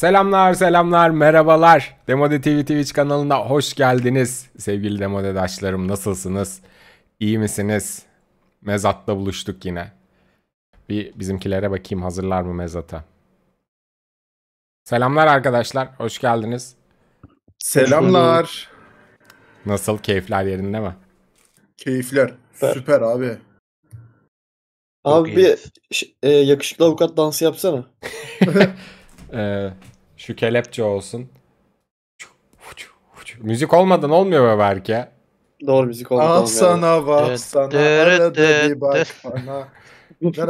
Selamlar selamlar merhabalar Demode TV Twitch kanalına hoş geldiniz sevgili demodedaşlarım nasılsınız İyi misiniz mezatta buluştuk yine bir bizimkilere bakayım hazırlar mı mezata selamlar arkadaşlar hoş geldiniz selamlar nasıl keyifler yerinde mi keyifler süper, süper abi abi bir e, yakışıklı avukat dansı yapsana Ee, şu kelepçe olsun. Müzik olmadan olmuyor be belki ya? Doğru müzik olmadan ah olmuyor. sana bak ah evet. sana. Dırı dırı bak bana.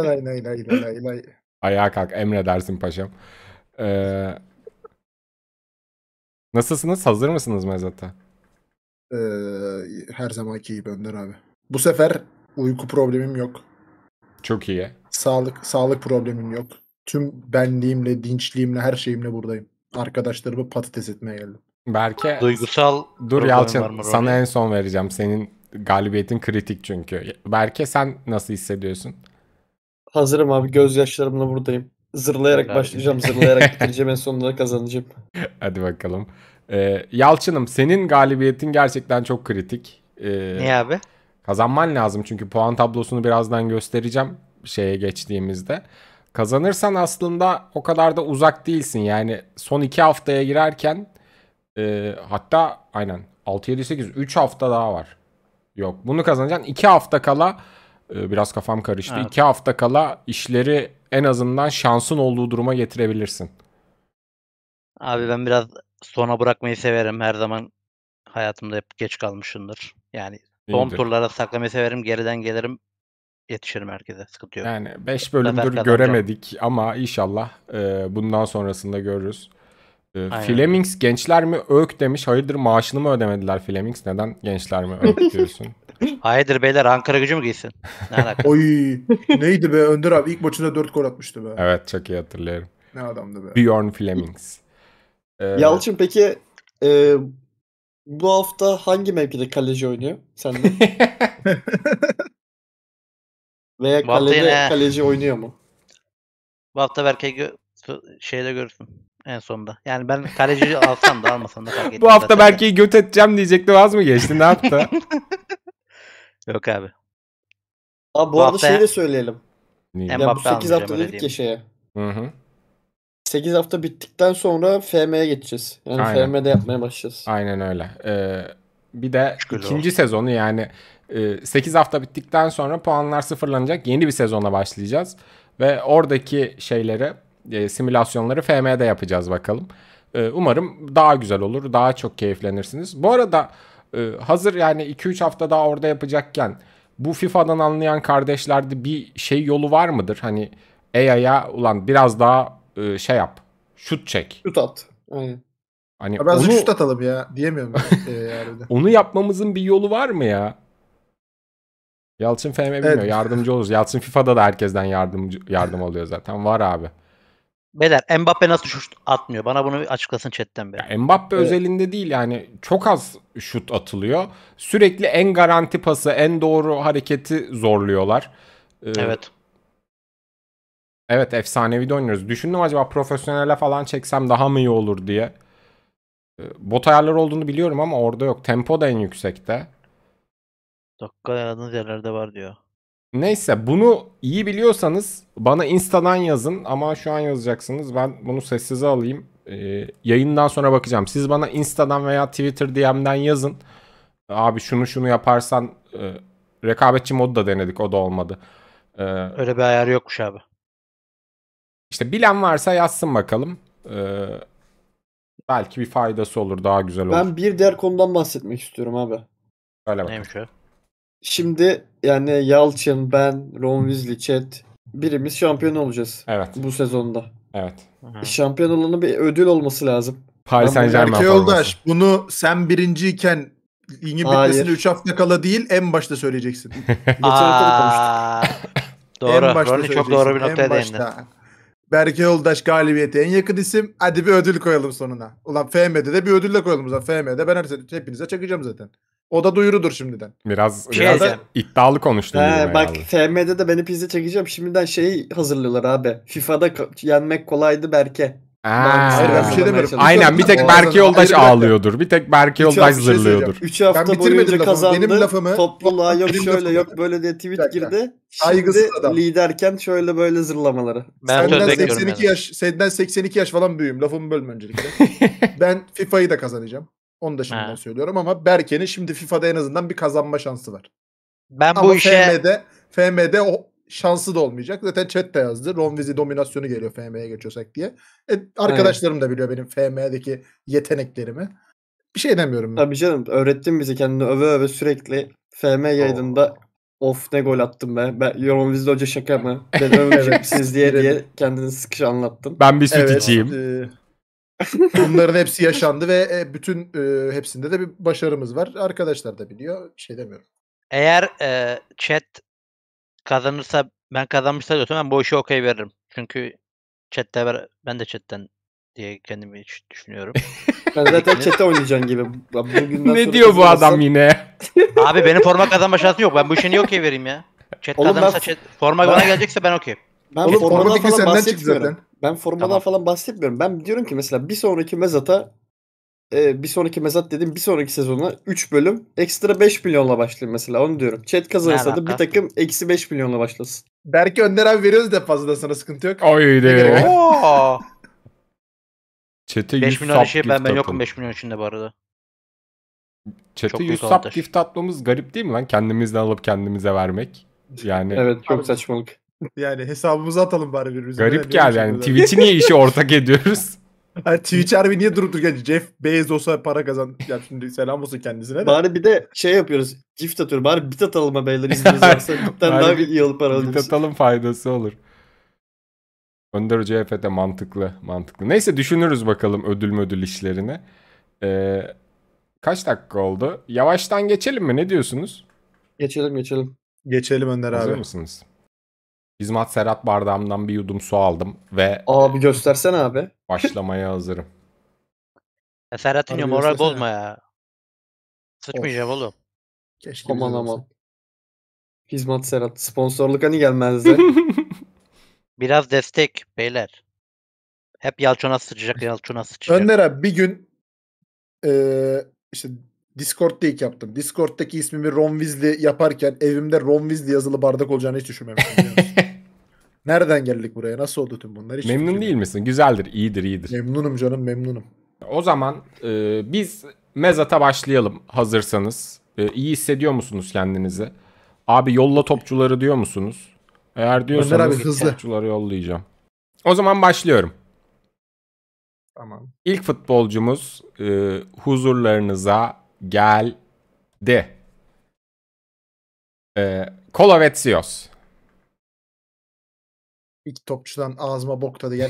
Lay lay Ayağa kalk emredersin paşam. Ee, nasılsınız? Hazır mısınız mezata? Ee, her zamanki gibi Önder abi. Bu sefer uyku problemim yok. Çok iyi. Sağlık sağlık problemim yok tüm benliğimle, dinçliğimle, her şeyimle buradayım. Arkadaşlarımı patates etmeye geldim. Belki duygusal Dur Yalçın sana en son vereceğim. Senin galibiyetin kritik çünkü. Berke sen nasıl hissediyorsun? Hazırım abi gözyaşlarımla buradayım. Zırlayarak Hadi başlayacağım, zırlayarak bitireceğim en sonunda kazanacağım. Hadi bakalım. Ee, Yalçın'ım senin galibiyetin gerçekten çok kritik. Ee, Niye abi? Kazanman lazım çünkü puan tablosunu birazdan göstereceğim şeye geçtiğimizde. Kazanırsan aslında o kadar da uzak değilsin. Yani son 2 haftaya girerken e, hatta aynen 6-7-8 3 hafta daha var. Yok bunu kazanacaksın 2 hafta kala e, biraz kafam karıştı. 2 evet. hafta kala işleri en azından şansın olduğu duruma getirebilirsin. Abi ben biraz sona bırakmayı severim. Her zaman hayatımda hep geç kalmışımdır. Yani son turlara saklamayı severim. Geriden gelirim yetişirim herkese. Sıkıntı yok. Yani 5 bölümdür göremedik ama inşallah e, bundan sonrasında görürüz. E, Flemings gençler mi ök demiş. Hayırdır maaşını mı ödemediler Flemings? Neden gençler mi ök diyorsun? Hayırdır beyler Ankara gücü mü giysin? Ne Oy neydi be Önder abi ilk maçında 4 gol atmıştı be. Evet çok iyi hatırlıyorum. Ne adamdı be. Bjorn Flemings. Ee, Yalçın peki e, bu hafta hangi mevkide kaleci oynuyor sen? Veya Bu kalede, kaleci oynuyor mu? Bu hafta belki gö- so- şeyde görürsün en sonunda. Yani ben kaleci alsam da almasam da fark etmez. Bu hafta belki göt edeceğim diyecekti az mı geçti ne yaptı? Yok abi. Aa, bu, Bu arada hafta- şeyi de söyleyelim. Niye? Ya bu Mbappe 8 hafta dedik ya şeye. Hı hı. 8 hafta bittikten sonra FM'ye geçeceğiz. Yani Aynen. FM'de yapmaya başlayacağız. Aynen öyle. Ee, bir de Şükürler ikinci sezonu yani 8 ee, hafta bittikten sonra puanlar sıfırlanacak. Yeni bir sezona başlayacağız. Ve oradaki şeyleri, e, simülasyonları FM'de yapacağız bakalım. Ee, umarım daha güzel olur. Daha çok keyiflenirsiniz. Bu arada e, hazır yani 2-3 hafta daha orada yapacakken bu FIFA'dan anlayan kardeşlerde bir şey yolu var mıdır? Hani EA'ya ulan biraz daha e, şey yap. Şut çek. Şut at. Aynen. Hani ya onu... şut atalım ya diyemiyorum ben. onu yapmamızın bir yolu var mı ya? Yalçın FM bilmiyor. Evet. Yardımcı oluruz. Yalçın FIFA'da da herkesten yardım yardım alıyor zaten. Var abi. Beder, Mbappe nasıl şut atmıyor? Bana bunu açıklasın chatten beri. Ya Mbappe evet. özelinde değil yani çok az şut atılıyor. Sürekli en garanti pası, en doğru hareketi zorluyorlar. Ee, evet. Evet efsanevi de oynuyoruz. Düşündüm acaba profesyonele falan çeksem daha mı iyi olur diye. Ee, bot ayarları olduğunu biliyorum ama orada yok. Tempo da en yüksekte. Dakikan aradığınız yerlerde var diyor. Neyse bunu iyi biliyorsanız bana instadan yazın ama şu an yazacaksınız. Ben bunu sessize alayım. Ee, yayından sonra bakacağım. Siz bana instadan veya Twitter DM'den yazın. Abi şunu şunu yaparsan e, rekabetçi modu da denedik o da olmadı. Ee, Öyle bir ayar yokmuş abi. İşte bilen varsa yazsın bakalım. Ee, belki bir faydası olur daha güzel olur. Ben bir diğer konudan bahsetmek istiyorum abi. Söyle bakalım. Neymiş o? Şimdi yani Yalçın, ben, Ron Weasley, Chet birimiz şampiyon olacağız. Evet. Bu sezonda. Evet. Hı-hı. Şampiyon olanı bir ödül olması lazım. Paris Saint Germain yoldaş bunu sen birinciyken ligin bitmesine 3 hafta kala değil en başta söyleyeceksin. Geçen hafta konuştuk. doğru. En başta Ronnie çok doğru bir noktaya değindi. Berke Yoldaş galibiyete en yakın isim. Hadi bir ödül koyalım sonuna. Ulan FM'de de bir ödülle koyalım. Ulan FM'de ben her hepinize çakacağım zaten. O da duyurudur şimdiden. Biraz, Pizza. Şey biraz iddialı konuştun. He, bak abi. FM'de de beni pizza çekeceğim. Şimdiden şey hazırlıyorlar abi. FIFA'da yenmek kolaydı Berke. Aa, şey bir şey Aynen bir tek Berke Yoldaş ağlıyordur. Bir tek Berke Yoldaş şey zırlıyordur. 3 hafta boyunca kazandı. Benim lafımı. Topluluğa yok şöyle yok böyle diye tweet girdi. Şimdi liderken şöyle böyle zırlamaları. Ben senden 82 yaş, senden 82 yaş falan büyüğüm. Lafımı bölme öncelikle. ben FIFA'yı da kazanacağım. Onu da şimdiden ha. söylüyorum ama Berke'nin şimdi FIFA'da en azından bir kazanma şansı var. Ben ama bu işe FM'de FM'de o şansı da olmayacak. Zaten chat de yazdı. Ronvizi dominasyonu geliyor FM'ye geçiyorsak diye. E, arkadaşlarım evet. da biliyor benim FM'deki yeteneklerimi. Bir şey demiyorum. Ben. Tabii canım öğrettin bizi kendini öve öve sürekli FM yayınında oh. of ne gol attım be. Ben Ronvizi hoca şaka mı? Ben siz diye diye kendini sıkış anlattın. Ben bir süt evet, içeyim. E, Bunların hepsi yaşandı ve e, bütün e, hepsinde de bir başarımız var. Arkadaşlar da biliyor. Şey demiyorum. Eğer e, chat kazanırsa ben kazanmışsa diyorsun ben bu işi okey veririm. Çünkü chatte ver, ben de chatten diye kendimi hiç düşünüyorum. Ben zaten chatte oynayacağım gibi. ne diyor bu adam yine? Abi benim forma kazanma şansım yok. Ben bu işe niye okey vereyim ya? Chat Oğlum ben- chat, forma bana gelecekse ben okey ben Oğlum, formadan falan bahsetmiyorum. Zaten. Ben formadan tamam. falan bahsetmiyorum. Ben diyorum ki mesela bir sonraki mezata e, bir sonraki mezat dedim bir sonraki sezona 3 bölüm ekstra 5 milyonla başlayayım mesela onu diyorum. Chat kazanırsa da bir takım eksi 5 milyonla başlasın. Belki Önder abi veriyoruz da fazla sana sıkıntı yok. Ay de. Çete 5 milyon şey ben, ben yokum 5 milyon içinde bu arada. Çete 100 sap gift atmamız garip değil mi lan? Kendimizden alıp kendimize vermek. Yani Evet çok saçmalık. Yani hesabımızı atalım bari birbirimize. Garip geldi şey yani. Twitch'i niye işi ortak ediyoruz? Yani Twitch harbi niye durup dururken Jeff Bezos'a para kazan. Ya şimdi selam olsun kendisine de. Bari bir de şey yapıyoruz. Gift atıyorum. Bari bit atalım ha beyler izniniz varsa. Bitten daha iyi alıp para alıyoruz. Bit atalım faydası olur. Önder Hoca EFT mantıklı. Mantıklı. Neyse düşünürüz bakalım ödül ödül işlerini. Ee, kaç dakika oldu? Yavaştan geçelim mi? Ne diyorsunuz? Geçelim geçelim. Geçelim Önder abi. Hazır mısınız? Hizmat Serhat bardağımdan bir yudum su aldım ve Abi göstersene abi. başlamaya hazırım. Ya Serhat Abi moral bozma ya. Sıçmayacağım oğlum. Keşke Aman aman. olsa. Serhat. Sponsorluk hani gelmezdi. Biraz destek beyler. Hep Yalçın'a sıçacak Yalçın'a sıçacak. Önder abi bir gün eee, işte Discord'da ilk yaptım. Discord'daki ismimi Ron Weasley yaparken evimde Ron Weasley yazılı bardak olacağını hiç düşünmemiştim. Nereden geldik buraya? Nasıl oldu tüm bunlar? Hiç Memnun değil misin? Güzeldir, iyidir, iyidir. Memnunum canım, memnunum. O zaman e, biz mezata başlayalım hazırsanız. E, iyi hissediyor musunuz kendinizi? Abi yolla topçuları diyor musunuz? Eğer diyorsanız abi, hızlı. topçuları yollayacağım. O zaman başlıyorum. Tamam. İlk futbolcumuz e, huzurlarınıza geldi. Ee, Kolovetsios. İlk topçudan ağzıma bok tadı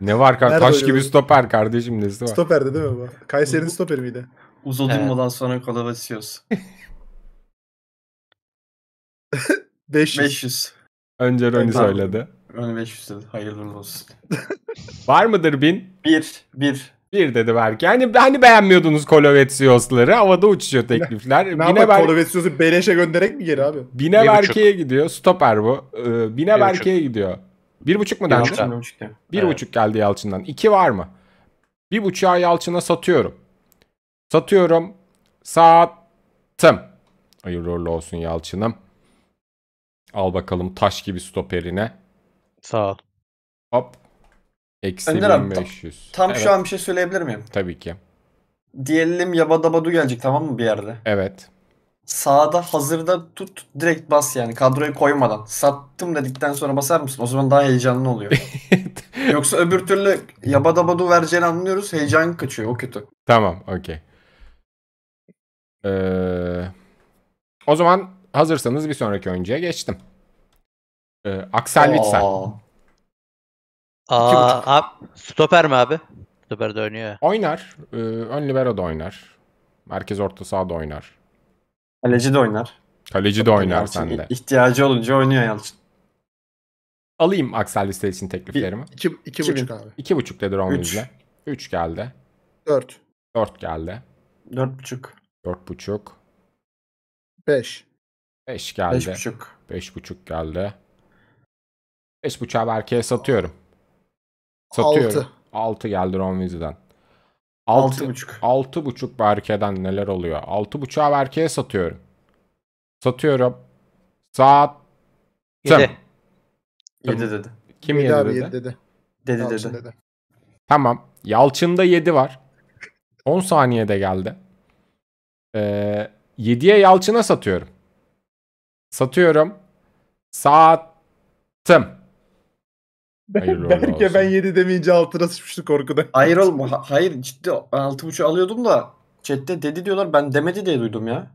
ne var kardeşim? Taş gibi stoper kardeşim ne var? Stoperdi değil mi bu? Kayseri'nin stoperi miydi? Uzodilmo'dan evet. sonra Kolovetsios. 500. 500. Önce Roni söyledi. Roni 500 dedi. Hayırlı olsun. var mıdır bin? Bir. Bir. Bir dedi belki. Hani, hani beğenmiyordunuz kolovetsiyosları, e Havada uçuşuyor teklifler. Bine ber... Kolovetsios'u e beleşe göndererek mi geri abi? Bine Berke'ye gidiyor. Stoper bu. Ee, Bine Berke'ye gidiyor. Bir buçuk mu dendi? Bir, buçuk, bir evet. buçuk geldi Yalçın'dan. İki var mı? Bir buçuğa Yalçın'a satıyorum. Satıyorum. Sattım. Hayırlı uğurlu olsun Yalçın'ım. Al bakalım taş gibi stoperine. Sağ ol. Hop Eksi Önder abi, 1500. Tam evet. şu an bir şey söyleyebilir miyim? Tabii ki. Diyelim Yabadabadu gelecek tamam mı bir yerde? Evet. Sağda hazırda tut direkt bas yani kadroyu koymadan. Sattım dedikten sonra basar mısın? O zaman daha heyecanlı oluyor. Yoksa öbür türlü Yabadabadu vereceğini anlıyoruz heyecan kaçıyor o kötü. Tamam okey. Ee, o zaman hazırsanız bir sonraki oyuncuya geçtim. Ee, Aksel Vitsen. Aa, abi, stoper mi abi? Stoper de oynuyor. Oynar. Ee, ön libero da oynar. Merkez orta saha da oynar. Kaleci de oynar. Kaleci de oynar Yalçın sende. İhtiyacı olunca oynuyor Yalçın. Alayım Axel liste için tekliflerimi. 2 iki buçuk abi. 2.5 dedi Romiz'le. 3 geldi. 4. 4 geldi. Dört buçuk. 4.5. 5. 5 geldi. Beş buçuk. 5.5 geldi. 5.5'a Berke'ye satıyorum. Satıyorum. 6. 6 geldi Ron Weasley'den. 6,5. buçuk Berke'den neler oluyor? 6,5'a Berke'ye satıyorum. Satıyorum. Saat. 7. 7 dedi. Kim 7 dedi? 7 dedi. Dedi dedi. dedi. Tamam. Yalçın'da 7 var. 10 saniyede geldi. Ee, 7'ye Yalçın'a satıyorum. Satıyorum. Saat. Tım. Hayırlı Belki olsun. ben 7 demeyince altına sıçmıştı korkudan. Hayır oğlum ha- hayır ciddi 6.5'ü alıyordum da chatte dedi diyorlar ben demedi diye duydum ya.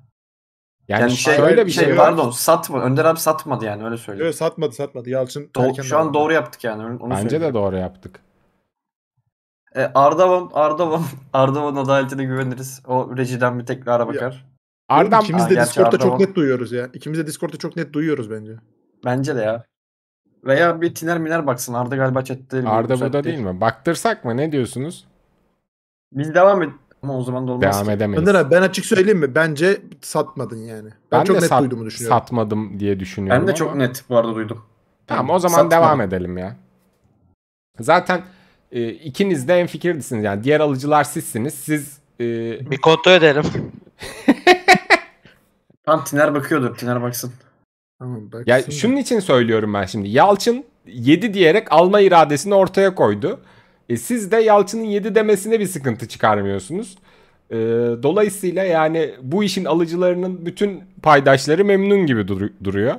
Yani, Yani şey, şöyle bir şey, şey var. pardon satma Önder abi satmadı yani öyle söyleyeyim. Öyle satmadı satmadı. Yalçın Do- erken şu an davrandı. doğru yaptık yani onu Bence söyleyeyim. de doğru yaptık. E, Ardavan, Ardavan, Ardavan'ın adaletine güveniriz. O rejiden bir tekrar ara bakar. Ardam İkimiz Ha, de gerçi Discord'da Arda çok net duyuyoruz ya. İkimiz de Discord'da çok net duyuyoruz bence. Bence de ya. Veya bir Tiner Miner baksın. Arda galiba chatte Arda burada değil. değil mi? Baktırsak mı? Ne diyorsunuz? Biz devam et. Ama o zaman da olmaz Devam ki. edemeyiz. Önder ben açık söyleyeyim mi? Bence satmadın yani. Ben, ben çok de net sat, duyduğumu düşünüyorum. satmadım diye düşünüyorum. Ben de ama. çok net bu arada duydum. Tamam o zaman satmadım. devam edelim ya. Zaten e, ikiniz de en fikirdisiniz yani. Diğer alıcılar sizsiniz. Siz e... bir konto edelim. Tam Tiner bakıyordur. Tiner baksın. Tamam, bak ya şunun için söylüyorum ben şimdi. Yalçın 7 diyerek alma iradesini ortaya koydu. E siz de Yalçın'ın 7 demesine bir sıkıntı çıkarmıyorsunuz. E, dolayısıyla yani bu işin alıcılarının bütün paydaşları memnun gibi dur- duruyor.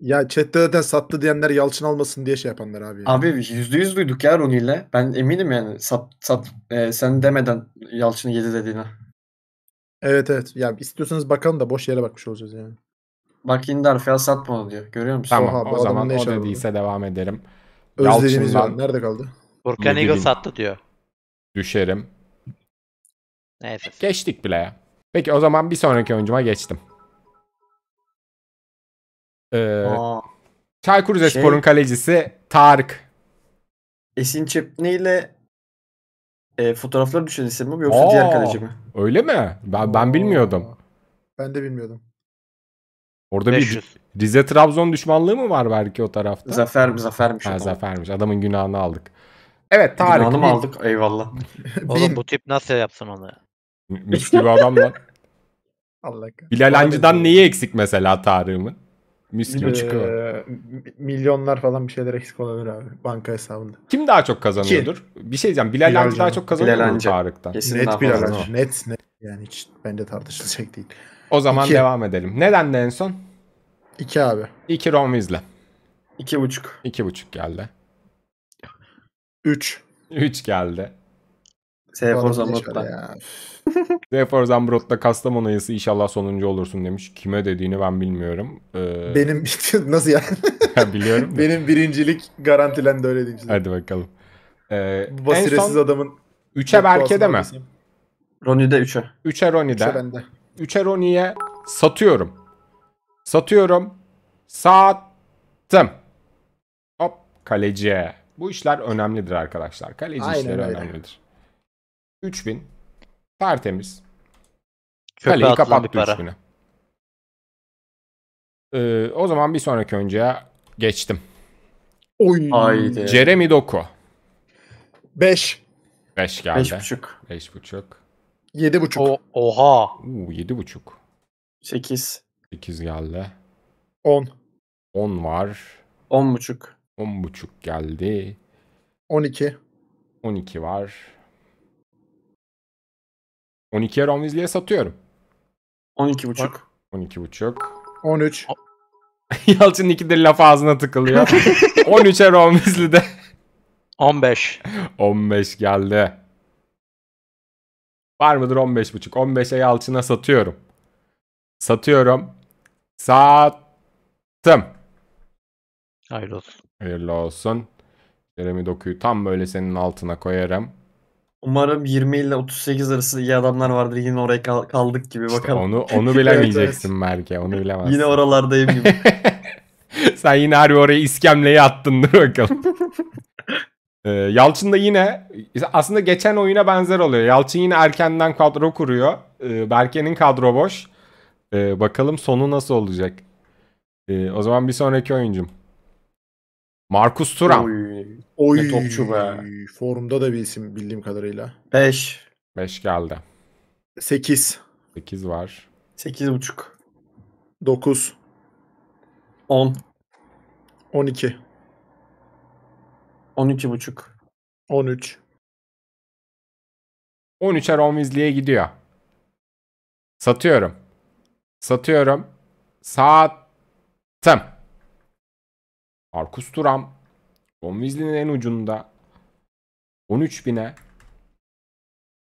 Ya chatte zaten sattı diyenler Yalçın almasın diye şey yapanlar abi. Yani. Abi %100 duyduk ya Roni ile. Ben eminim yani sat, sat, e, sen demeden Yalçın'ı 7 dediğine. Evet evet. Ya yani istiyorsanız bakalım da boş yere bakmış olacağız yani. Bak Indar fel satma diyor. Görüyor musun? Tamam Oha, o zaman o dediyse devam ederim. Özlediğimiz Yalçın'dan- nerede kaldı? Furkan Eagle sattı diyor. Düşerim. Neyse. Geçtik bile ya. Peki o zaman bir sonraki oyuncuma geçtim. Ee, Çaykur Rizespor'un şey- kalecisi Tarık. Esin Çepni ile e, fotoğrafları düşen isim mi yoksa Aa. diğer kaleci mi? Öyle mi? Ben, ben bilmiyordum. Ben de bilmiyordum. Orada 500. bir Rize Trabzon düşmanlığı mı var belki o tarafta? Zafer mi zafermiş. Ha, tamam. zafermiş. Adamın günahını aldık. Evet Tarık. Günahını mı aldık? Eyvallah. Oğlum bu tip nasıl yapsın onu? Mis gibi adam lan. Allah Bilal Hancı'dan neyi eksik mesela Tarık'ımın? Mis gibi ee, çıkıyor. Milyonlar falan bir şeyler eksik olabilir abi. Banka hesabında. Kim daha çok kazanıyordur? Ki, bir şey diyeceğim. Bilal, Bilal Hancı daha çok kazanıyor mu Tarık'tan? Kesin net Bilal Hancı. Net net. Yani hiç bence tartışılacak değil. O zaman İki. devam edelim. Nedendi en son? İki abi. İki Ron Weasley. İki buçuk. İki buçuk geldi. Üç. Üç geldi. Sefor Zambrot'ta. Sefor Zambrot'ta Kastamonu ayısı inşallah sonuncu olursun demiş. Kime dediğini ben bilmiyorum. Ee... Benim nasıl yani? ya biliyorum. Benim birincilik garantilendi öyle diyeyim size. Hadi bakalım. Ee, Bu basiretsiz adamın 3'e Berke de mi? Ronnie'de 3'e. 3'e Ronnie'de. 3'er 12'ye satıyorum. Satıyorum. Sattım. Hop kaleci. Bu işler önemlidir arkadaşlar. Kaleci Aynen işleri öyle. önemlidir. 3000 tertemiz. Çöpe Kaleyi kapattı 3000'e. Ee, o zaman bir sonraki önceye geçtim. Oy. Haydi. Jeremy Doku. 5. 5 geldi. 5.5. 5.5. 7,5. O, oha. Uu, yedi buçuk. Sekiz. Sekiz geldi. On. On var. On buçuk. On buçuk geldi. On iki. On iki var. On 12'ye Romizli'ye satıyorum. On On iki iki buçuk. buçuk. On üç. Yalçın ikidir laf ağzına tıkılıyor. On 13'e Romizli'de. On beş geldi. Var mıdır 15.5? 15'e Yalçın'a satıyorum. Satıyorum. Sattım. Hayırlı olsun. Hayırlı olsun. Jeremy Doku'yu tam böyle senin altına koyarım. Umarım 20 ile 38 arası iyi adamlar vardır. Yine oraya kaldık gibi işte bakalım. Onu onu bilemeyeceksin evet, evet. belki. Onu bilemezsin. Yine oralardayım gibi. Sen yine harbi oraya iskemleyi attın. Dur bakalım. Ee, Yalçın da yine aslında geçen oyuna benzer oluyor. Yalçın yine erkenden kadro kuruyor. Ee, Berke'nin kadro boş. Ee, bakalım sonu nasıl olacak. Ee, o zaman bir sonraki oyuncum. Markus Turan. Oy, oy ne topçu be. Forumda da bir isim bildiğim kadarıyla. 5. 5 geldi. 8. 8 var. 8,5. 9. 10. 12. 12.5. 13. 13'er omizliğe gidiyor. Satıyorum. Satıyorum. Sattım. Markus Turam. Omizliğin en ucunda. 13 bine.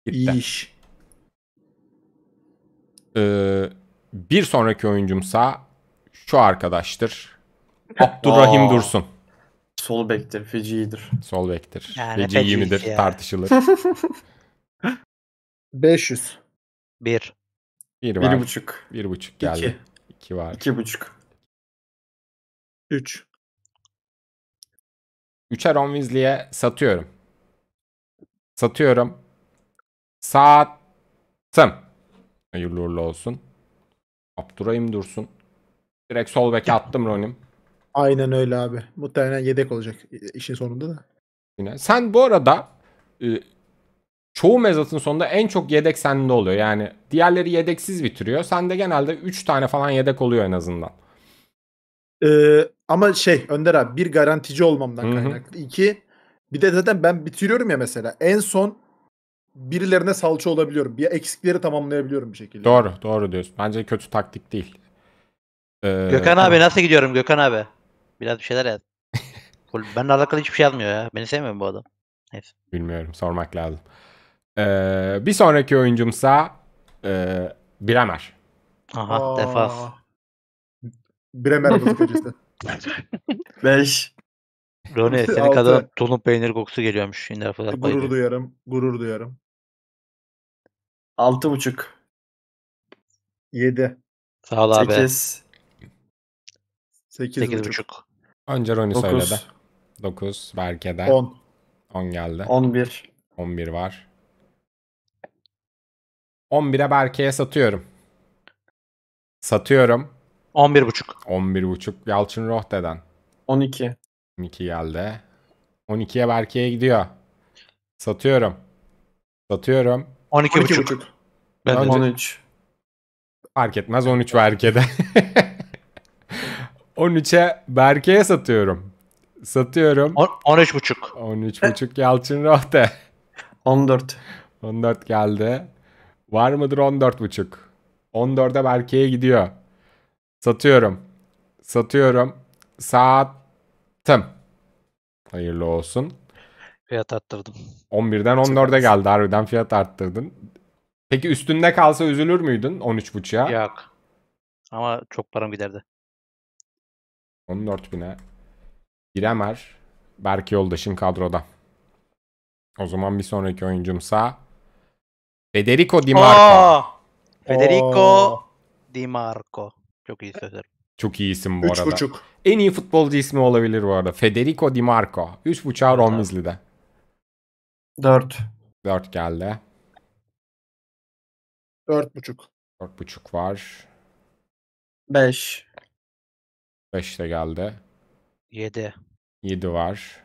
Gitti. İyi iş. Ee, bir sonraki oyuncumsa şu arkadaştır. Abdurrahim Dursun. Sol bektir. Fiji'dir. Sol bektir. Yani Feci iyi feci midir ya. tartışılır. 500. 1. Bir var. 1,5. 1,5 geldi. 2 var. 2,5. 3. 3'er Ron Weasley'e satıyorum. Satıyorum. Sattım. Hayırlı uğurlu olsun. Abdurrahim dursun. Direkt sol beke attım Ron'im. Aynen öyle abi. Muhtemelen yedek olacak işin sonunda da. Yine. Sen bu arada ıı, çoğu mezatın sonunda en çok yedek sende oluyor. Yani diğerleri yedeksiz bitiriyor. Sende genelde 3 tane falan yedek oluyor en azından. Ee, ama şey Önder abi bir garantici olmamdan Hı-hı. kaynaklı. İki bir de zaten ben bitiriyorum ya mesela. En son birilerine salça olabiliyorum. Bir eksikleri tamamlayabiliyorum bir şekilde. Doğru, doğru diyorsun. Bence kötü taktik değil. Ee, Gökhan abi tamam. nasıl gidiyorum Gökhan abi? Biraz bir şeyler yaz. Benimle alakalı hiçbir şey yazmıyor ya. Beni sevmiyor bu adam? Neyse. Bilmiyorum. Sormak lazım. Ee, bir sonraki oyuncumsa e, Bremer. Aha Aa. defans. Bremer gazetecisi. 5. Rone senin Altı. kadar tulum peynir kokusu geliyormuş. Şimdi e, Gurur atmayı. duyarım. Gurur duyarım. 6,5. 7. Sağ ol abi. Sekiz. Sekiz buçuk. 8.5. Önce Roni Dokuz. söyledi. 9 belki de. 10. 10 geldi. 11. 11 var. 11'e Berke'ye satıyorum. Satıyorum. 11 buçuk. 11 buçuk. Yalçın Rohte'den. 12. 12 geldi. 12'ye Berke'ye gidiyor. Satıyorum. Satıyorum. 12, 12 buçuk. Ben, ben 13. Fark etmez 13 Berke'de. 13'e Berke'ye satıyorum. Satıyorum. 13,5. 13,5 Yalçın Rohde. 14. 14 geldi. Var mıdır 14,5? 14'e Berke'ye gidiyor. Satıyorum. Satıyorum. Sattım. Hayırlı olsun. Fiyat arttırdım. 11'den 14'e geldi. Harbiden fiyat arttırdın. Peki üstünde kalsa üzülür müydün 13.5'a? Yok. Ama çok param giderdi. 14.000'e Biremer Berk Yoldaş'ın kadroda. O zaman bir sonraki oyuncumsa Federico Di Marco. Oo! Federico Oo. Di Marco. Çok iyi sözler. Çok iyi isim bu Üç arada. Buçuk. En iyi futbolcu ismi olabilir bu arada. Federico Di Marco. 3.5'a Romizli'de. 4. 4 geldi. 4.5. 4.5 var. 5. 5 de geldi. 7. 7 var.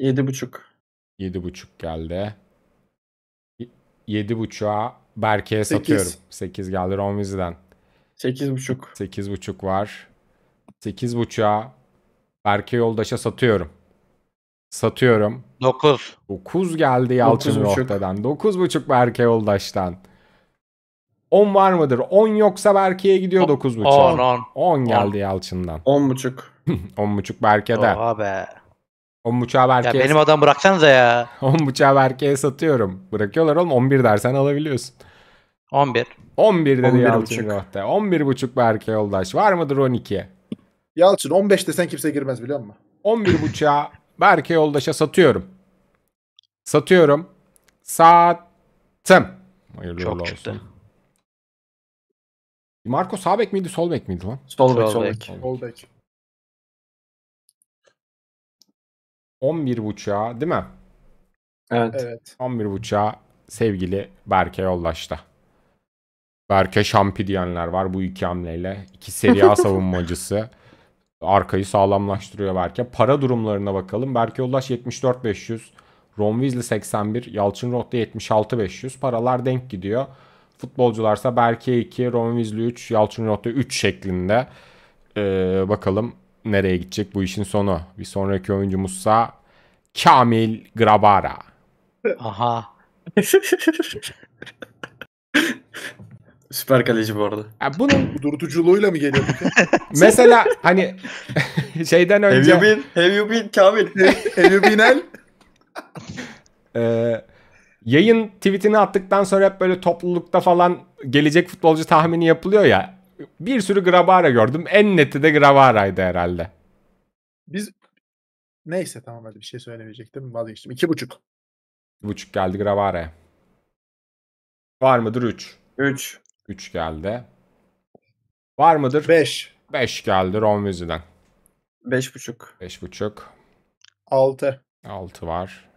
buçuk. 7.5. buçuk geldi. 7.5'a Berke'ye Sekiz. satıyorum. 8 geldi buçuk. 8.5. buçuk var. 8.5'a Berke Yoldaş'a satıyorum. Satıyorum. 9. 9 geldi Yalçın Dokuz buçuk. Rohta'dan. Berke Yoldaş'tan. 10 var mıdır? 10 yoksa Berke'ye gidiyor 9.5. 10 10. 10 geldi Yalçın'dan. 10.5. 10.5 Berke'de. Oha be. 10 buçuğa Berke'ye... Ya benim adam da ya. 10 buçuğa Berke'ye satıyorum. Bırakıyorlar oğlum 11 dersen alabiliyorsun. 11. 11 dedi 11 Yalçın Rohte. 11 buçuk Berke yoldaş. Var mıdır 12? Yalçın 15 desen kimse girmez biliyor musun? 11 buçuğa Berke yoldaşa satıyorum. Satıyorum. Sattım. Hayırlı Çok olsun. Marco sağ bek miydi sol bek miydi lan? Sol bek sol bek. Sol bek. 11 buçuğa değil mi? Evet. evet. 11 buçuğa sevgili Berke Yoldaş'ta. Berke Şampi diyenler var bu iki hamleyle. İki Serie A savunmacısı. Arkayı sağlamlaştırıyor Berke. Para durumlarına bakalım. Berke Yoldaş 74 500. Ron Weasley 81. Yalçın Rotta 76 500. Paralar denk gidiyor. Futbolcularsa Berke 2, Ron Weasley 3, Yalçın Rota 3 şeklinde. Ee, bakalım nereye gidecek bu işin sonu. Bir sonraki oyuncumuzsa Kamil Grabara. Aha. Süper kaleci bu arada. Ya bunun durduruculuğuyla mı geliyor? Mesela hani şeyden önce... Have you been? Have you been Kamil? Have you been El? ee, Yayın tweetini attıktan sonra hep böyle toplulukta falan gelecek futbolcu tahmini yapılıyor ya. Bir sürü gravara gördüm. En neti de gravaraydı herhalde. Biz neyse tamam hadi bir şey söylemeyecektim. Vazgeçtim. İki buçuk. İki buçuk geldi Grabara'ya. Var mıdır üç? Üç. Üç geldi. Var mıdır? Beş. Beş geldi Ron Weasley'den. Beş buçuk. Beş buçuk. Altı. Altı var.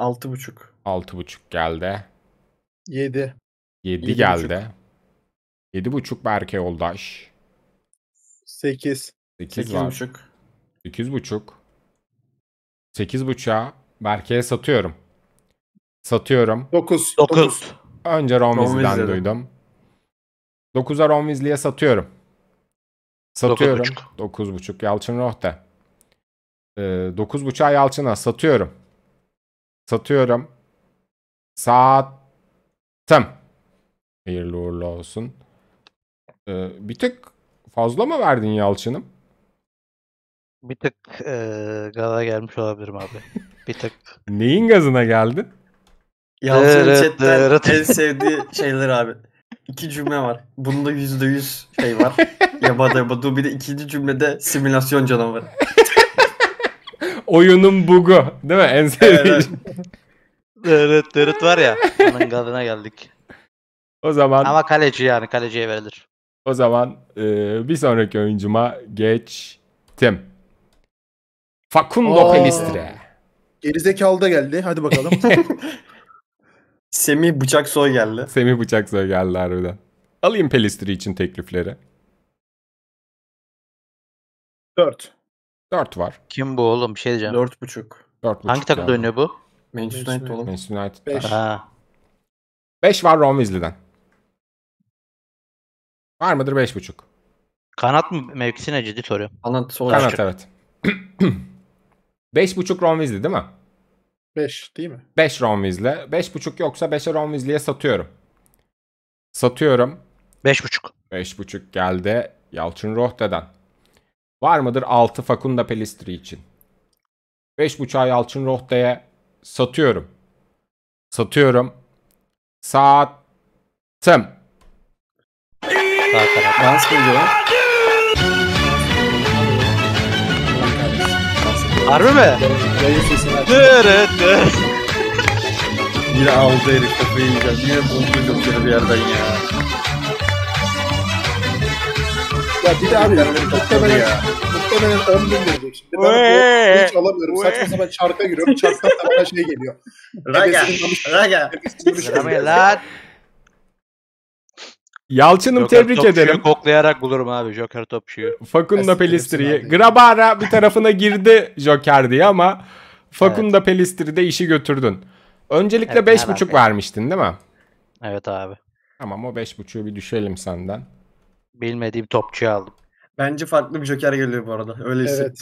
Altı buçuk. Altı buçuk geldi. Yedi. Yedi, Yedi geldi. Buçuk. Yedi buçuk Berke yoldaş. Sekiz. Sekiz, Sekiz var. buçuk. Sekiz buçuk. Sekiz buçuğa Berke'ye satıyorum. Satıyorum. Dokuz. Dokuz. Dokuz. Önce Ron Weasley'den duydum. Dokuza Ron Weasley'e satıyorum. Satıyorum. Dokuz buçuk. Dokuz buçuk. Yalçın Roh'te. Ee, dokuz buçuğa Yalçın'a satıyorum. Satıyorum. saat Sattım. Hayırlı uğurlu olsun. Ee, bir tık fazla mı verdin Yalçın'ım? Bir tık e, gaza gelmiş olabilirim abi. Bir tık. Neyin gazına geldin? Yalçın'ın chatten en sevdiği şeyler abi. İki cümle var. Bunda yüzde yüz şey var. yabada yabada. Bir de ikinci cümlede simülasyon canavarı oyunun bugu. Değil mi? En sevdiğim. Dırıt dırıt var ya. Onun gazına geldik. O zaman Ama kaleci yani kaleciye verilir. o zaman e, bir sonraki oyuncuma geçtim. Facundo Oo. Pelistri. Gerizekalı da geldi. Hadi bakalım. Semih Bıçaksoy geldi. Semih Bıçaksoy geldi harbiden. Alayım Pelistri için teklifleri. 4. 4 var. Kim bu oğlum? Bir şey diyeceğim. 4.5. buçuk. Hangi takımda oynuyor bu? Manchester United oğlum. Manchester United. 5. Ha. 5 var Ron Weasley'den. Var mıdır buçuk? Kanat mı mevkisi ne ciddi soruyorum. Kanat sol Kanat açık. evet. 5.5 Ron Weasley değil mi? 5 değil mi? 5 Ron Weasley. buçuk yoksa 5'e Ron Weasley'e satıyorum. Satıyorum. 5.5. buçuk geldi Yalçın Rohte'den. Var mıdır 6 Facunda Pelistri için? 5.5'a Yalçın Rohta'ya satıyorum. Satıyorum. Sattım. Sağ taraf. mı ediyor? Harbi mi? Yayın Yine aldı herif kafayı yiyeceğim. Yine bunu bir yerden ya. Ya bir de abi muhtemelen, ya. muhtemelen 10 bin verecek şimdi. Ben Oy. hiç alamıyorum. Saçma sapan çarka giriyorum. Çarktan da bana şey geliyor. Raga. Raga. Raga. Lan. Yalçın'ım Joker tebrik topçuyu ederim. koklayarak bulurum abi Joker topçuyu. Facunda Pelistri'yi. Grabara bir tarafına girdi Joker diye ama Facunda evet. de işi götürdün. Öncelikle 5.5 evet, beş buçuk vermiştin değil mi? Evet abi. Tamam o 5.5'u bir düşelim senden bilmediğim topçuyu aldım. Bence farklı bir Joker geliyor bu arada. Öyle evet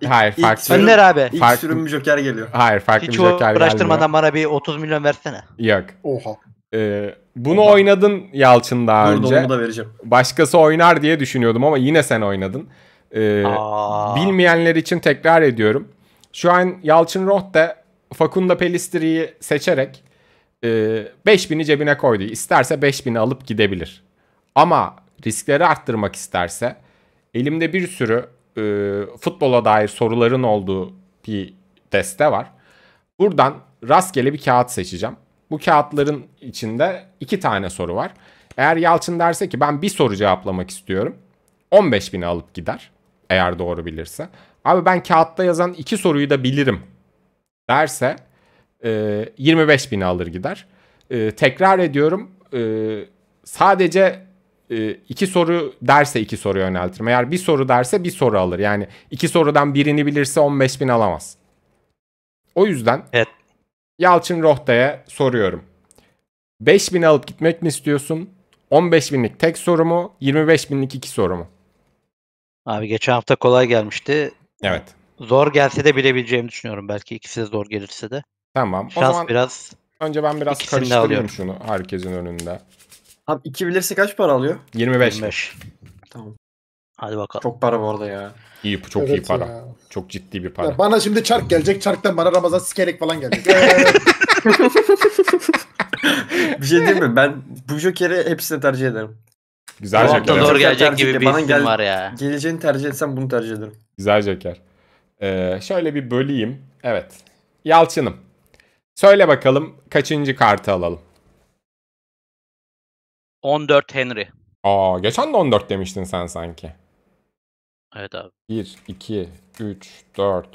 Ya. Hayır farklı. Sürüm, Önder abi. İlk farklı. sürüm bir Joker geliyor. Hayır farklı Hiç bir Joker gelmiyor. Hiç uğraştırmadan bana bir 30 milyon versene. Yok. Oha. Ee, bunu Oha. oynadın Yalçın daha Dur, önce. Onu da vereceğim. Başkası oynar diye düşünüyordum ama yine sen oynadın. Ee, bilmeyenler için tekrar ediyorum. Şu an Yalçın Rohde Fakunda Pelistri'yi seçerek e, 5000'i cebine koydu. İsterse 5000'i alıp gidebilir. Ama riskleri arttırmak isterse elimde bir sürü e, futbola dair soruların olduğu bir deste var. Buradan rastgele bir kağıt seçeceğim. Bu kağıtların içinde iki tane soru var. Eğer Yalçın derse ki ben bir soru cevaplamak istiyorum. 15 bini alıp gider. Eğer doğru bilirse. Abi ben kağıtta yazan iki soruyu da bilirim derse e, 25 bini alır gider. E, tekrar ediyorum e, sadece e, iki soru derse iki soru yöneltirim. Eğer bir soru derse bir soru alır. Yani iki sorudan birini bilirse 15 bin alamaz. O yüzden evet. Yalçın Rohta'ya soruyorum. 5 bin alıp gitmek mi istiyorsun? 15 binlik tek soru mu? 25 binlik iki soru mu? Abi geçen hafta kolay gelmişti. Evet. Zor gelse de bilebileceğimi düşünüyorum. Belki ikisi de zor gelirse de. Tamam. Şans o zaman biraz. Önce ben biraz karıştırayım şunu herkesin önünde. Abi 2 bilirse kaç para alıyor? 25. 25. Tamam. Hadi bakalım. Çok para bu arada ya. İyi çok evet iyi para. Ya. Çok ciddi bir para. Ya bana şimdi çark gelecek. Çarktan bana Ramazan sikerek falan gelecek. bir şey değil mi? Ben bu Joker'i hepsini tercih ederim. Güzel bu Joker. Doğru gelecek gibi bir bana gel var ya. Geleceğini tercih etsem bunu tercih ederim. Güzel Joker. Ee, şöyle bir böleyim. Evet. Yalçın'ım. Söyle bakalım kaçıncı kartı alalım? 14 Henry. Aa geçen de 14 demiştin sen sanki. Evet abi. 1, 2, 3, 4,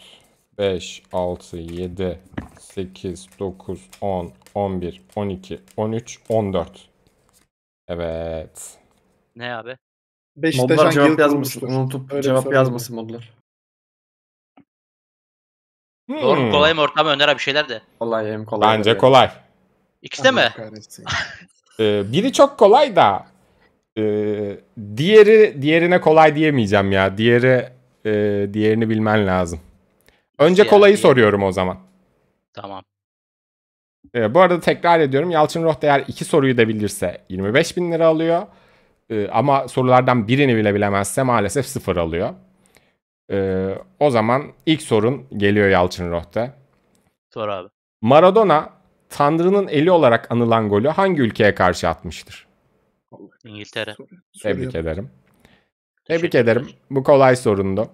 5, 6, 7, 8, 9, 10, 11, 12, 13, 14. Evet. Ne abi? Beşiktaş modlar cevap yazmasın. Unutup Öyle cevap yazmasın modlar. Hmm. Doğru kolay mı ortam Öner abi şeyler de. Kolay hem kolay. Bence kolay. İkisi de mi? Ee, biri çok kolay da e, diğeri diğerine kolay diyemeyeceğim ya. Diğeri e, diğerini bilmen lazım. Önce kolayı soruyorum o zaman. Tamam. Ee, bu arada tekrar ediyorum. Yalçın Roh değer iki soruyu da bilirse 25 bin lira alıyor. Ee, ama sorulardan birini bile bilemezse maalesef sıfır alıyor. Ee, o zaman ilk sorun geliyor Yalçın Roht'e. Sor abi. Maradona Tanrı'nın eli olarak anılan golü hangi ülkeye karşı atmıştır? İngiltere. Tebrik ederim. Tebrik ederim. Bu kolay sorundu.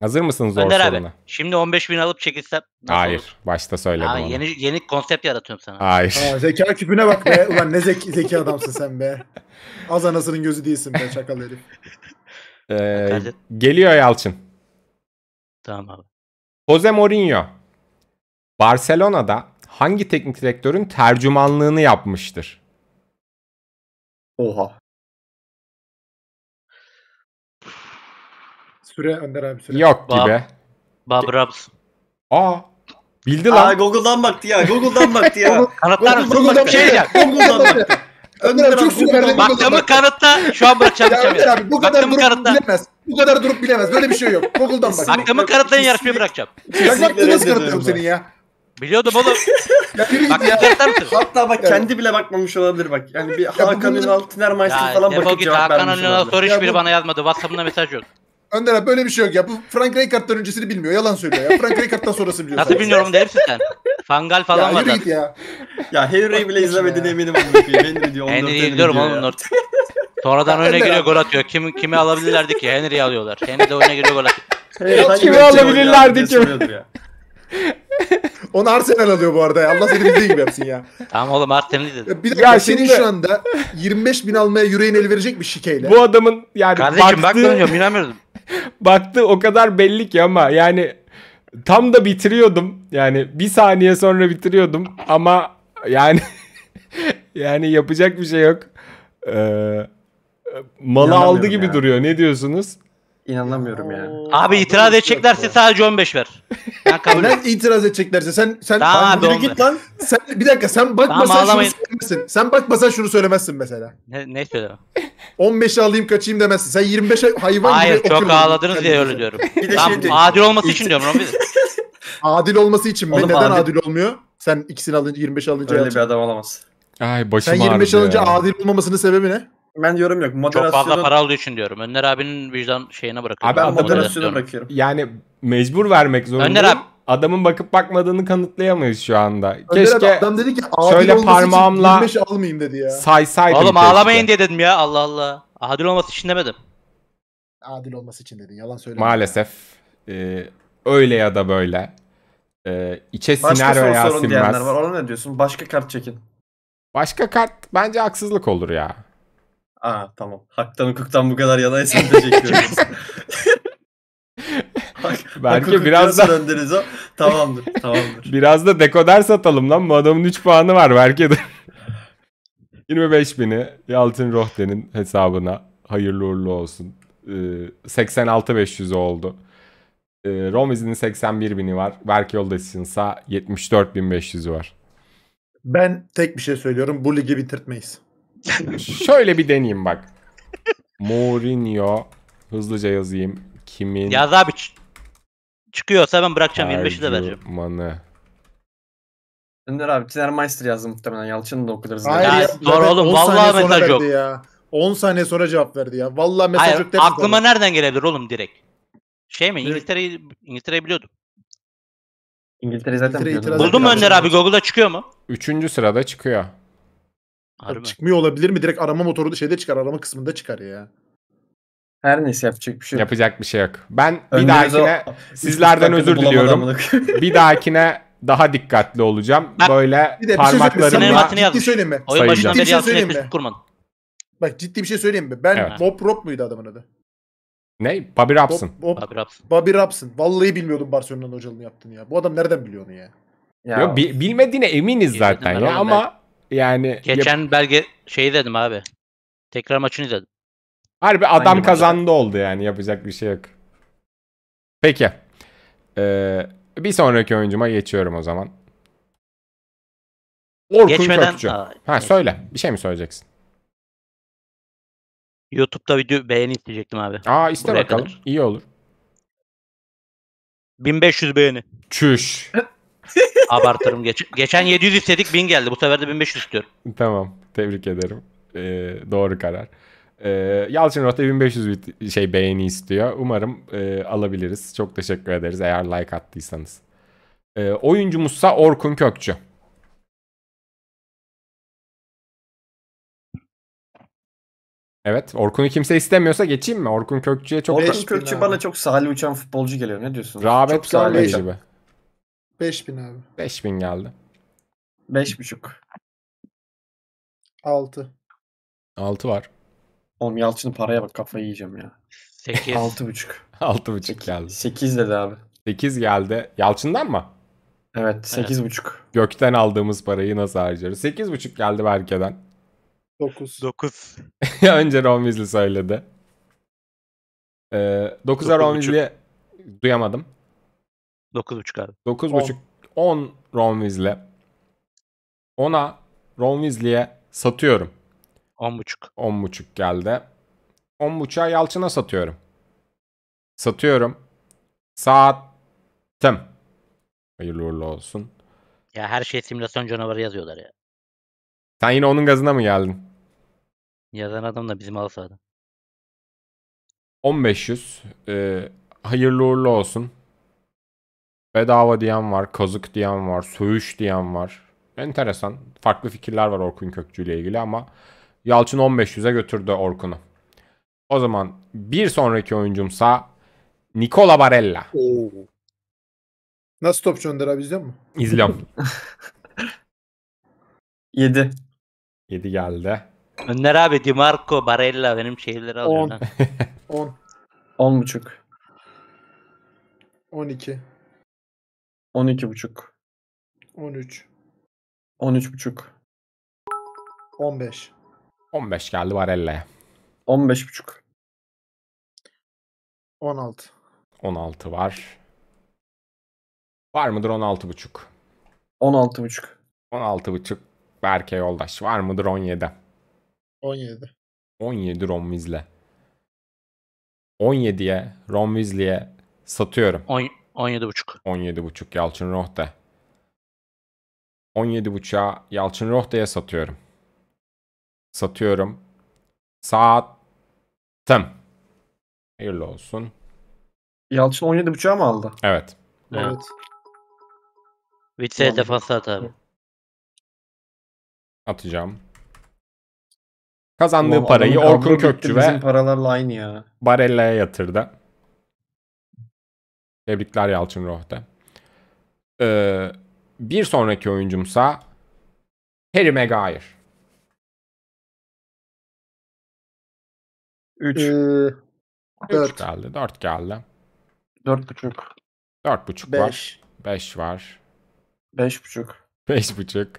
Hazır mısınız zor soruna? Abi, şimdi 15 bin alıp çekilsem Hayır. Olur? Başta söyledim Aa, onu. Yeni, yeni konsept yaratıyorum sana. Hayır. Aa, zeka küpüne bak be. Ulan ne zek zeki adamsın sen be. Az anasının gözü değilsin be şakal herif. Ee, geliyor Yalçın. Tamam abi. Jose Mourinho Barcelona'da hangi teknik direktörün tercümanlığını yapmıştır? Oha. Süre Önder abi süre. Yok Bob. gibi. Bob Robson. Aa. Bildi lan. Aa, Google'dan baktı ya. Google'dan baktı ya. Kanıtlar mısın? Google'dan bir şey diyeceğim. Google'dan baktı. Önder abi çok süper. Baktı mı kanıtla? Şu an bırakacağım. Ya Önder abi bu kadar durup kanıtla. bilemez. Bu kadar durup bilemez. Böyle bir şey yok. Google'dan bak. Baktı mı kanıtlayın yarışmayı bırakacağım. Bak baktı nasıl kanıtlıyorum senin ya. Biliyordum oğlum. bak dikkat mısın? Hatta bak kendi bile bakmamış olabilir bak. Yani bir Hakan Ünal, Tiner Maestre falan bakıp git, cevap Hakan vermiş Ünal soru hiçbiri bana yazmadı. Whatsapp'ımda mesaj yok. Önder abi böyle bir şey yok ya. Bu Frank Reichardt'tan öncesini bilmiyor. Yalan söylüyor ya. Frank Reichardt'tan sonrası biliyor. Nasıl bilmiyorum bilmiyorum Hepsi sen. Fangal falan Ya var. yürü git ya. Ya Henry'i bile izlemediğine eminim bunu diyor. Henry diyor 14 Henry'i Henry izliyorum diyor oğlum ya. Sonradan öne giriyor gol atıyor. Kim, kimi alabilirlerdi ki? Henry'i alıyorlar. Henry de öne giriyor gol atıyor. Kimi alabilirlerdi oynuyor ki? Onu Arsenal alıyor bu arada ya. Allah seni bildiği gibi yapsın ya. Tamam oğlum Arsenal'i dedim. Bir dakika ya senin şimdi... şu anda 25 bin almaya yüreğin el verecek bir şikeyle. Bu adamın yani Kardeşim baktığı... bak dönüyorum inanmıyorum. Baktı o kadar belli ki ama yani tam da bitiriyordum. Yani bir saniye sonra bitiriyordum ama yani yani yapacak bir şey yok. Ee, malı aldı gibi ya. duruyor. Ne diyorsunuz? İnanamıyorum ya. Abi itiraz edeceklerse sadece 15 ver. Ben itiraz edeceklerse sen sen Tamam Lan abi, git lan. Sen, bir dakika sen bakmasan Tamam, şunu söylemezsin. Sen bakmasan şunu söylemezsin mesela. ne, ne söylüyorum? 15'i alayım kaçayım demezsin. Sen 25'e hayvan Hayır gibi çok oturmadın. ağladınız diye öyle diyorum. Bir de şey adil olması için diyorum. Robi. Adil olması için mi? Neden adil. adil. olmuyor? Sen ikisini alınca 25 alınca Öyle bir adam olamaz. Ay başım Sen 25 alınca ya. adil olmamasının sebebi ne? ben diyorum yok. Moderasyonu... Çok fazla para olduğu için diyorum. Önder abinin vicdan şeyine bırakıyorum. Abi ben moderasyonu bırakıyorum. Yani mecbur vermek zorundayım. Önder abi adamın bakıp bakmadığını kanıtlayamayız şu anda. Önder keşke adam dedi ki şöyle parmağımla 25 almayayım dedi ya. Saysaydım. Oğlum keşke. ağlamayın diye dedim ya Allah Allah. Adil olması için demedim. Adil olması için dedin. Yalan söyleme. Maalesef e, öyle ya da böyle. E, içe Başka siner veya sorun sinmez. Başka var. Ona ne diyorsun? Başka kart çekin. Başka kart bence haksızlık olur ya. Aa tamam. Haktan hukuktan bu kadar yanaysan teşekkür ederiz. Belki Hak, biraz da döndünüz o. Tamamdır, tamamdır. biraz da dekoder satalım lan. Bu adamın 3 puanı var belki de. 25 bini Yalçın Rohde'nin hesabına hayırlı uğurlu olsun. Ee, 86 oldu. Ee, Romiz'in 81 bini var. Belki Yoldas'ınsa 74 bin var. Ben tek bir şey söylüyorum. Bu ligi bitirtmeyiz. Şöyle bir deneyeyim bak. Mourinho hızlıca yazayım. Kimin Yaz abi ç- çıkıyorsa ben bırakacağım 25'i de vereceğim. tercümanı? Önder abi Tiner Meister yazdı muhtemelen. Yalçın'ı da okur hızlı. Hayır Ya, ya, oğlum, vallahi saniye sonra mesaj yok. Ya. 10 saniye sonra cevap verdi ya. Vallahi mesaj Hayır, yok demiş aklıma bana. nereden gelebilir oğlum direkt? Şey mi? Direkt. İngiltere'yi İngiltere'yi biliyordum. İngiltere zaten İngiltere biliyordu. Buldun mu Önder abi? Google'da çıkıyor mu? Üçüncü sırada çıkıyor. Harbi. Çıkmıyor olabilir mi? Direkt arama motoru şeyde çıkar. Arama kısmında çıkar ya. Her neyse yapacak bir şey yok. Yapacak bir şey yok. Ben Önümüzde bir dahakine o... sizlerden özür diliyorum. bir dahakine daha dikkatli olacağım. Ben, böyle bir de, Bir şey ciddi söyleyeyim mi? Oyun başından beri yazdım şey kurmadım. Bak ciddi bir şey söyleyeyim mi? Ben evet. Bob Rob muydu adamın adı? Ne? Bobby Robson. Bob, Bob, Bobby Robson. Bobby Robson. Vallahi bilmiyordum Barcelona'nın hocalığını yaptığını ya. Bu adam nereden biliyor onu ya? Ya. Yo, bi- bilmediğine eminiz zaten ya ama yani geçen yap- belge şey dedim abi. Tekrar maçını dedim. Harbi adam Hangi kazandı maçı? oldu yani yapacak bir şey yok. Peki. Ee, bir sonraki oyuncuma geçiyorum o zaman. Orkun Geçmeden... Kökçü. Aa, ha söyle. Bir şey mi söyleyeceksin? YouTube'da video beğeni isteyecektim abi. Aa iste Buraya bakalım. Kadar. İyi olur. 1500 beğeni. Çüş. Abartırım. Geç, geçen 700 istedik 1000 geldi. Bu sefer de 1500 istiyorum. Tamam. Tebrik ederim. Ee, doğru karar. Ee, Yalçın Rota 1500 bit- şey beğeni istiyor. Umarım e, alabiliriz. Çok teşekkür ederiz eğer like attıysanız. Ee, oyuncumuzsa Orkun Kökçü. Evet. Orkun'u kimse istemiyorsa geçeyim mi? Orkun Kökçü'ye çok... Orkun Kökçü bana çok salih uçan futbolcu geliyor. Ne diyorsun? rağbet Çok görmüyor salih. gibi. 5000 abi. 5000 geldi. 5,5. 6. 6 var. Oğlum Yalçın paraya bak kafayı yiyeceğim ya. 8. 6,5. 6,5 geldi. 8 dedi abi. 8 geldi. Yalçın'dan mı? Evet 8,5. Evet. Gökten aldığımız parayı nasıl harcarız? 8,5 geldi Berke'den. 9. 9. Önce Ron Weasley söyledi. Ee, 9'a Ron Weasley'i duyamadım. Dokuz buçuk abi. 9.5 10 Ron Weasley. Ona Ron Weasley'e satıyorum. 10.5. 10.5 geldi. 10.5'a Yalçın'a satıyorum. Satıyorum. Sattım. Hayırlı uğurlu olsun. Ya her şey simülasyon canavarı yazıyorlar ya. Sen yine onun gazına mı geldin? Yazan adam da bizim alsa adam. 1500. Ee, hayırlı uğurlu olsun. Bedava diyen var, kazık diyen var, söğüş diyen var. Enteresan. Farklı fikirler var Orkun Kökçü ile ilgili ama Yalçın 1500'e götürdü Orkun'u. O zaman bir sonraki oyuncumsa Nikola Barella. Oo. Nasıl topçu Önder abi izliyor musun? İzliyorum. 7. 7 geldi. Önder abi Di Marco Barella benim şeyleri alıyor. 10. 10. 10 buçuk. 12. 12 buçuk. 13. 13 buçuk. 15. 15 geldi Barella. 15 buçuk. 16. 16 var. Var mıdır 16 buçuk? 16 buçuk. 16 buçuk Berke Yoldaş. Var mıdır 17? 17. 17 Ron Weasley. 17'ye Ron Weasley'e satıyorum. On... 17.5. 17.5 Yalçın Rohde. 17.5'a Yalçın Rohde'ye satıyorum. Satıyorum. Saat. Sattım. Hayırlı olsun. Yalçın 17.5'a mı aldı? Evet. Evet. evet. Vitse'ye defans at abi. Atacağım. Kazandığı Ulan parayı Orkun Kökçü ve paralarla aynı ya. Barella'ya yatırdı. Tebrikler Yalçın Rohde. Ee, bir sonraki oyuncumsa Harry Maguire. 3 ee, 4 geldi. 4 geldi. 4,5 Beş var. 5 var. 5,5 buçuk.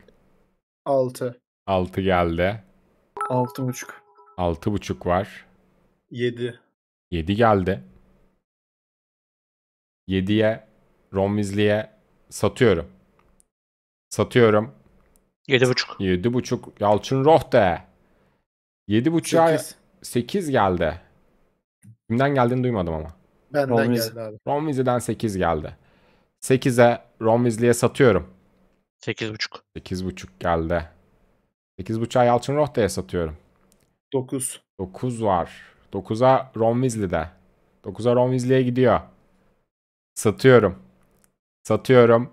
6 6 geldi. buçuk. 6,5 buçuk var. 7 7 geldi. 7'ye Ron Weasley'e satıyorum. Satıyorum. 7.5. 7.5 Yalçın Roh de. 7.5'a 8. 8 geldi. Kimden geldiğini duymadım ama. Benden Ron Weasley- geldi abi. Ron Weasley'den 8 geldi. 8'e Ron Weasley'e satıyorum. 8.5. 8.5 geldi. 8.5'a Yalçın Rohta'ya satıyorum. 9. 9 var. 9'a Ron Weasley'de. 9'a Ron Weasley'e gidiyor. Satıyorum. Satıyorum.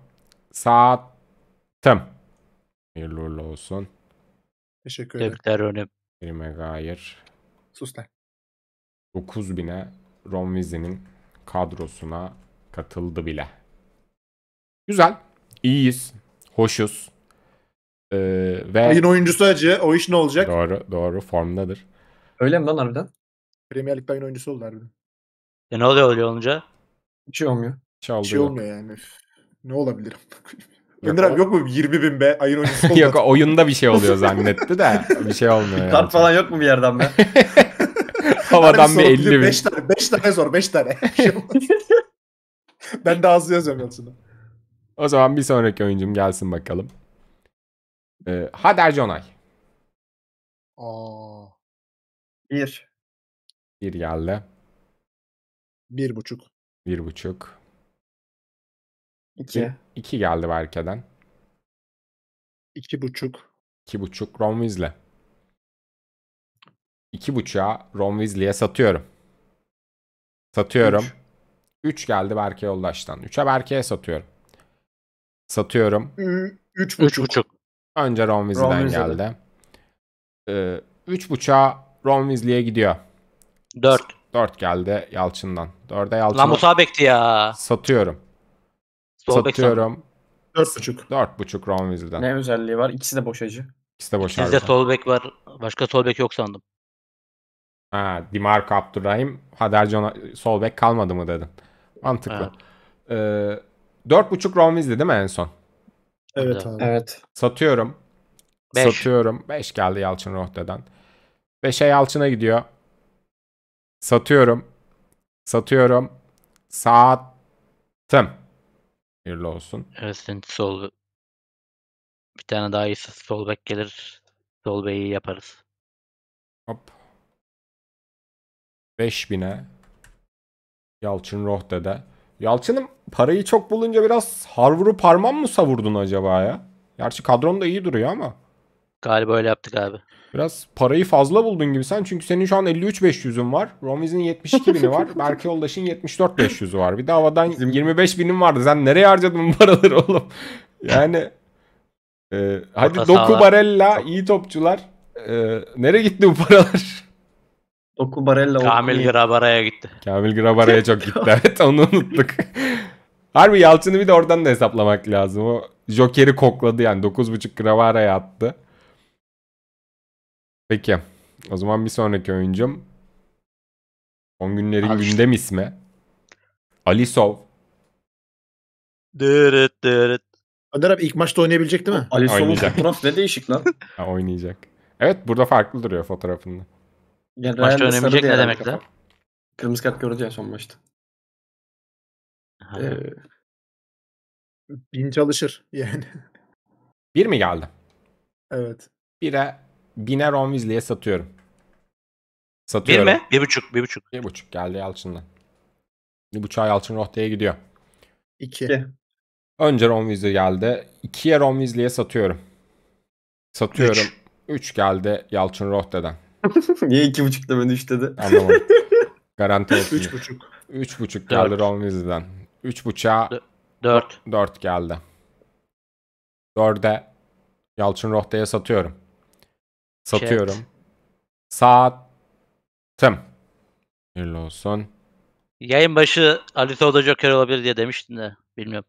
Sattım. Hayırlı uğurlu olsun. Teşekkür ederim. Tebrikler önüm. Prime Gayer. Sus lan. 9000'e Ron Weasley'nin kadrosuna katıldı bile. Güzel. İyiyiz. Hoşuz. Ee, ve... Ayın oyuncusu acı. O iş ne olacak? Doğru. Doğru. Formdadır. Öyle mi lan harbiden? Premier Lig'de oyuncusu oldu harbiden. E ne oluyor oluyor olunca? Bir şey olmuyor. Çaldı Bir şey yok. olmuyor yani. Ne olabilirim? Önder abi yok mu 20 bin be ayın oyuncusu Yok oyunda bir şey oluyor zannetti de bir şey olmuyor. yani. Kart falan yok mu bir yerden be? Havadan bir 50 bin. 5 tane, 5 tane zor 5 tane. Şey ben de az yazıyorum aslında. O zaman bir sonraki oyuncum gelsin bakalım. Ee, Hader Jonay. Aa. Bir. Bir geldi. Bir buçuk. Bir buçuk. İki. İki geldi Berke'den. İki buçuk. İki buçuk Ron Weasley. İki buçuğa Ron Weasley'e satıyorum. Satıyorum. Üç. Üç geldi Berke Yoldaş'tan. Üçe Berke'ye satıyorum. Satıyorum. üç buçuk. Üç buçuk. Önce Ron Weasley'den Ron geldi. Ee, üç buçuğa Ron Weasley'e gidiyor. Dört. 4 geldi Yalçın'dan. 4'e Yalçın. Lan Musa bekti ya. Satıyorum. Sol Satıyorum. Dört buçuk. Dört buçuk Ron Weasley'den. Ne özelliği var? İkisi de boşacı. İkisi de boşacı. Sizde harbiden. sol bek var. Başka sol bek yok sandım. Ha, Dimarco Abdurrahim, Hadercan'a sol bek kalmadı mı dedin. Mantıklı. Ee, Dört buçuk Ron Weasley değil mi en son? Evet abi. Evet. Satıyorum. Beş. Satıyorum. 5 geldi Yalçın Rohte'den. 5'e Yalçın'a gidiyor. Satıyorum. Satıyorum. Sattım. Hayırlı olsun. Resident sol. Bir tane daha iyisi sol bek gelir. Sol beyi yaparız. Hop. 5000'e. Yalçın Rohte'de. Yalçın'ım parayı çok bulunca biraz harvuru parmağım mı savurdun acaba ya? Gerçi kadron da iyi duruyor ama. Galiba öyle yaptık abi. Biraz parayı fazla buldun gibi sen. Çünkü senin şu an 53.500'ün var. Romiz'in 72.000'i var. Berke Yoldaş'ın 74.500'ü var. Bir de havadan 25.000'in vardı. Sen nereye harcadın bu paraları oğlum? Yani e, hadi Doku Barella iyi topçular. E, nereye gitti bu paralar? Doku Barella. Kamil Oku'yu- Grabara'ya gitti. Kamil Grabara'ya çok gitti. Evet onu unuttuk. Harbi Yalçın'ı bir de oradan da hesaplamak lazım. O Joker'i kokladı yani. 9.5 Grabara'ya attı. Peki. O zaman bir sonraki oyuncum son günlerin Abi gündem işte. ismi Alisov. Dırıt dırıt. Önder abi ilk maçta oynayabilecek değil mi? Alisov'un Oynayacak. fotoğraf ne değişik lan. Ha, oynayacak. Evet burada farklı duruyor fotoğrafında. Yani Maçta Ryan'da oynayabilecek ne demek lan? Kırmızı kart gördü ya son maçta. Ee, bin çalışır yani. Bir mi geldi? Evet. Bire biner on Weasley'e satıyorum. Satıyorum. Bir mi? Bir buçuk. Bir buçuk. Bir buçuk geldi Yalçın'dan. Bir buçuğa Yalçın Rohta'ya gidiyor. İki. Önce Ron Weasley geldi. İkiye Ron Weasley'e satıyorum. Satıyorum. Üç. Üç geldi Yalçın Rohta'dan. Niye iki buçuk demedi üç dedi? Anlamadım. Garanti Üç buçuk. Üç buçuk geldi Dört. Ron Weasley'den. Üç buçuğa dört. Dört geldi. Dörde Yalçın Rohta'ya satıyorum. Şey Satıyorum. Saat. Sattım. Hayırlı olsun. Yayın başı Ali Soğda Joker olabilir diye demiştin de bilmiyorum.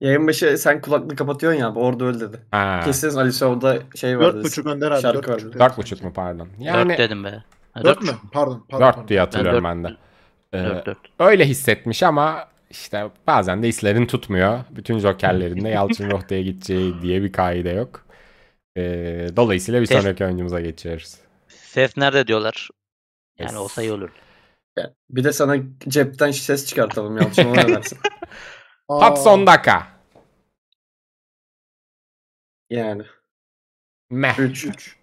Yayın başı sen kulaklığı kapatıyorsun ya orada öyle dedi. Kesin Ali Soğda şey vardı. 4.5 Önder abi. Şarkı 4.5, 4.5, 4.5 mu pardon. Yani... 4 dedim be. 4, 4 mü? Pardon, pardon. 4 diye hatırlıyorum ben, 4, ben de. Ee, 4, 4. Öyle hissetmiş ama işte bazen de hislerin tutmuyor. Bütün Joker'lerinde de Yalçın Rohta'ya gideceği diye bir kaide yok. Ee, dolayısıyla bir Sef... sonraki oyuncumuza geçiyoruz. Sef nerede diyorlar? Yani yes. olsa iyi olur. bir de sana cepten ses çıkartalım Yalçın onu versin. Pat son dakika. Yani. Meh. 3. 3.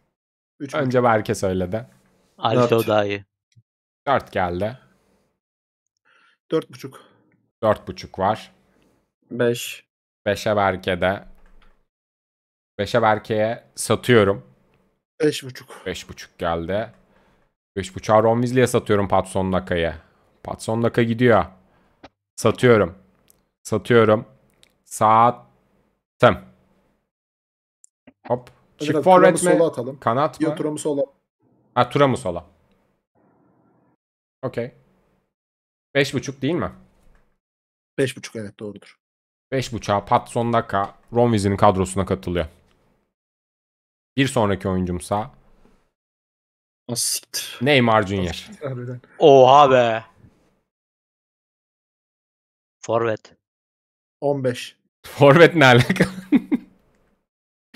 3 Önce Berke söyledi. Alto daha iyi. 4 geldi. 4.5. 4.5 var. 5. Beş. 5'e Berke'de. Beşe Berke'ye satıyorum. Beş buçuk. Beş buçuk geldi. Beş buçuğa Ron Weasley'e satıyorum Patson Naka'ya. Patson Naka gidiyor. Satıyorum. Satıyorum. Saat Sattım. Hop. Çift forvet mi? Atalım. Kanat mı? Yok Turam'ı sola. Ha Turam'ı sola. Okey. Beş buçuk değil mi? Beş buçuk evet doğrudur. Beş buçuğa Patson Naka Ron Weasley'nin kadrosuna katılıyor. Bir sonraki oyuncumsa Asiktir. Neymar Junior. Oha be. Forvet. 15. Forvet ne alaka?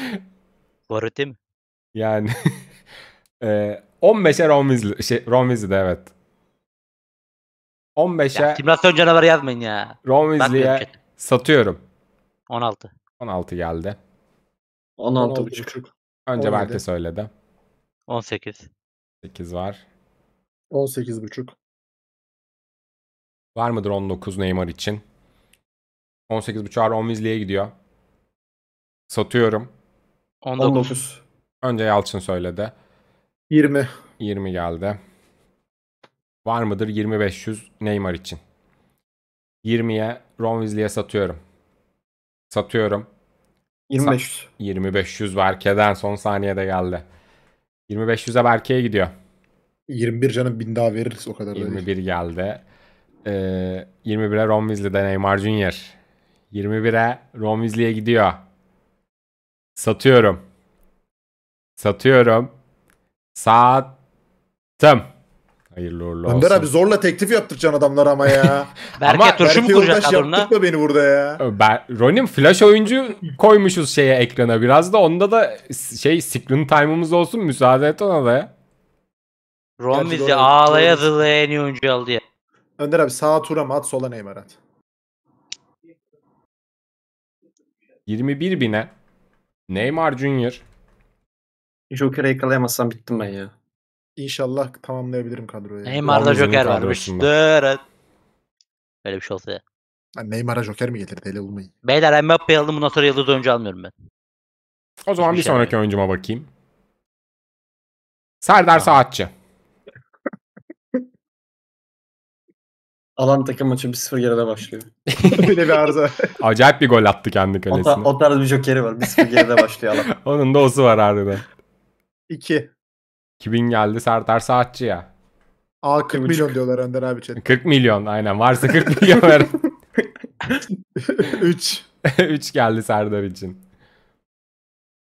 Forvet'i mi? Yani e, 15'e romizli Weasley, şey, Ron Weasley'de evet. 15'e Ya, simülasyon canavarı yazmayın ya. romizliye satıyorum. 16. 16 geldi. 16 16,5. Önce 17. Berk'te söyledi. 18. 8 var. buçuk. Var mıdır 19 Neymar için? 18.5 Aaron Weasley'e gidiyor. Satıyorum. 19. 19. Önce Yalçın söyledi. 20. 20 geldi. Var mıdır 2500 Neymar için? 20'ye Ron Weasley'e satıyorum. Satıyorum. 2500. 2500 Berke'den son saniyede geldi. 2500'e Berke'ye gidiyor. 21 canım bin daha veririz o kadar. 21 değil. geldi. Ee, 21'e Ron Weasley'den Neymar Junior. 21'e Ron Weasley'e gidiyor. Satıyorum. Satıyorum. Sattım. Hayırlı uğurlu olsun. Önder abi zorla teklif yaptıracaksın adamlar ama ya. Berke ama turşu mu kuracak kadrona? Yaptık mı beni burada ya? Ben, Ronin flash oyuncu koymuşuz şeye ekrana biraz da onda da şey screen time'ımız olsun müsaade et ona da ya. Ron bizi ağlaya zıllaya en iyi oyuncu aldı ya. Önder abi sağa tura mı at sola Neymar at. 21 bine Neymar Junior. Joker'ı yakalayamazsam bittim ben ya. İnşallah tamamlayabilirim kadroyu. Neymar'da Ramazan'ın Joker varmış. kadrosunda. Böyle bir şey olsa ya. Neymar'a Joker mi getirdi? Deli olmayın. Beyler Mbappe'yi aldım bundan sonra yıldız oyuncu almıyorum ben. O zaman bir Hiçbir şey sonraki oyuncuma bakayım. Serdar Saatçı. Alan takım maçı 1 sıfır geride başlıyor. Böyle bir arıza. Acayip bir gol attı kendi O, ta- o tarz bir jokeri var. 1 sıfır geride başlıyor alan. Onun da osu var harbiden. İki. 2000 geldi Serdar Saatçı ya. Aa 40 milyon diyorlar Önder abi chat. 40 milyon aynen. Varsa 40 milyon ver. 3. 3 geldi Serdar için.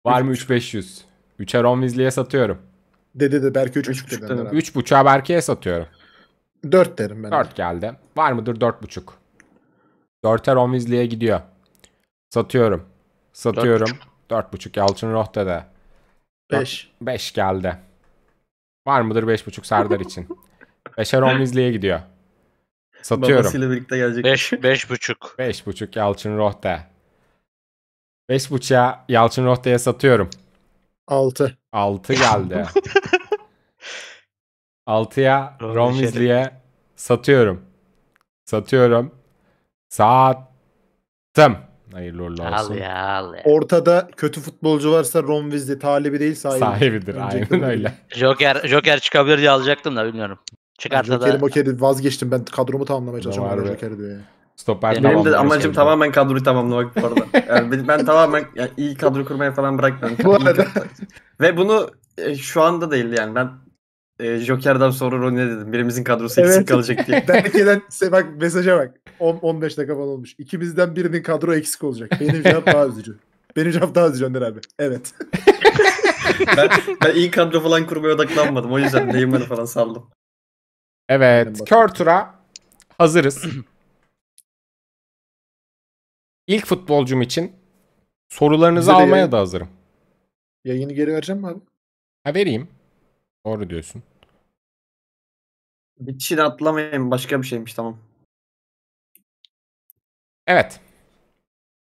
Var mı 3500? 3'er 10 vizliye satıyorum. Dedi de belki 3.5 dedi Önder abi. 3.5'a Berke'ye satıyorum. 4 derim ben. 4 geldi. Var mıdır 4.5? 4'er 10 vizliye gidiyor. Satıyorum. Satıyorum. 4 4.5 Yalçın Rohta'da. 5. 5 geldi. Var mıdır 5.5 Serdar için? Beşer Omizli'ye gidiyor. Satıyorum. Babasıyla birlikte gelecek. Beş 5.5. 5.5 Yalçın Rohta. 5.5'a Yalçın Rohta'ya satıyorum. 6. 6 geldi. 6'ya Romizli'ye şey satıyorum. Satıyorum. Sattım. Hayırlı uğurlu olsun. Al ya al ya. Ortada kötü futbolcu varsa Ron Weasley talibi değil sahibi. Sahibidir aynen öyle. Joker, Joker çıkabilir diye alacaktım da bilmiyorum. Çıkarsa Joker'i da... Joker'i vazgeçtim ben kadromu tamamlamaya çalışıyorum. Joker'i diye. ya. benim de amacım şeydi. tamamen kadroyu tamamlamak bu arada. Yani ben, ben tamamen yani iyi kadro kurmaya falan bırakmıyorum. bu arada. Ve bunu e, şu anda değil yani ben e, Joker'dan sonra Ronnie dedim. Birimizin kadrosu eksik evet. kalacak diye. Berke'den bak mesaja bak. 10 15 dakika falan olmuş. İkimizden birinin kadro eksik olacak. Benim cevap daha üzücü. Benim cevap daha üzücü Önder abi. Evet. ben, ben iyi kadro falan kurmaya odaklanmadım. O yüzden Neymar'ı falan saldım. Evet. Kör tura hazırız. İlk futbolcum için sorularınızı Bize almaya yayın... da hazırım. Yayını geri vereceğim mi abi? Ha vereyim. Doğru diyorsun. Bitişi de atlamayayım. Başka bir şeymiş tamam. Evet.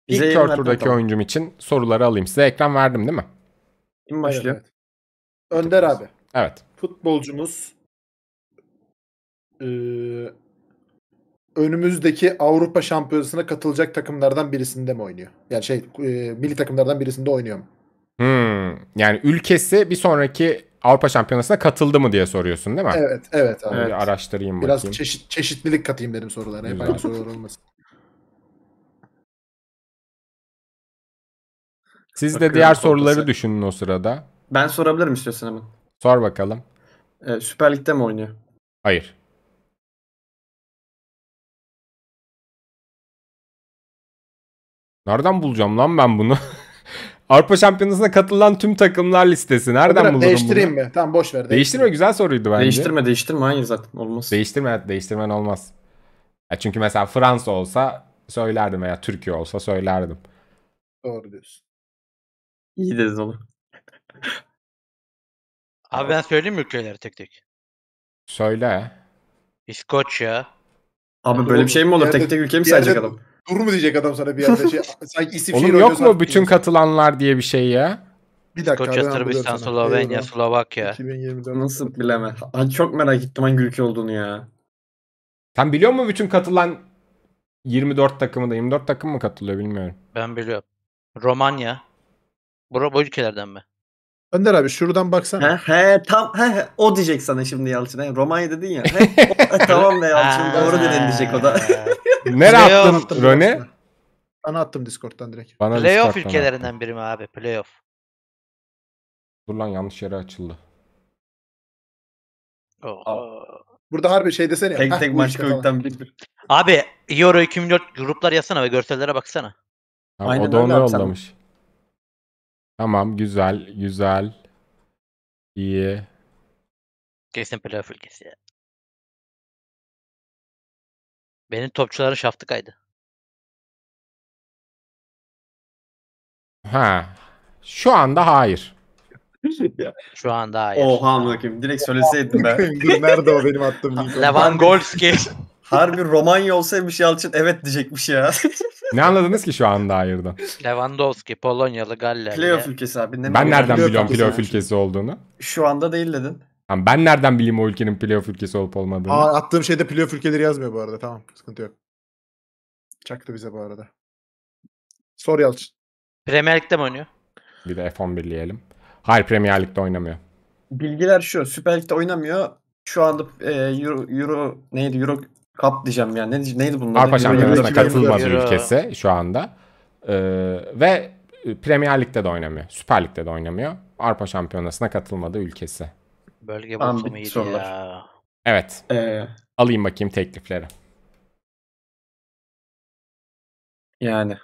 Bize İlk kör turdaki tamam. oyuncum için soruları alayım. Size ekran verdim değil mi? Kim başlıyor? Evet, Önder abi. Evet. Futbolcumuz e, önümüzdeki Avrupa Şampiyonası'na katılacak takımlardan birisinde mi oynuyor? Yani şey e, milli takımlardan birisinde oynuyor mu? Hmm. Yani ülkesi bir sonraki Avrupa Şampiyonası'na katıldı mı diye soruyorsun değil mi? Evet, evet abi. Evet. Araştırayım Biraz bakayım. Biraz çeşit, çeşitlilik katayım dedim sorulara. Hep aynı sorular olmasın. Siz de diğer soruları korkası. düşünün o sırada. Ben sorabilirim istiyorsan hemen. Sor bakalım. Ee, Süper Lig'de mi oynuyor? Hayır. Nereden bulacağım lan ben bunu? Avrupa Şampiyonası'na katılan tüm takımlar listesi. Nereden bulurum Değiştireyim bunu? mi? Tamam boş ver. Değiştirme, güzel soruydu bence. Değiştirme değiştirme hayır zaten olmaz. Değiştirme evet değiştirmen olmaz. Ya çünkü mesela Fransa olsa söylerdim veya Türkiye olsa söylerdim. Doğru diyorsun. İyi dedin oğlum. Abi ben söyleyeyim mi ülkeleri tek tek? Söyle. İskoçya. Abi böyle bir şey mi olur? Tek tek ülke mi sayacak adam? dur mu diyecek adam sana bir yerde şey. Sanki isim Oğlum yok mu bütün katılanlar diye bir şey ya? Bir dakika. Koç Sırbistan, Slovenya, Slovakya. 2024. Nasıl bileme. Ben çok merak ettim hangi ülke olduğunu ya. Sen biliyor musun bütün katılan 24 takımı da 24 takım mı katılıyor bilmiyorum. Ben biliyorum. Romanya. Bu, bu ülkelerden mi? Önder abi şuradan baksana. He, he tam he, he, o diyecek sana şimdi Yalçın. He, Romanya dedin ya. He, o, e, tamam be Yalçın doğru dedin diyecek o da. Nereye attın Röne? Sana attım Discord'dan direkt. Bana Playoff ülkelerinden biri mi abi? Playoff. Dur lan yanlış yere açıldı. Oo. Burada harbi şey desene. Tek tek maç koyduktan bir Abi Euro 2004 gruplar yazsana ve görsellere baksana. Abi, Aynen o da onu yollamış. Tamam güzel güzel. iyi Kesin playoff ülkesi ya. Benim topçuların şaftı kaydı. Ha. Şu anda hayır. Şu anda hayır. Oha amına koyayım. Direkt söyleseydin ben. Dur nerede o benim attığım Levan Golski Harbi Romanya olsaymış Yalçın evet diyecekmiş ya. ne anladınız ki şu anda ayırdan? Lewandowski, Polonyalı, Galler. Playoff ülkesi abi. Ne ben nereden biliyorum playoff ülkesi, olduğunu? Şu anda değil dedin. Tamam, ben nereden bileyim o ülkenin playoff ülkesi olup olmadığını? Aa, attığım şeyde playoff ülkeleri yazmıyor bu arada. Tamam sıkıntı yok. Çaktı bize bu arada. Sor Yalçın. Premier Lig'de mi oynuyor? Bir de f birleyelim. Hayır Premier Lig'de oynamıyor. Bilgiler şu. Süper Lig'de oynamıyor. Şu anda e, Euro, Euro neydi? Euro Kap diyeceğim yani. Ne, neydi bunlar? Avrupa Şampiyonası'na katılmadı ülkesi şu anda. Ee, ve e, Premier Lig'de de oynamıyor. Süper Lig'de de oynamıyor. Avrupa Şampiyonası'na katılmadı ülkesi. Bölge bulsa mı ya? Evet. Ee, Alayım bakayım teklifleri. Yani.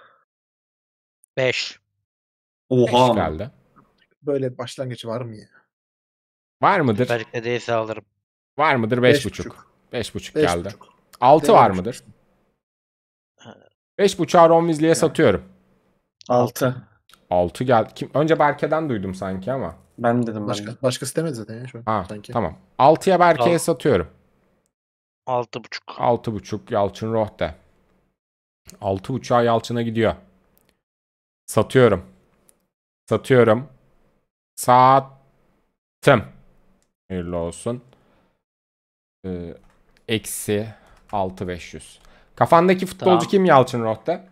5. Oha. 5 geldi. Böyle başlangıç var mı ya? Var mıdır? Süper Lig'de değilse alırım. Var mıdır? 5.5. 5.5 geldi. Buçuk. 6 var mıdır? 5.5'a Ron Weasley'e yani. satıyorum. 6. 6 geldi. Kim? Önce Berke'den duydum sanki ama. Ben dedim Başka, ben de. Başkası demedi zaten ya şu an. Ha, sanki. Tamam. 6'ya Berke'ye Al. satıyorum. 6.5. 6.5 Yalçın Rohde. 6.5'a Yalçın'a gidiyor. Satıyorum. Satıyorum. Sattım. Hayırlı olsun. Ee, eksi 6500. Kafandaki futbolcu tamam. kim Yalçın Roh'ta?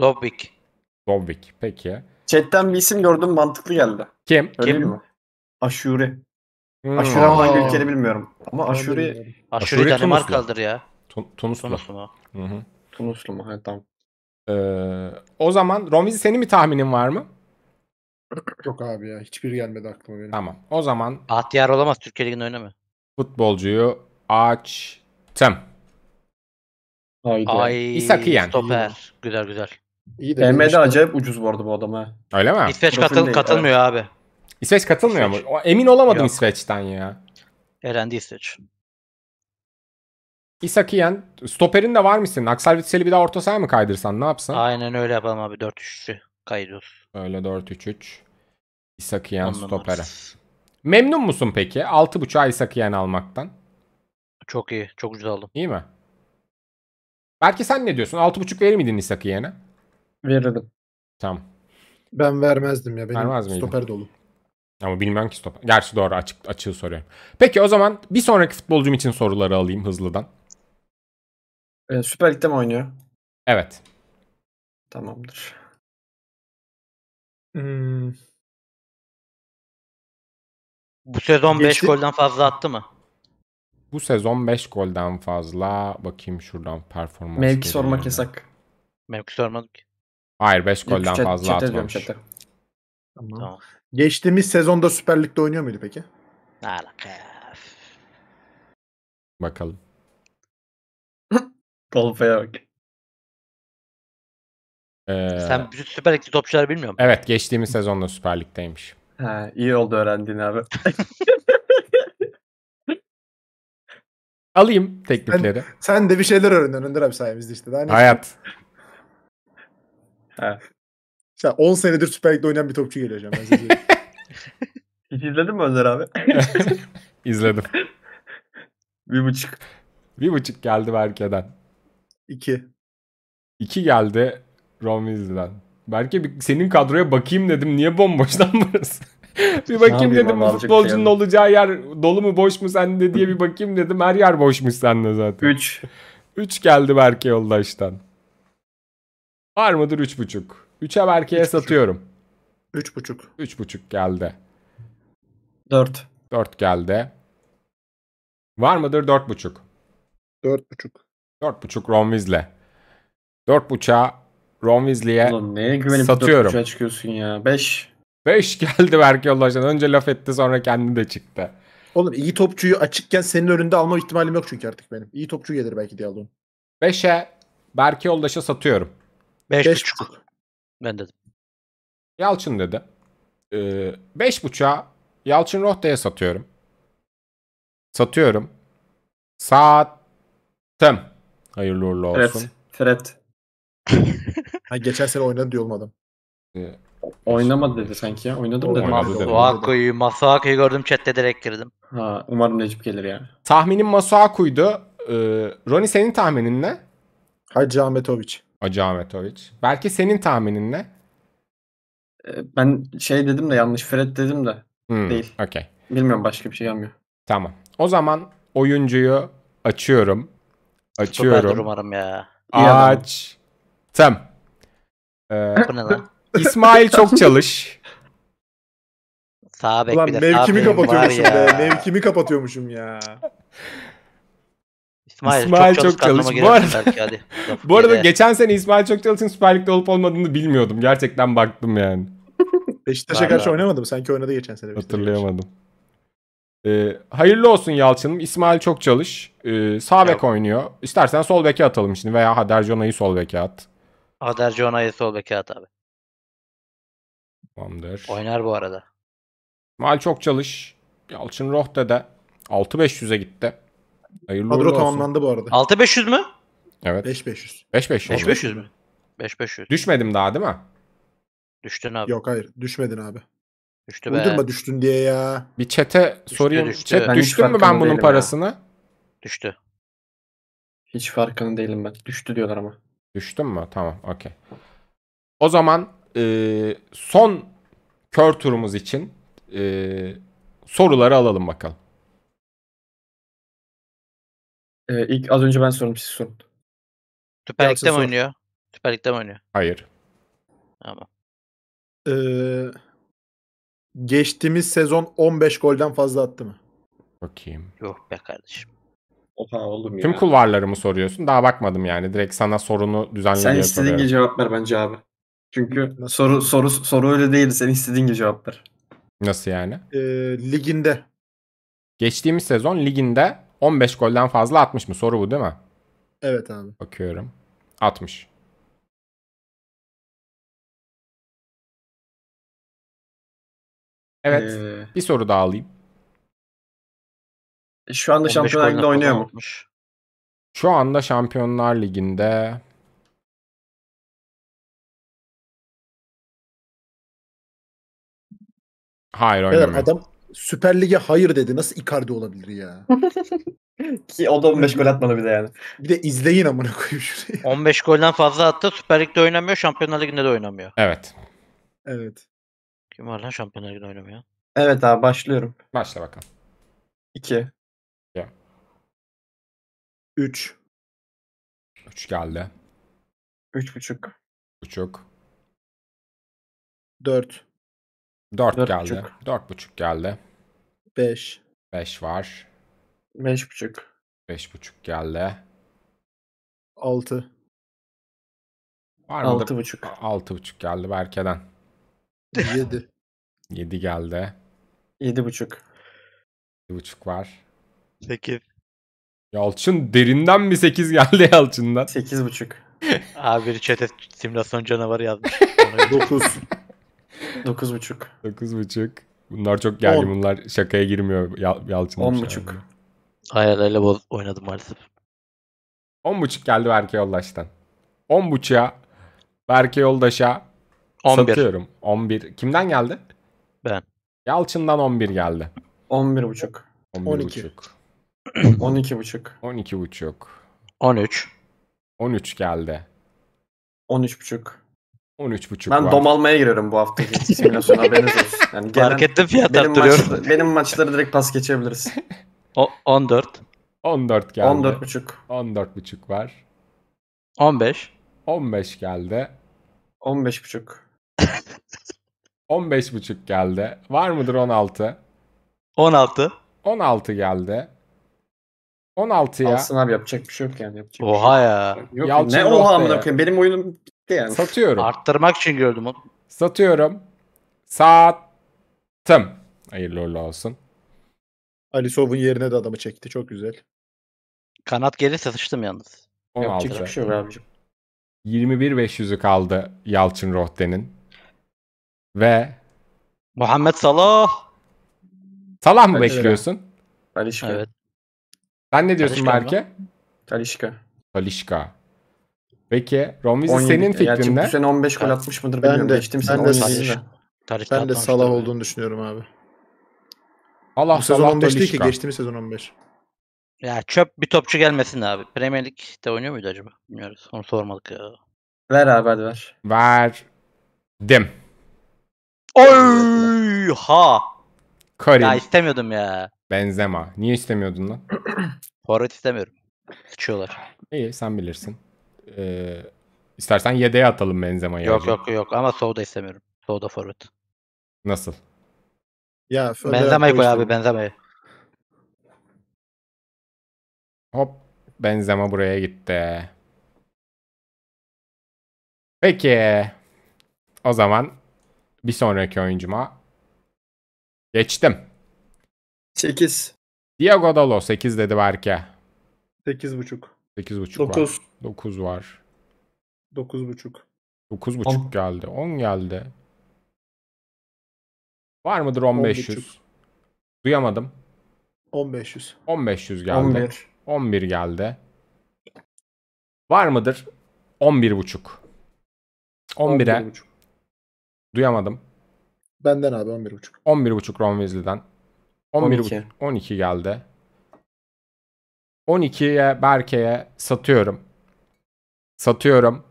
Dobik. Dobik. peki. Chatten bir isim gördüm mantıklı geldi. Kim? Öyle kim? mi? Aşure. Hmm. Aşure ama hangi ülkede bilmiyorum. Ama Aşure... Aşure, Aşure Danimarkalıdır ya. Tun Tunuslu. Tunuslu mu? Hı -hı. Tunuslu mu? Evet tamam. Ee, o zaman Romiz senin bir tahminin var mı? Yok abi ya. Hiçbir gelmedi aklıma benim. Tamam. O zaman... Bahtiyar olamaz. Türkiye Ligi'nde mi? Futbolcuyu açtım. Haydi. Ay, İshak'ı yen. Stoper. Güzel güzel. İyi de BM'de acayip ucuz bu arada bu adama. ha. Öyle mi? İsveç katıl değil, katılmıyor evet. abi. İsveç katılmıyor İsveç. mu? Emin olamadım Yok. İsveç'ten ya. Erendi İsveç. İshak Yen. Stoperin de var mısın? Aksel Vitsel'i bir daha orta sahaya mı kaydırsan? Ne yapsın? Aynen öyle yapalım abi. 4-3-3'ü kayırıyoruz. Öyle 4-3-3. İshak Yen stopere. Memnun musun peki? 6.5'a İshak Yen almaktan. Çok iyi. Çok ucuz aldım. İyi mi? Belki sen ne diyorsun? 6.5 verir miydin Nisakiye'ne? Verirdim. Tamam. Ben vermezdim ya. Benim Vermez stoper miydin? dolu. Ama bilmem ki stoper. Gerçi doğru açık, açığı soruyorum. Peki o zaman bir sonraki futbolcum için soruları alayım hızlıdan. Ee, Süper Lig'de mi oynuyor? Evet. Tamamdır. Hmm. Bu sezon 5 golden fazla attı mı? bu sezon 5 golden fazla bakayım şuradan performans. Mevki sormak yasak. Mevki sormadık. Hayır 5 golden chat, fazla chat atmamış. Chat'e. Tamam. tamam. Geçtiğimiz sezonda Süper Lig'de oynuyor muydu peki? Alaka. Bakalım. Tolpa'ya bak. Ee, Sen bütün Süper Lig'de topçuları bilmiyor musun? Evet geçtiğimiz sezonda Süper Lig'deymiş. Ha, iyi oldu öğrendin abi. Alayım teklifleri. Sen, sen de bir şeyler öğren Önder abi sayemizde işte. Daha Hayat. ha. Sen 10 senedir Süper Lig'de oynayan bir topçu geliyor hocam. Hiç izledin mi Önder abi? İzledim. bir buçuk. Bir buçuk geldi Berke'den. İki. İki geldi Ron Weasley'den. Berke senin kadroya bakayım dedim. Niye bomboştan burası? bir bakayım dedim bu futbolcunun şey olacağı yer dolu mu boş mu sende diye bir bakayım dedim. Her yer boşmuş sende zaten. 3. 3 geldi Berke yoldaştan. Var mıdır 3.5? 3'e Berke'ye satıyorum. 3.5. 3.5 geldi. 4. 4 geldi. Var mıdır 4.5? 4.5. 4.5 Ron Weasley. 4.5'a Ron Weasley'e satıyorum. Oğlum neye güvenip 4.5'a çıkıyorsun ya? 5. 5 geldi Berke Yoldaş'tan. Önce laf etti sonra kendi de çıktı. Oğlum iyi topçuyu açıkken senin önünde alma ihtimalim yok çünkü artık benim. İyi topçu gelir belki diye aldım. 5'e Berke Yoldaş'a satıyorum. 5.5. Ben dedim. Yalçın dedi. 5.5'a ee, Yalçın Rohta'ya satıyorum. Satıyorum. Sattım. Hayırlı uğurlu olsun. Evet. Fred. ha, geçen sene oynadı diye olmadım. Ee, Oynamadı dedi sanki ya. oynadım dedi? Oynadı dedi. Masuaku'yu, Masuaku'yu gördüm chatte direkt girdim. Ha, umarım Necip gelir yani. Tahminim Masuaku'ydu. Ee, Roni senin tahminin ne? Hacı Ahmetovic. Hacı Ahmetovic. Belki senin tahminin ne? Ee, Ben şey dedim de yanlış Fred dedim de Hmm, Değil. Okay. Bilmiyorum başka bir şey gelmiyor. Tamam. O zaman oyuncuyu açıyorum. Açıyorum. umarım ya. Aç. Tam. Ee, Bu ne lan? Ee, İsmail çok çalış. Sağ bek Ulan bir de mevkimi bekim var kapatıyormuşum be. Mevkimi kapatıyormuşum ya. İsmail, İsmail çok, çok çalış. Bu arada, hadi. Bu arada geçen sene İsmail çok çalışın Süper Lig'de olup olmadığını bilmiyordum. Gerçekten baktım yani. Beşiktaş'a Vallahi. karşı oynamadım. Sanki oynadı geçen sene. Hatırlayamadım. Ee, hayırlı olsun Yalçın'ım. İsmail çok çalış. Ee, sağ bek oynuyor. İstersen sol beke atalım şimdi veya Haderjona'yı sol beke at. Aderci onayı sol beke at abi. Tamamdır. Oynar bu arada. Mal çok çalış. Yalçın Rohde de 6500'e gitti. Hayırlı Kadro tamamlandı bu arada. 6500 mü? Evet. 5500. 5500. 5500 mü? 5500. Düşmedim daha değil mi? Düştün abi. Yok hayır düşmedin abi. Düştü be. Uydurma düştün diye ya. Bir çete düştü, sorayım. Düştü. Chat düştün mü ben bunun parasını? Ya. Düştü. Hiç farkında değilim ben. Düştü diyorlar ama. Düştün mü? Tamam okey. O zaman e, son kör turumuz için e, soruları alalım bakalım. Ee, ilk az önce ben sordum siz sorun. Süper Lig'de mi oynuyor? Süper Lig'de mi oynuyor? Hayır. Tamam. Ee, geçtiğimiz sezon 15 golden fazla attı mı? Bakayım. Yok be kardeşim. Oha oğlum ya. Tüm kulvarları mı soruyorsun? Daha bakmadım yani. Direkt sana sorunu düzenlemeye Sen istediğin gibi cevap ver bence abi. Çünkü Nasıl? soru soru soru öyle değil. Senin istediğin gibi cevaplar. Nasıl yani? E, liginde. Geçtiğimiz sezon liginde 15 golden fazla atmış mı? Soru bu değil mi? Evet abi. Bakıyorum. 60. Evet. Ee... Bir soru daha alayım. Şu anda Şampiyonlar Ligi'nde oynuyor mu? Şu anda Şampiyonlar Ligi'nde Hayır oynamıyor. adam Süper Lig'e hayır dedi. Nasıl Icardi olabilir ya? Ki o da 15 gol atmadı bir de yani. Bir de izleyin amına koyayım şurayı. 15 golden fazla attı. Süper Lig'de oynamıyor. Şampiyonlar Ligi'nde de oynamıyor. Evet. Evet. Kim var lan Şampiyonlar Ligi'nde oynamıyor? Evet abi başlıyorum. Başla bakalım. 2. Ya. 3. üç geldi. 3,5. Buçuk. 4. 4 Dört geldi. buçuk. 4.5 geldi. 5. 5 var. buçuk. 5.5. buçuk geldi. 6. Var buçuk. 6.5. buçuk geldi Berke'den. 7. 7 geldi. buçuk. 7.5. buçuk var. Peki. Yalçın derinden bir 8 geldi Yalçın'dan. buçuk. Abi bir çete simülasyon canavarı yazmış. Ona göre. 9. Dokuz buçuk. Dokuz buçuk. Bunlar çok geldi. Bunlar şakaya girmiyor Yal Yalçın. On buçuk. Aynen öyle oynadım maalesef. On buçuk geldi Berke Yoldaş'tan. On buçuğa Berke Yoldaş'a 11. satıyorum. On bir. Kimden geldi? Ben. Yalçın'dan on bir geldi. On bir buçuk. On iki buçuk. On iki buçuk. On iki buçuk. On üç. On üç geldi. On üç buçuk. 13.5 Ben var. dom almaya giriyorum bu haftaki simülasyona haberiniz olsun. Yani gelen, Fark ettim fiyat benim, arttırıyorum. maçları, benim maçları direkt pas geçebiliriz. O, 14, 14 geldi. 14.5, 14.5 var. 15, 15 geldi. 15.5. 15.5 geldi. Var mıdır 16? 16. 16 geldi. 16 ya. Alsın abi yapacak bir şey yok yani. Yapacak bir şey Oha ya. Yok, ne oha Rotte'ye. amına koyayım benim oyunum Gitti yani. Satıyorum. Arttırmak için gördüm onu. Satıyorum. Sattım. Hayırlı uğurlu olsun. Ali Sov'un yerine de adamı çekti. Çok güzel. Kanat geri satıştım yalnız. 16. Yapacak bir şey yok abicim. kaldı Yalçın Rohde'nin. Ve Muhammed Salah. Salah mı Kalişka. bekliyorsun? Talişka. Evet. Sen ne diyorsun Talişka Berke? Talişka. Talişka. Peki Ron senin fikrin ne? sene 15 gol atmış mıdır Ben de, Geçtim şey- ben de, Tarih ben de Salah olduğunu düşünüyorum abi. Allah Bu sezon 15 değil ki geçtiğimiz sezon 15. Ya çöp bir topçu gelmesin abi. Premier Lig'de oynuyor muydu acaba? Bilmiyoruz. Onu sormadık ya. Ver abi hadi ver. Ver. Dim. Oy ha. Karim. Ya istemiyordum ya. Benzema. Niye istemiyordun lan? Forvet istemiyorum. Sıçıyorlar. İyi sen bilirsin e, istersen yedeğe atalım Benzema'yı. Yok yok yok ama Soğuda istemiyorum. Soğuda forvet. Nasıl? Ya Benzema'yı koy abi Benzema'yı. Hop Benzema buraya gitti. Peki. O zaman bir sonraki oyuncuma geçtim. 8. Diego Dolo 8 dedi Berke. 8.5. 8.5 9. Var. 9 var. 9.5. 9.5 geldi. 10 geldi. Var mıdır 10500? Duyamadım. 1500. 1500 geldi. 11. 11 geldi. Var mıdır? 11.5. 11'e. 11 Duyamadım. Benden abi 11.5. 11.5 Ron Weasley'den. 11 12. 12 geldi. 12'ye Berke'ye satıyorum. Satıyorum.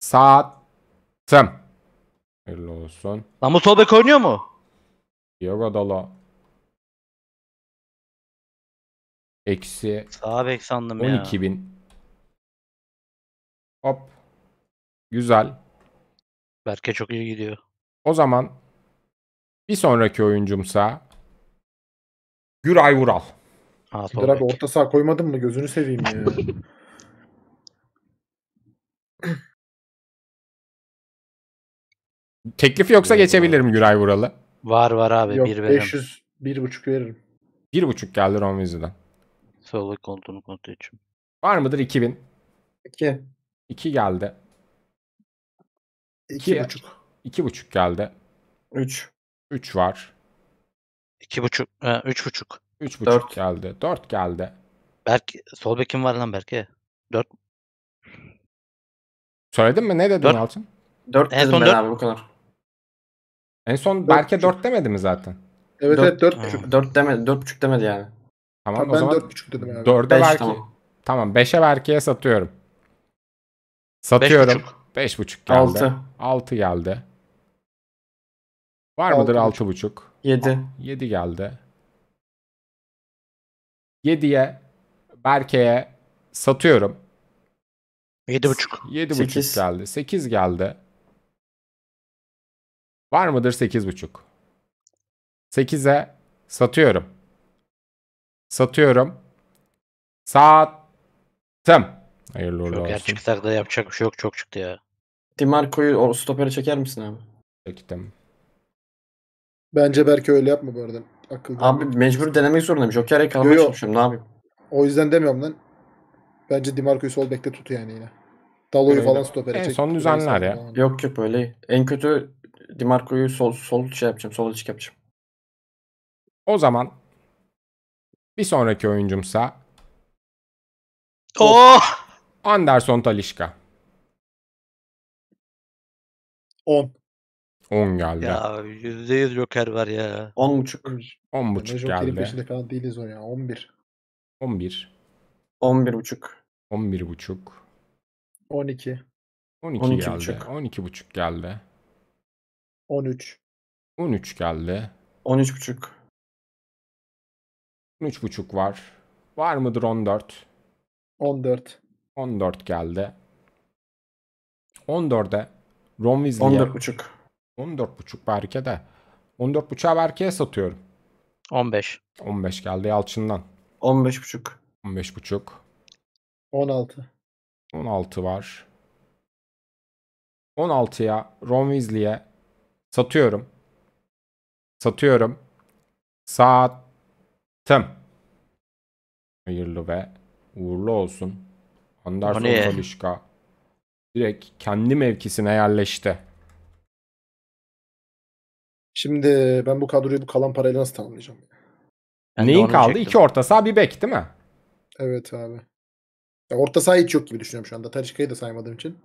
Sattım. Hayırlı olsun. Lan bu sol oynuyor mu? Yok adala. Eksi Sağ bek sandım ya. 12 bin. Hop. Güzel. Berke çok iyi gidiyor. O zaman bir sonraki oyuncumsa Güray Vural. Ha, sol Bırak bek. orta saha koymadın mı gözünü seveyim ya. Teklif yoksa geçebilirim Güray Vural'ı. Var var abi. Yok, bir veririm. 500 bir buçuk veririm. Bir buçuk geldi Ron Weasley'den. Sağlık kontrolü kontrol için. Var mıdır 2000? 2. 2 geldi. 2 buçuk. 2 buçuk geldi. 3. 3 var. 2 buçuk. 3 e, buçuk. 3 buçuk Dört. geldi. 4 geldi. Berk, sol bekim var lan Berke. 4 Söyledin mi? Ne dedin dört. Yalçın? 4 dedim son ben dört. abi bu kadar. En son dört belki 4 demedi mi zaten? Evet evet 4.5. 4 demedi. buçuk demedi yani. Tamam, tamam o ben zaman buçuk dedim yani. 4'e Beş, belki. Tamam. Tamam Berke'ye satıyorum. Satıyorum. 5.5 geldi. 6. 6 geldi. Var altı mıdır 6.5? 7. 7 geldi. 7'ye Berke'ye satıyorum. 7.5. 7.5 Sekiz. geldi. Sekiz geldi. Var mıdır sekiz buçuk? Sekize satıyorum. Satıyorum. Sattım. Hayırlı uğurlu olsun. çıksak da yapacak bir şey yok. Çok çıktı ya. Dimarco'yu o stoperi çeker misin abi? Çektim. Bence belki öyle yapma bu arada. Akıllı. Abi mecbur denemek zorundayım. Joker'e kalmaya Yo, yo. çalışıyorum. Ne yapayım? O yüzden demiyorum lan. Bence Dimarco'yu sol bekle tutu yani yine. Dalo'yu falan stopere çek. En son düzenler ya. Falan. Yok yok öyle. En kötü Dimarco'yu sol, sol şey yapacağım. Sol açık yapacağım. O zaman bir sonraki oyuncumsa Oh! Anderson Talişka. 10. 10 geldi. Ya %100 Joker var ya. 10 buçuk. 10 buçuk geldi. Joker'in peşinde falan değiliz o ya. 11. 11. 11 buçuk. 11 buçuk. 12. 12, 12 geldi. Buçuk. 12 buçuk geldi. 13. 13 geldi. 13 buçuk. 13 buçuk var. Var mıdır 14? 14. 14 geldi. 14'e Ron Weasley'e 14 buçuk. 14 buçuk Berke de. 14 buçuğa Berke'ye satıyorum. 15. 15 geldi Yalçın'dan. 15 buçuk. 15 buçuk. 16. 16 var. 16'ya Ron Weasley'e satıyorum. Satıyorum. Sattım. Hayırlı ve uğurlu olsun. Anderson Talişka direkt kendi mevkisine yerleşti. Şimdi ben bu kadroyu bu kalan parayla nasıl tamamlayacağım? Ben Neyin kaldı? İki orta saha bir bek değil mi? Evet abi. Ya orta saha hiç yok gibi düşünüyorum şu anda. Tarışka'yı da saymadığım için.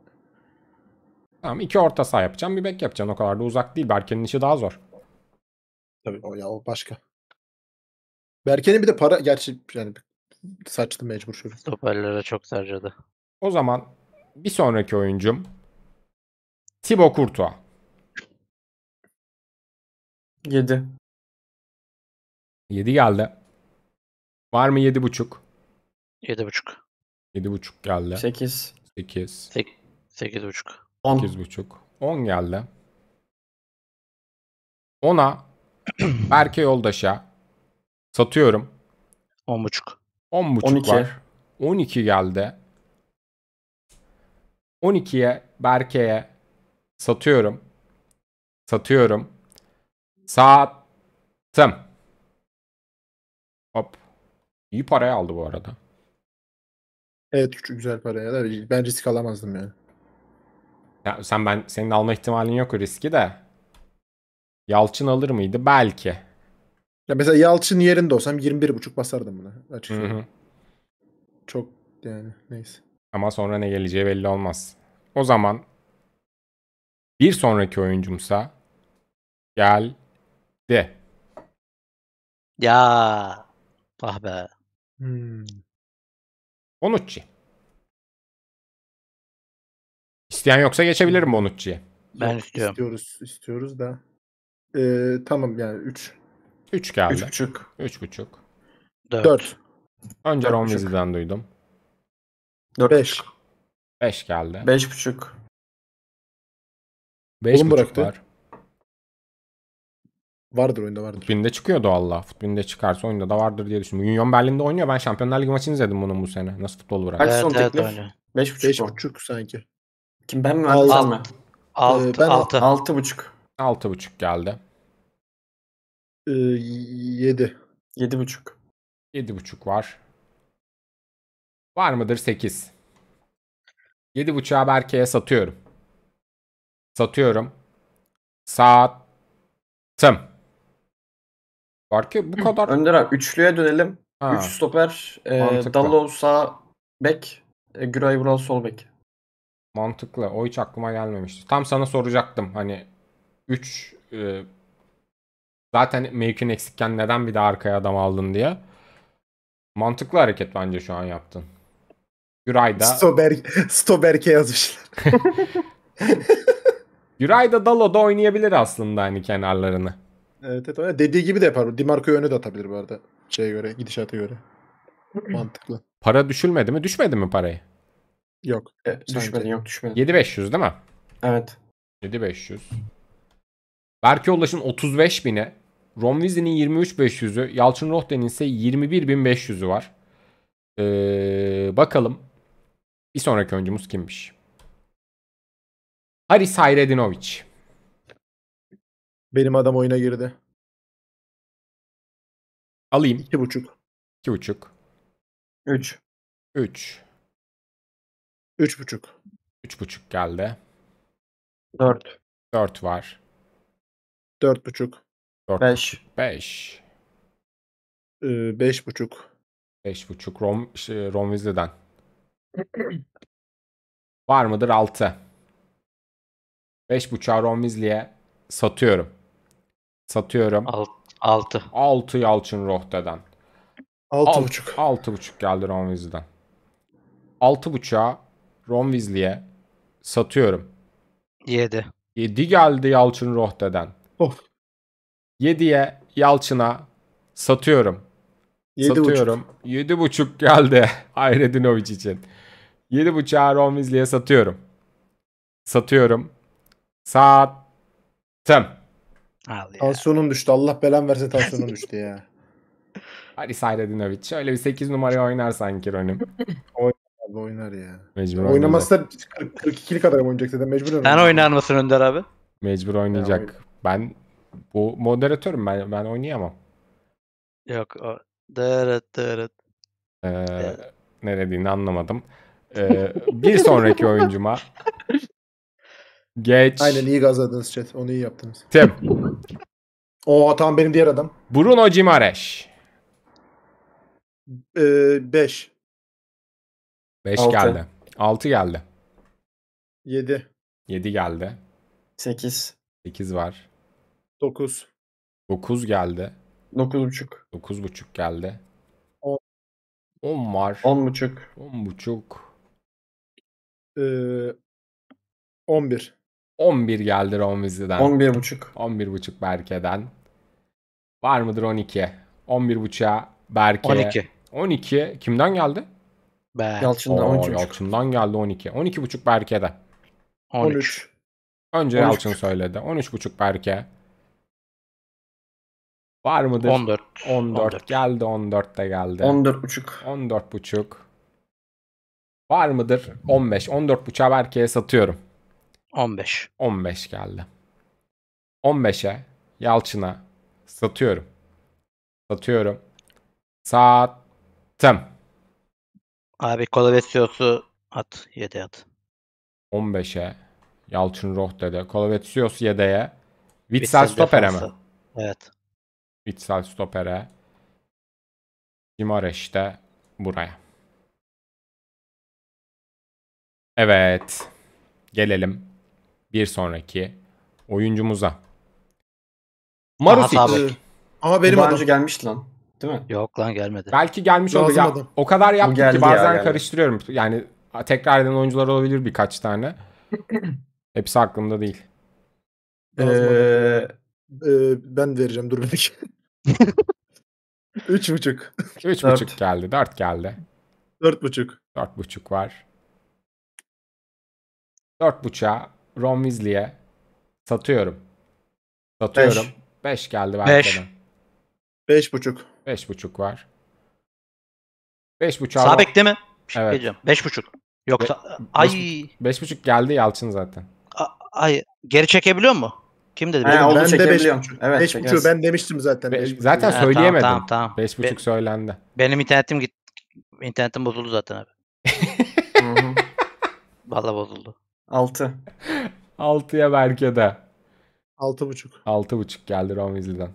Tamam iki orta saha yapacağım bir bek yapacağım. O kadar da uzak değil. Berke'nin işi daha zor. Tabii o ya o başka. Berke'nin bir de para gerçi yani saçtı mecbur çocuk. Stoperlere çok harcadı. O zaman bir sonraki oyuncum Thibaut Courtois. 7. 7 geldi. Var mı 7.5? 7.5. Yedi buçuk geldi. Sekiz. Sekiz. Sekiz buçuk. On. 8 buçuk. On geldi. Ona Berke Yoldaş'a satıyorum. On buçuk. 10 buçuk 12. var. 12 geldi. ikiye Berke'ye satıyorum. Satıyorum. Sattım. Hop. İyi paraya aldı bu arada. Evet küçük güzel paraya da ben risk alamazdım yani. Ya sen ben senin alma ihtimalin yok o riski de. Yalçın alır mıydı? Belki. Ya mesela Yalçın yerinde olsam 21.5 basardım buna açıkçası. Çok yani neyse. Ama sonra ne geleceği belli olmaz. O zaman bir sonraki oyuncumsa geldi. Ya ah be. Hmm. Bonucci. İsteyen yoksa geçebilirim Bonucci'ye. Ben Yok, istiyorum. İstiyoruz, istiyoruz da. Ee, tamam yani 3. 3 geldi. 3,5. buçuk. 4. 4. Önce Romizli'den duydum. 4. 5. 5 geldi. 5,5. 5 Oğlum bıraktı. Var. Vardır oyunda vardır. Futbinde çıkıyor doğalla. Futbinde çıkarsa oyunda da vardır diye düşünüyorum. Union Berlin'de oynuyor. Ben Şampiyonlar Ligi maçını izledim bunun bu sene. Nasıl futbol bırak. Kaç evet, son evet, teklif? Öyle. 5.5 sanki. Kim ben mi? Al mı? 6 ee, ben 6. 6.5. 6.5 geldi. Ee, 7. 7.5. buçuk var. Var mıdır 8? 7.5'a Berke'ye satıyorum. Satıyorum. Saat Tım. Belki bu kadar. Önder abi üçlüye dönelim. Ha. Üç stoper. E, Mantıklı. Dallo sağ bek. E, Güray Vural sol bek. Mantıklı. O hiç aklıma gelmemişti. Tam sana soracaktım. Hani 3 e, zaten mevkin eksikken neden bir de arkaya adam aldın diye. Mantıklı hareket bence şu an yaptın. Yurayda Stober Stoberke yazmışlar. da Yurayda da oynayabilir aslında hani kenarlarını. Evet, evet Dediği gibi de yapar. Dimarco'yu öne de atabilir bu arada. Şeye göre, gidişata göre. Mantıklı. Para düşülmedi mi? Düşmedi mi parayı? Yok. E, düşmedi yok düşmedi. 7500 değil mi? Evet. 7500. Berke Ulaş'ın 35 bine, Romvizi'nin 23.500'ü, Yalçın Rohden'in ise 21.500'ü var. Ee, bakalım bir sonraki oyuncumuz kimmiş? Haris Hayredinovic. Benim adam oyuna girdi. Alayım. İki İki buçuk. buçuk. Üç. Üç. Üç buçuk. Üç buçuk geldi. Dört. Dört var. Dört 4.5. Beş. 5. Ee, beş buçuk. Rom, şey, Romvizli'den. var mıdır altı? 6? 5.5'a Romvizli'ye satıyorum. Satıyorum. 6. 6 Yalçın Rohte'den. 6.5. 6.5 geldi Ron Weasley'den. 6.5'a Ron Weasley'e satıyorum. 7. 7 geldi Yalçın Rohte'den. Of. 7'ye Yalçın'a satıyorum. 7 satıyorum. 7.5 geldi Hayredinovic için. 7.5'a Ron Weasley'e satıyorum. Satıyorum. Sattım. Al ya. Tansiyonum düştü. Allah belen verse tansiyonum düştü ya. Hadi Sayradinovic. öyle bir 8 numara oynar sanki Ronim. oynar, oynar ya. Mecbur Oynaması da 42'lik kadar oynayacak zaten. Mecbur oynayacak. Sen oynar mısın Önder abi? Mecbur oynayacak. Ya, ben bu moderatörüm. Ben, ben oynayamam. Yok. O... Dırıt dırıt. Ee, ee ne dediğini anlamadım. Ee, bir sonraki oyuncuma Geç. Aynen iyi gazladınız chat. Onu iyi yaptınız. Tim. O tamam benim diğer adam. Bruno Cimareş. 5. 5 geldi. 6 geldi. 7. 7 geldi. 8. 8 var. 9. 9 geldi. 9.5. 9.5 geldi. 10. 10 var. 10.5. 10.5. Ee, 11. 11 geldi Romvizli'den. 11.5. 11.5 Berke'den. Var mıdır 12? 11.5'a Berke. 12. 12 kimden geldi? Ben. Yalçın'dan Oo, 12. Yalçın'dan geldi 12. 12.5 Berke'de. 13. 13. Önce 13. Yalçın söyledi. 13.5 Berke. Var mıdır? 14. 14. 14. Geldi 14 de geldi. 14.5. 14.5. Var mıdır? 15. 14.5'a Berke'ye satıyorum. 15. 15 geldi. 15'e Yalçın'a satıyorum. Satıyorum. Sattım. Abi kolavetsiyosu at. Yede at. 15'e Yalçın Rohte'de. kolavetsiyosu yedeğe. Witsel Stoper'e mi? Evet. Witsel Stoper'e. Cimareş buraya. Evet. Gelelim bir sonraki oyuncumuza. Marusic. Aha, Ama benim Bu adam. önce gelmişti lan. Değil mi? Yok lan gelmedi. Belki gelmiş olabilir. Ya, o kadar yaptık ki bazen ya, geldi. karıştırıyorum. Yani tekrar eden oyuncular olabilir birkaç tane. Hepsi aklımda değil. Ee, e, ben vereceğim dur bir dakika. Üç buçuk. Üç dört. buçuk geldi. Dört geldi. Dört buçuk. Dört buçuk var. Dört buçuğa Ron Weasley'e satıyorum. Satıyorum. 5 geldi Berkcan'a. 5. 5.5. buçuk var. buçuk. Sabek değil mi? Şey evet. Diyeceğim. buçuk. Yoksa Be- ay buçuk geldi Yalçın zaten. A- ay geri çekebiliyor mu? Kim dedi? He, ben, ben de 5 Evet, 5 buçuk ben demiştim zaten. Be- zaten yani. söyleyemedim. Tamam, tamam, Beş buçuk Be- söylendi. Benim internetim git İnternetim bozuldu zaten abi. Valla bozuldu. 6. 6'ya belki de. 6.5. 6.5 geldi Ron Weasley'den.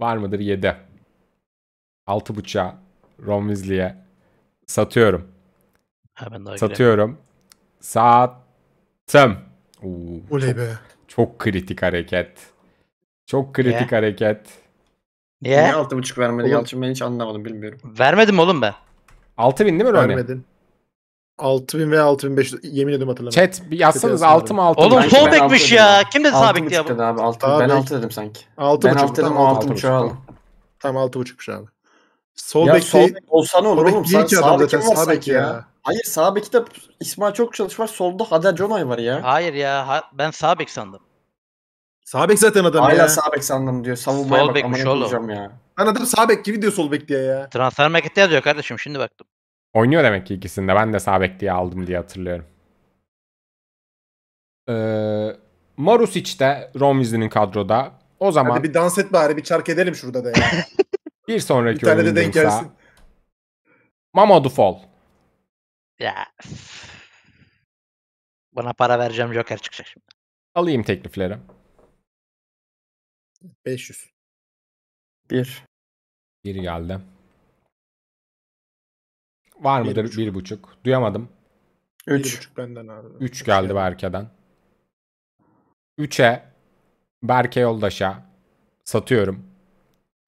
Var mıdır? 7. 6.5'a Ron Weasley'e satıyorum. Ha, ben daha satıyorum. Gireyim. Sattım. Oo, Oley çok, be. Çok kritik hareket. Çok kritik Niye? hareket. Niye? Niye 6.5 vermedi? Oğlum. Yalçın ben hiç anlamadım bilmiyorum. Vermedim oğlum ben. 6000 değil mi Ronnie? Vermedin. 6000 veya 6500 yemin ediyorum hatırlamıyorum. Chat bir yazsanız Chat 6 mı 6 mı? Oğlum Bence sol bekmiş ya. dedim. Kim dedi sağ Altı diye bu? abi. Altı. Abi, Ben altı dedim sanki. 6 Ben altı dedim. o Altı buçuk. buçuğu al. Tamam 6 buçukmuş abi. Sol Ya bek sol bek olsa ne olur oğlum? Sağ, ki zaten. Sağ bek ya. Hayır sağ bekte İsmail çok çalış var. Solda Hader Jonay var ya. Hayır ya. ha- ben sağ bek sandım. Sağ bek zaten adam Hala ya. sağ bek sandım diyor. Savunmaya Sol bak. bekmiş Amına koyacağım ya. Lan adam sağ bek gibi diyor sol bek diye ya. Transfer markette yazıyor kardeşim. Şimdi baktım. Oynuyor demek ki ikisinde. Ben de sağ diye aldım diye hatırlıyorum. Ee, Marusic de Romizli'nin kadroda. O zaman... Hadi bir dans et bari bir çark edelim şurada da ya. bir sonraki bir tane de denk gelsin. Mamadou Fall. Ya. Buna para vereceğim Joker çıkacak şimdi. Alayım teklifleri. 500. Bir. Bir geldi. Var bir mıdır? Buçuk. Bir buçuk. Duyamadım. Üç. Bir buçuk benden abi. Üç geldi Berke'den. Üçe Berke Yoldaş'a satıyorum.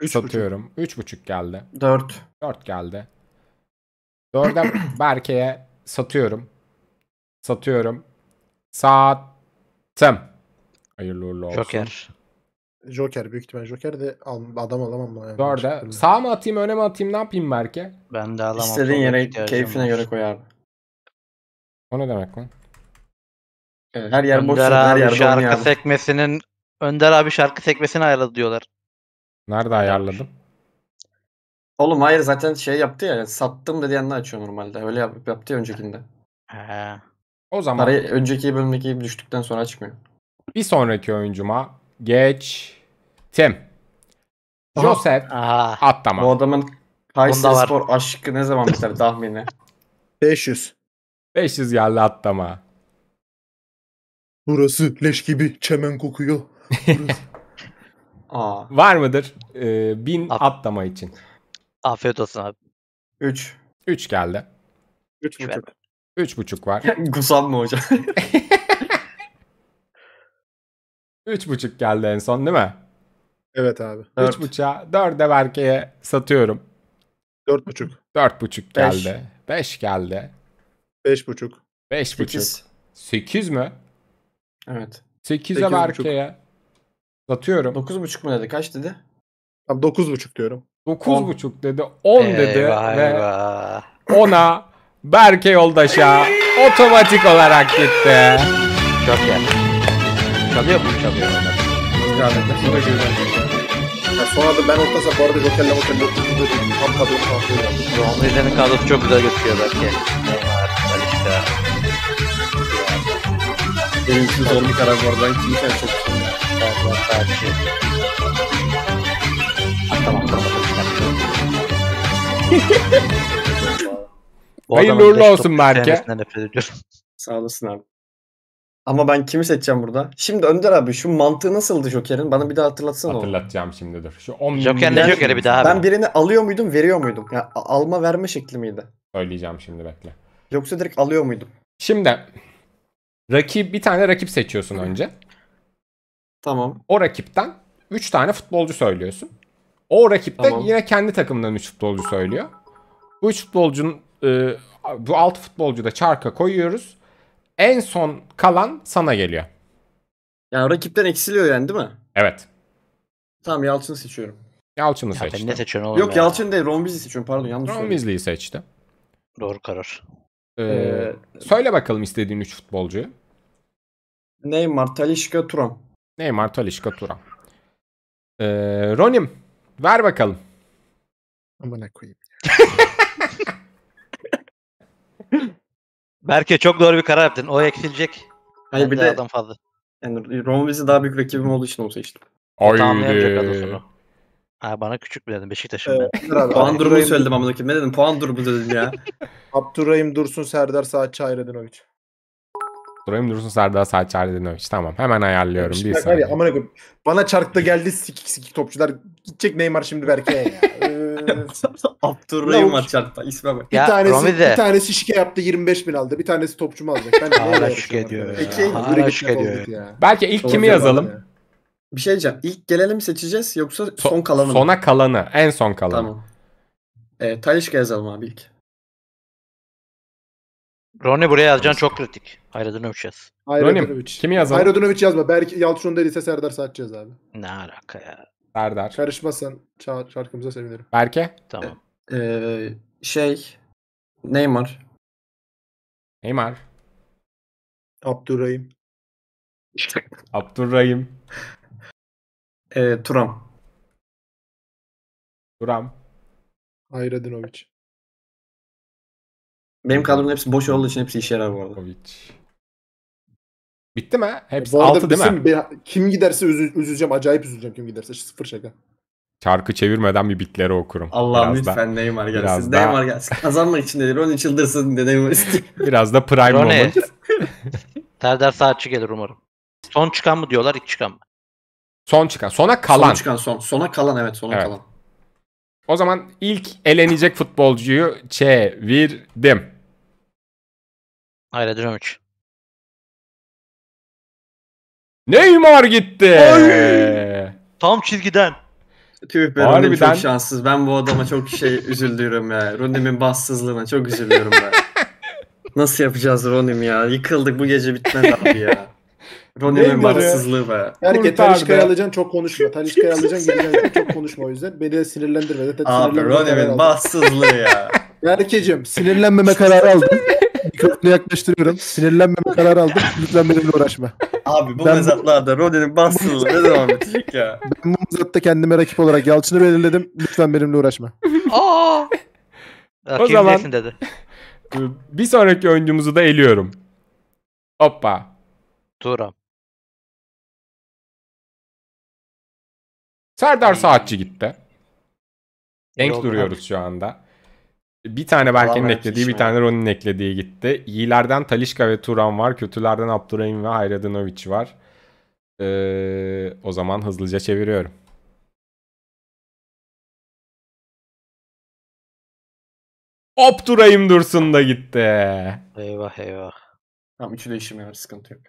Üç satıyorum. Buçuk. Üç buçuk geldi. Dört. Dört geldi. Dörde Berke'ye satıyorum. Satıyorum. Sattım. Hayırlı uğurlu olsun. Joker. Joker büyük ihtimal Joker de adam alamam ben. Yani. Dörde. Sağ mı atayım öne mi atayım ne yapayım Berke? Ben de alamam. İstediğin yere keyfine var. göre koyar. O ne demek lan? Evet, her yer boş. Her yer şarkı abi. sekmesinin Önder abi şarkı sekmesini ayarladı diyorlar. Nerede ayarladım? Oğlum hayır zaten şey yaptı ya sattım da diyenler açıyor normalde. Öyle yap, yaptı ya öncekinde. He. O zaman. Parayı önceki bölümdeki düştükten sonra açmıyor. Bir sonraki oyuncuma geçtim. Joseph Aha. Atlama. Bu adamın Kayseri Spor aşkı ne zaman biter tahmini? 500. 500 geldi Atlama. Burası leş gibi çemen kokuyor. Aa. Var mıdır? Ee, bin Af- Atlama için. Afiyet olsun abi. 3. 3 geldi. 3 buçuk. 3 buçuk var. Kusan mı hocam? Üç buçuk geldi en son değil mi? Evet abi. Üç 3.5'a 4'e Berke'ye satıyorum. Dört buçuk. Dört buçuk geldi. Beş 5 geldi. 5.5. 5.5. buçuk. Sekiz mi? Evet. 8'e Berke'ye satıyorum. Dokuz buçuk mu dedi? Kaç dedi? Abi buçuk diyorum. Dokuz buçuk dedi. 10 Eyvah dedi ve ona Berke yoldaşa otomatik olarak gitti. Çok iyi. Çalıyor mu? Çalıyor. Rahmetli. Sonra geri ya sonra da ben ortasa bu arada Joker'le Joker'le oturduğumda tam kadro kalkıyorlar. Romeli'nin kadrosu çok güzel gözüküyor belki. Neymar, Alişka. Benim için zorlu karar bu arada. Kimken çok fazla tercih. Tamam tamam. Hayırlı uğurlu olsun Merke. Sağ olasın abi. Ama ben kimi seçeceğim burada? Şimdi Önder abi şu mantığı nasıldı Joker'in? Bana bir daha hatırlatsana onu. Hatırlatacağım şimdi dur. Şu 10 Joker ne Joker'i bir daha abi? Ben birini alıyor muydum, veriyor muydum? Ya alma verme şekli miydi? Söyleyeceğim şimdi bekle. Yoksa direkt alıyor muydum? Şimdi rakip bir tane rakip seçiyorsun önce. Tamam. O rakipten 3 tane futbolcu söylüyorsun. O rakip de tamam. yine kendi takımından 3 futbolcu söylüyor. Bu 3 futbolcunun e, bu 6 futbolcu da çarka koyuyoruz en son kalan sana geliyor. Yani rakipten eksiliyor yani değil mi? Evet. Tamam Yalçın'ı seçiyorum. Yalçın'ı ya seçtim. Ne seçiyorsun oğlum Yok ya. Yalçın değil Ron Weasley seçiyorum pardon yanlış Ron Weasley'i seçtim. Doğru karar. Ee, ee, söyle bakalım istediğin 3 futbolcu. Neymar, Talişka, turan. Neymar, Talişka, turan. Ee, Ronim ver bakalım. Amına koyayım. Berke çok doğru bir karar yaptın. O eksilecek. Hayır bir de, adam fazla. Yani bizi daha büyük rakibim olduğu için onu seçtim. Haydi. Ha, bana küçük mü dedin Beşiktaş'ım ee, ben. Puan durumu söyledim ama koyayım. Ne dedim? Puan durumu dedim ya. Abdurrahim Dursun Serdar saat Saatçı Ayredinovic. Abdurrahim Dursun Serdar saat Saatçı Ayredinovic. Tamam hemen ayarlıyorum. Bir saniye. Amına koyayım. Bana çarkta geldi sikik sikik topçular. Gidecek Neymar şimdi Berke'ye ya. Abdurrahim Lavuk. Açar'da isme bak. Bir tanesi Romize. bir tanesi şike yaptı 25 bin aldı. Bir tanesi topçumu alacak. Ben de Hala şike ediyor ya. şike ediyor Belki ilk kimi yazalım? Bir şey diyeceğim. İlk geleni mi seçeceğiz yoksa So- son kalanı mı? Sona kalanı. En son kalanı. Tamam. E, Talişka yazalım abi ilk. Ronnie buraya yazacaksın çok kritik. Hayradını yaz Ronim, Hayrodunovic. kimi yazalım? Hayrodunovic yazma. Belki Yalçın Onda Serdar Saatçı yaz abi. Ne alaka ya. Serdar. Karışmasan şark- şarkımıza sevinirim. Berke. Tamam. Ee, şey Neymar. Neymar. Abdurrahim. Abdurrahim. Ee, Turam. Duram. Hayradinovic. Benim kadromun hepsi boş olduğu için hepsi işe yarar bu arada. Kovic. Bitti mi? E, Hepsi Bu 6 değil mi? Ben, kim giderse üzü, üzüleceğim. Acayip üzüleceğim kim giderse. Sıfır şaka. Çarkı çevirmeden bir bitleri okurum. Allah Biraz lütfen da, Neymar gelsin. Da... Neymar gelsin. Kazanmak için de Ronnie çıldırsın de Neymar istiyor. Biraz da prime Ronnie. moment. Serdar Saatçı gelir umarım. Son çıkan mı diyorlar ilk çıkan mı? Son çıkan. Sona kalan. Son çıkan son. Sona kalan evet sona evet. kalan. O zaman ilk elenecek futbolcuyu çevirdim. Hayır 13. Neymar gitti. Ay. Tam çizgiden. Tüh be Harbiden... Rooney çok şanssız. Ben bu adama çok şey üzülüyorum ya. Rooney'min bassızlığına çok üzülüyorum ben. Nasıl yapacağız Rooney'm ya? Yıkıldık bu gece bitmez abi ya. Rooney'min bassızlığı be. Erkek Talişka'yı alacaksın çok konuşma. Talişka'yı alacaksın gideceksin çok konuşma o yüzden. Beni sinirlendirme. Zaten abi Rooney'min bassızlığı ya. Erkeciğim sinirlenmeme kararı aldım köprüne yaklaştırıyorum. Sinirlenmeme kararı aldım. Lütfen benimle uğraşma. Abi bu ben mezatlarda bu... Roden'in ne zaman bitecek ya? Ben bu mezatta kendime rakip olarak Yalçın'ı belirledim. Lütfen benimle uğraşma. Aa! o zaman dedi. bir sonraki oyuncumuzu da eliyorum. Hoppa. Turam. Serdar Saatçi gitti. Denk duruyoruz abi. şu anda. Bir tane Berke'nin eklediği, bir yani. tane Ronin'in eklediği gitti. İyilerden Talişka ve Turan var. Kötülerden Abdurrahim ve Hayradinovic var. Ee, o zaman hızlıca çeviriyorum. Abdurrahim Dursun da gitti. Eyvah eyvah. Tamam üçü yani sıkıntı yok.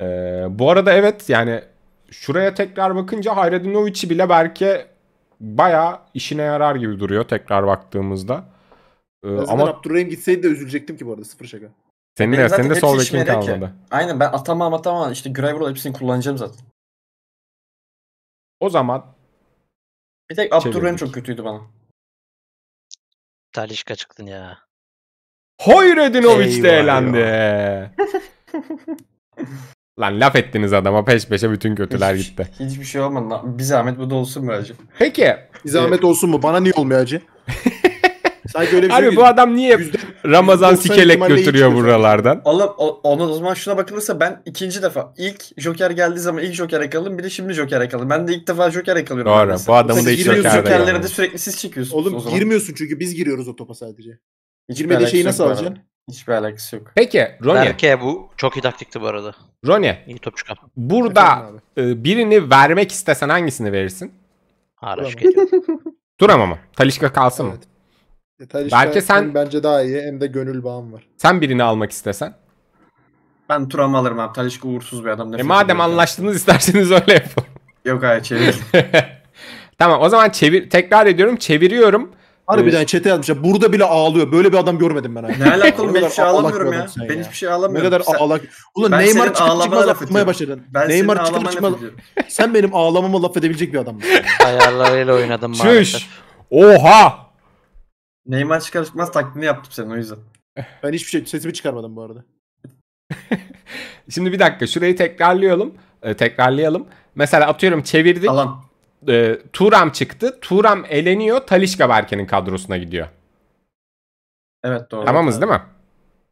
Ee, bu arada evet yani şuraya tekrar bakınca Hayradinoviç'i bile belki bayağı işine yarar gibi duruyor tekrar baktığımızda. Ee, ama Abdurrahim gitseydi de üzülecektim ki bu arada sıfır şaka. Senin de, senin de sol bekin kalmadı. Ki. Aynen ben atamam atamam işte Güray Vural hepsini kullanacağım zaten. O zaman bir tek Abdurrahim çok kötüydü bana. Talişka çıktın ya. Hoyredinovic de elendi. Lan laf ettiniz adama peş peşe bütün kötüler Hiç, gitti. Şey- hiçbir şey olmadı. lan. Bir zahmet bu da olsun be acı? Peki. Bir zahmet e, olsun mu? Bana niye olmuyor hacı? Sanki öyle bir şey Abi bu adam niye Yüzde- Ramazan yüzde sikelek götürüyor buralardan? Oğlum o, onun o zaman şuna bakılırsa ben ikinci defa ilk Joker geldiği zaman ilk Joker yakalım bir de şimdi Joker yakalım. Ben de ilk defa Joker yakalıyorum. Doğru, bu adamın da hiç Siz giriyorsunuz, Joker'de Joker'lere yani. sürekli siz çekiyorsunuz Oğlum o zaman. girmiyorsun çünkü biz giriyoruz o topa sadece. Hiçbir Girmediği şeyi nasıl alacaksın? Hiçbir alakası yok. Peki Ronye. Berke bu çok iyi taktikti bu arada. Ronye. İyi topçu. çıkan. Burada e, birini vermek istesen hangisini verirsin? Haraş geliyor. Durama Talişka kalsın evet. mı? E, Talişka Belki sen bence daha iyi hem de gönül bağım var. Sen birini almak istesen. Ben Turam alırım abi. Talişka uğursuz bir adam. E, madem anlaştınız ya. isterseniz öyle yapın. Yok hayır çevir. tamam o zaman çevir tekrar ediyorum çeviriyorum. Harbiden evet. çete yazmışlar. Burada bile ağlıyor. Böyle bir adam görmedim ben. Ne alakalı ben hiçbir şey ağlamıyorum ya. Ben hiçbir şey ağlamıyorum. Ne kadar sen, ağlak. Ulan ben Neymar çıkıp çıkmaz atmaya başladın. Ben Neymar çıkıp çıkmaz. sen benim ağlamama laf edebilecek bir adam. mısın? Ayarlarıyla oynadım maalesef. Çüş. Oha. Neymar çıkar çıkmaz taklidini yaptım senin o yüzden. Ben hiçbir şey sesimi çıkarmadım bu arada. Şimdi bir dakika şurayı tekrarlayalım. Ee, tekrarlayalım. Mesela atıyorum çevirdik. Alan e, Turam çıktı. Turam eleniyor. Talişka Berke'nin kadrosuna gidiyor. Evet doğru. Tamamız değil mi?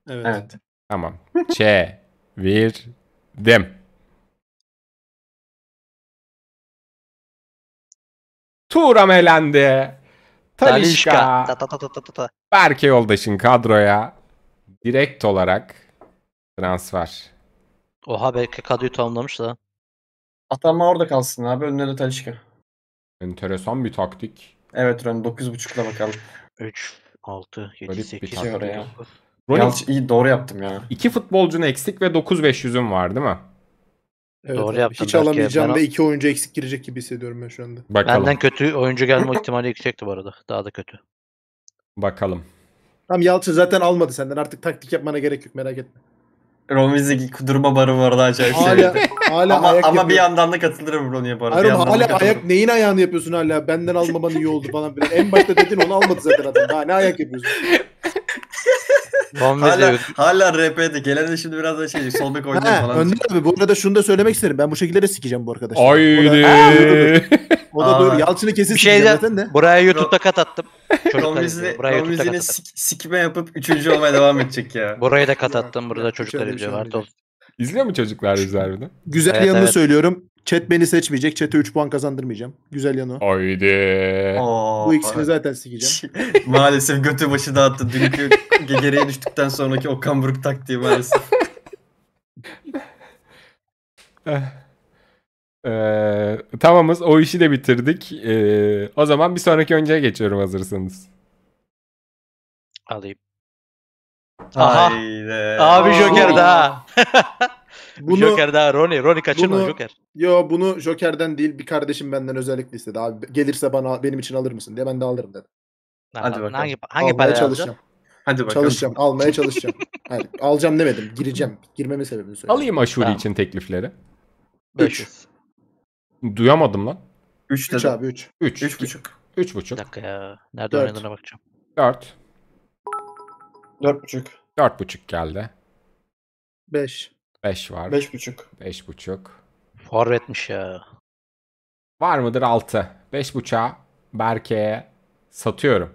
Evet. evet. Tamam. Çevirdim. Turam elendi. Talişka. Berke yoldaşın kadroya direkt olarak transfer. Oha belki kadroyu tamamlamış da. Atanma orada kalsın abi. Önünde de Talişka. Enteresan bir taktik. Evet Ron 9.5'la bakalım. 3, 6, 7, Garip bir 8, taktik. 9. Şey Yalnız iyi doğru yaptım ya. İki futbolcunu eksik ve 9500'ün var değil mi? Evet, Doğru yaptım. Hiç alamayacağım ve al- iki oyuncu eksik girecek gibi hissediyorum ben şu anda. Bakalım. Benden kötü oyuncu gelme ihtimali yüksekti bu arada. Daha da kötü. Bakalım. Tam Yalçın zaten almadı senden artık taktik yapmana gerek yok merak etme. Romiz'deki durma barı vardı acayip şey. Hala, ama, ayak ama bir yandan da katılırım Ronnie'ye bu arada. Hayır, hala katılırım. ayak neyin ayağını yapıyorsun hala? Benden almaman iyi oldu falan filan. En başta dedin onu almadı zaten adam. Daha ne ayak yapıyorsun? hala, hala RP'de. Gelen de şimdi biraz da şey sol bek falan. Önder abi bu arada şunu da söylemek isterim. Ben bu şekilde de sikeceğim bu arkadaşları. Haydi. O da Aa. doğru. Yalçın'ı kesin bir şeyden, zaten de. Buraya YouTube'da kat attım. Romizli, Romizli'ne sik, sikme yapıp üçüncü olmaya devam edecek ya. Buraya da kat attım. Burada çocuklar izliyor. Vart İzliyor mu çocuklar biz harbiden? Güzel evet, yanını evet. söylüyorum. Chat beni seçmeyecek. Chat'e 3 puan kazandırmayacağım. Güzel yanı. Haydi. Bu ikisini evet. zaten sikeceğim. maalesef götü başı dağıttı. Dünkü gereğe düştükten sonraki Okan Buruk taktiği maalesef. Eh. Ee, tamamız o işi de bitirdik. Ee, o zaman bir sonraki önceye geçiyorum hazırsanız. Alayım. Aha. Abi Joker daha. bunu, Joker daha Ronnie. Ronnie kaçırma bunu, Joker. Yo bunu Joker'den değil bir kardeşim benden özellikle istedi. Abi gelirse bana benim için alır mısın diye ben de alırım dedim. Hadi, bakalım. Hangi, hangi almaya çalışacağım. Alacağım. Hadi bakalım. Çalışacağım. Almaya çalışacağım. Hayır, alacağım demedim. Gireceğim. Girmeme sebebini söyle. Alayım Aşuri tamam. için teklifleri. 500. Duyamadım lan. 3 3 abi 3. 3. 3,5. 3,5. Bir dakika ya. Nerede Dört. oynadığına bakacağım. 4. 4,5. 4,5 geldi. 5. 5 var. buçuk. 5,5. 5,5. Forvetmiş ya. Var mıdır 6? 5,5'a Berke'ye satıyorum.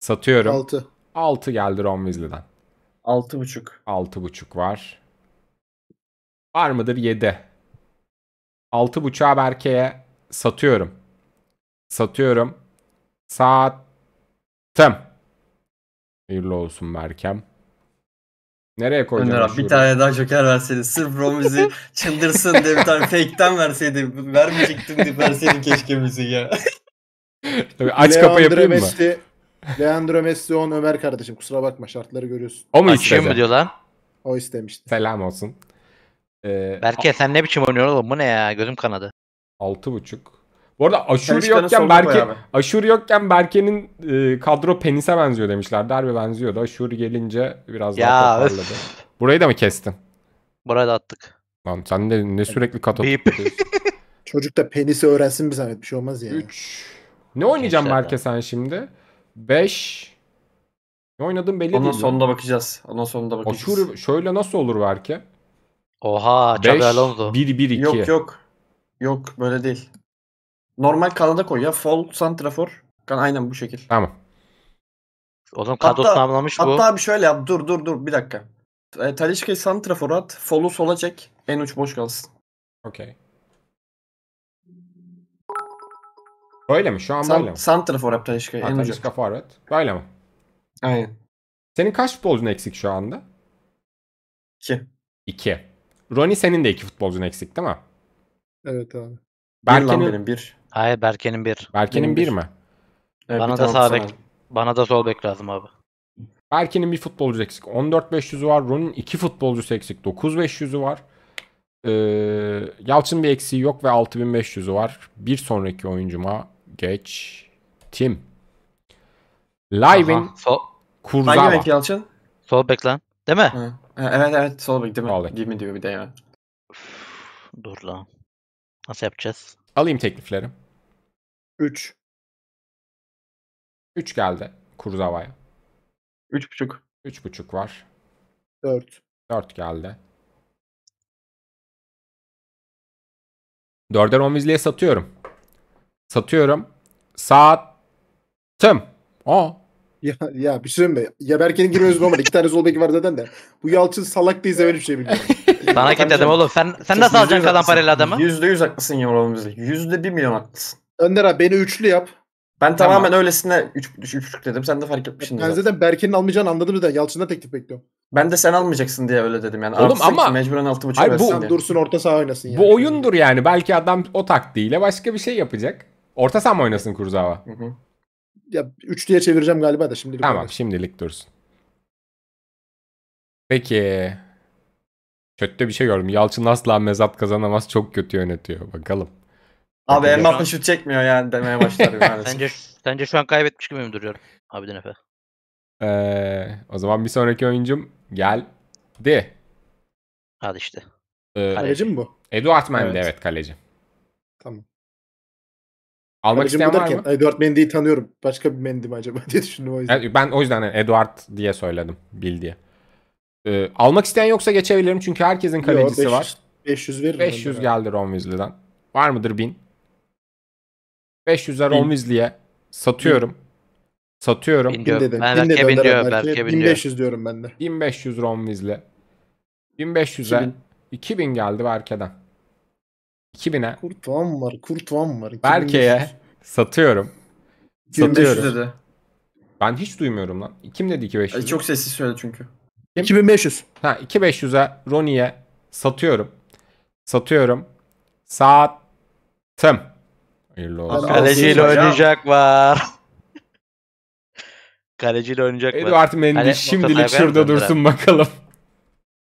Satıyorum. 6. 6 geldi Ron Weasley'den. 6,5. buçuk var. Var mıdır 7? 6.5'a Berke'ye satıyorum. Satıyorum. saat Sattım. Hayırlı olsun Berkem. Nereye koyacağım? Önder abi bir tane daha joker verseydin. Sırf Romuzi çıldırsın diye bir tane fake'ten verseydin. Vermeyecektim diye verseydin keşke müziği ya. Tabii aç Leandro kapı yapayım Messi, Leandro Messi 10 Ömer kardeşim kusura bakma şartları görüyorsun. O mu istedi? Açıyor mu diyor lan? O istemişti. Selam olsun. Ee, Berke sen ne biçim oynuyorsun oğlum? Bu ne ya? Gözüm kanadı. 6.5. Bu arada Aşur yokken Berke Aşur yokken Berke'nin e, kadro penise benziyor demişler. Derbi benziyordu. Aşur gelince biraz ya daha toparladı. Öf. Burayı da mı kestin? Burayı da attık. Lan sen de ne sürekli kat Çocuk da penisi öğrensin bir zahmet bir şey olmaz yani. 3. Ne oynayacağım Berke sen şimdi? 5. Ne oynadın belli Onun değil. Onun sonuna bakacağız. Onun sonunda bakacağız. Aşur şöyle nasıl olur Berke? Oha Xabi Alonso. 1-1-2. Yok yok. Yok böyle değil. Normal kanada koy ya. Fall, Santrafor. Kan aynen bu şekil. Tamam. Oğlum kadro tamamlamış bu. Hatta bir şöyle yap. Dur dur dur bir dakika. E, Talişka'yı Santrafor'a at. Fall'u sola çek. En uç boş kalsın. Okey. Böyle mi? Şu an San, böyle mi? Santrafor yap Talişka'yı. En Talişka forvet. Böyle mi? Aynen. Senin kaç futbolcun eksik şu anda? 2. 2. Roni senin de iki futbolcun eksik değil mi? Evet abi. Berke'nin bir. bir. Hayır Berke'nin bir. Berke'nin bir, bir mi? Evet, bana da sağ bek, bana da sol bek lazım abi. Berke'nin bir futbolcu eksik. 14.500'ü var. Ron'un iki futbolcusu eksik. 9.500'ü var. Ee, Yalçın bir eksiği yok ve 6500'ü var. Bir sonraki oyuncuma geç. Tim. Live'in Sol. Kurzava. Hangi bek Yalçın? Sol bek lan. Değil mi? Hı. Evet evet sol bek değil mi? Sol bek. Değil mi diyor bir de ya. Dur lan. Nasıl yapacağız? Alayım teklifleri. 3. 3 geldi Kurzava'ya. 3.5. 3.5 var. 4. 4 geldi. Dörder Omizli'ye satıyorum. Satıyorum. Saat. Sattım. Aa ya, ya bir şey mi? Ya Berke'nin girmez bu İki tane Zolbek var zaten de. Bu Yalçın salak değil ben hiçbir şey bilmiyorum. Sana git dedim oğlum. Sen, sen nasıl alacaksın kalan parayla adamı? Yüzde yüz haklısın Yavrum bizi. Yüzde bir milyon haklısın. Önder abi beni üçlü yap. Ben tamam. tamamen öylesine üç 3.5 dedim. Sen de fark etmişsin. Ben zaten Berke'nin almayacağını anladım zaten. Yalçın'dan teklif bekliyorum. Ben de sen almayacaksın diye öyle dedim yani. Oğlum Artı ama mecburen 6.5 Hayır, bu diye. dursun orta saha oynasın yani. Bu oyundur yani. Belki adam o taktiğiyle başka bir şey yapacak. Orta saha mı oynasın Kurzawa? Hı hı ya 3 diye çevireceğim galiba da şimdilik. Tamam öyle. şimdilik dursun. Peki. Kötü bir şey gördüm. Yalçın asla mezat kazanamaz. Çok kötü yönetiyor. Bakalım. Abi en Elmas'ın şut çekmiyor yani demeye başladı. sence, sence şu an kaybetmiş gibi mi duruyorum? Abidin Efe. Ee, o zaman bir sonraki oyuncum geldi. Hadi işte. Ee, kaleci mi bu? Eduard Mendy evet. evet kaleci. Tamam. Almak Aracım isteyen var mı? Edward Mendy'yi tanıyorum. Başka bir Mendy mi acaba diye düşündüm o yüzden. Yani ben o yüzden yani Edward diye söyledim. Bil diye. Ee, almak isteyen yoksa geçebilirim. Çünkü herkesin kalecisi Yo, 500, var. 500 veririm. 500 geldi yani. Ron Weasley'den. Var mıdır 1000? 500'e Ron Weasley'e satıyorum. Bin. Satıyorum. Bin diyor. Bin ben bin de Kevin 1500 diyorum ben de. 1500 Ron Weasley. 1500'e 2000. 2000 geldi Berke'den. 2000'e. Kurtuan var. Kurtuan var. Berke'ye satıyorum. 2500 satıyorum. dedi. Ben hiç duymuyorum lan. Kim dedi 2500? E, çok sessiz söyledi çünkü. 2500. Ha 2500'e Roni'ye satıyorum. Satıyorum. Sattım. Hayırlı olsun. Kaleciyle oynayacak var. Kaleciyle oynayacak var. Eduard Mendy hani, şimdilik şurada dursun abi. bakalım.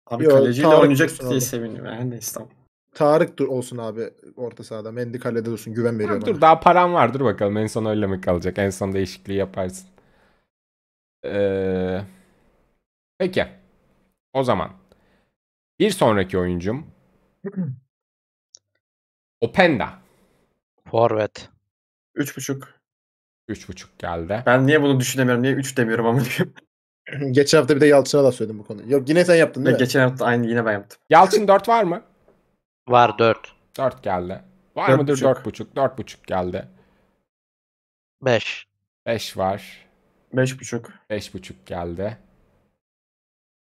Abi Yo, kaleciyle oynayacak diye sevindim. Ben de İstanbul. Tarık dur olsun abi orta sahada. Mendy kalede dursun. Güven veriyor Dur daha param vardır bakalım en son öyle mi kalacak? En son değişikliği yaparsın. Ee, peki. O zaman. Bir sonraki oyuncum. Openda. Forvet. Üç buçuk. Üç buçuk geldi. Ben niye bunu düşünemiyorum? Niye üç demiyorum ama diyorum. Geçen hafta bir de Yalçın'a da söyledim bu konuyu. Yok yine sen yaptın değil ya, mi? Geçen hafta aynı yine ben yaptım. Yalçın dört var mı? Var 4. 4 geldi. Var dört mıdır buçuk. dört buçuk geldi. 5. 5 var. 5.5. 5.5 geldi.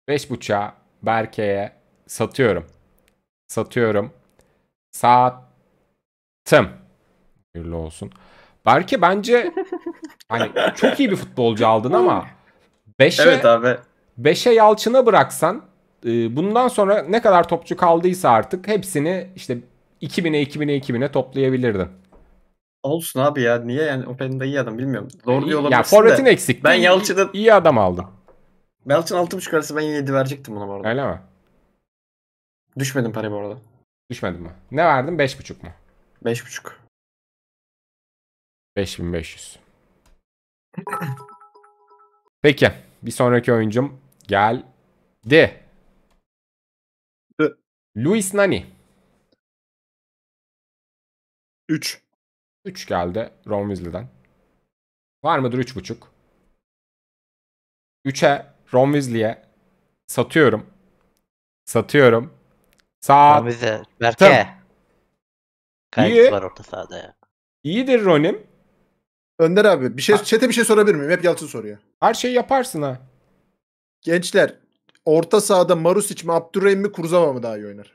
5.5'a Berke'ye satıyorum. Satıyorum. Sattım. Hayırlı olsun. Berke bence hani çok iyi bir futbolcu aldın ama 5'e evet abi. 5'e Yalçın'a bıraksan ee, bundan sonra ne kadar topçu kaldıysa artık hepsini işte 2000'e 2000'e 2000'e toplayabilirdin. Olsun abi ya niye yani Open'da iyi adam bilmiyorum. Doğru diyor olabilirsin Ya forvetin eksik. Ben Yalçın'ın iyi adam aldım. Yalçın 6.5 arası ben 7 verecektim ona bu arada. Öyle mi? Düşmedim para bu arada. Düşmedim mi? Ne verdim? 5.5 mu? 5.5. 5500. Peki. Bir sonraki oyuncum geldi. Luis Nani. 3. 3 geldi Ron Weasley'den. Var mıdır 3.5? 3'e Ron Weasley'e satıyorum. Satıyorum. Sağ. Berke. İyi var orta sahada ya. İyidir Ronim. Önder abi bir şey ha. çete bir şey sorabilir miyim? Hep Yalçın soruyor. Her şeyi yaparsın ha. Gençler orta sahada Marusic mi Abdurrahim mi Kurzawa mı daha iyi oynar?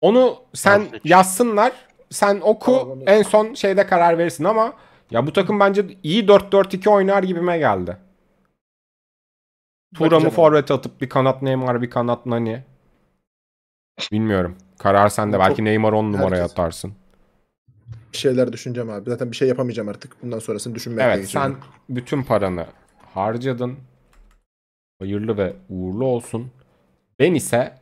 Onu sen yazsınlar. Sen oku en son şeyde karar verirsin ama ya bu takım bence iyi 4-4-2 oynar gibime geldi. Turam'ı forvet atıp bir kanat Neymar bir kanat Nani. Bilmiyorum. Karar sende. Belki Neymar 10 numaraya Herkes. atarsın. Bir şeyler düşüneceğim abi. Zaten bir şey yapamayacağım artık. Bundan sonrasını düşünmeye Evet sen bütün paranı harcadın. Hayırlı ve uğurlu olsun. Ben ise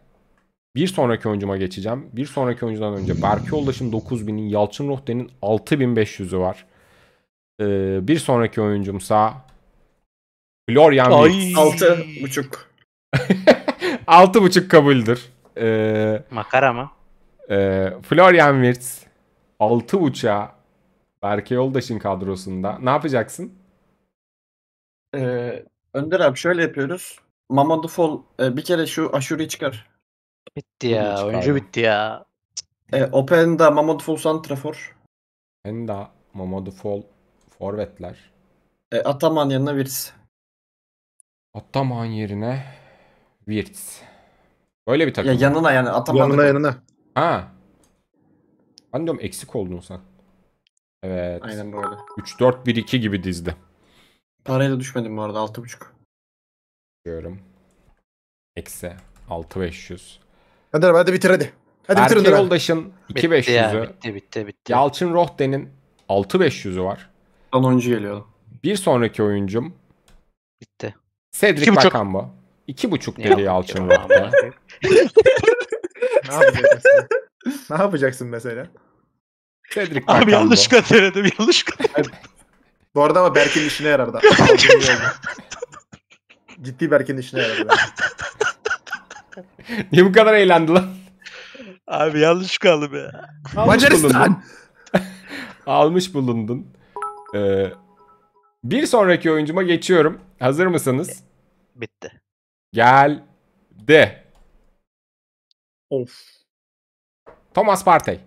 bir sonraki oyuncuma geçeceğim. Bir sonraki oyuncudan önce Berke Yoldaş'ın 9000'i, Yalçın Rohde'nin 6500'ü var. Ee, bir sonraki oyuncumsa Florian Ay Wirtz. 6.5 6.5 kabuldür. Ee, Makara mı? E, Florian Wirtz 6.5'a Berke Yoldaş'ın kadrosunda. Ne yapacaksın? Ee, Önder abi şöyle yapıyoruz. Mamadou Fall e, bir kere şu aşuri çıkar. Bitti ya. Çıkar oyuncu bitti ya. E, Openda Mamadou Fall santrafor. Openda Mamadou Fall forvetler. E, Ataman yanına Virts. Ataman yerine Virts. Böyle bir takım. Ya yanına yani Ataman. Yanına yanına. Ha. Ben diyorum eksik oldun sen. Evet. Aynen böyle. 3-4-1-2 gibi dizdi. Parayla düşmedim bu arada 6.5. Diyorum. Eksi 6500. Hadi abi, hadi bitir hadi. Hadi bitir Erke hadi. Yoldaş'ın Bitti ya, 2500'ü. bitti bitti bitti. Yalçın Rohde'nin 6500'ü var. Son oyuncu geliyor. Bir sonraki oyuncum Bitti. Cedric İki buçuk. 2,5 dedi Yalçın Rohde. Ne yapacaksın? ne yapacaksın mesela? Cedric Abi yanlış yanlışlıkla yanlış katledim. Bu arada ama Berk'in işine yarardı. Ciddi Berk'in işine yarardı. Niye bu kadar eğlendi lan? Abi yanlış kaldım ya. Almış Macaristan. Almış bulundun. Ee, bir sonraki oyuncuma geçiyorum. Hazır mısınız? Bitti. Gel de. Of. Thomas Partey.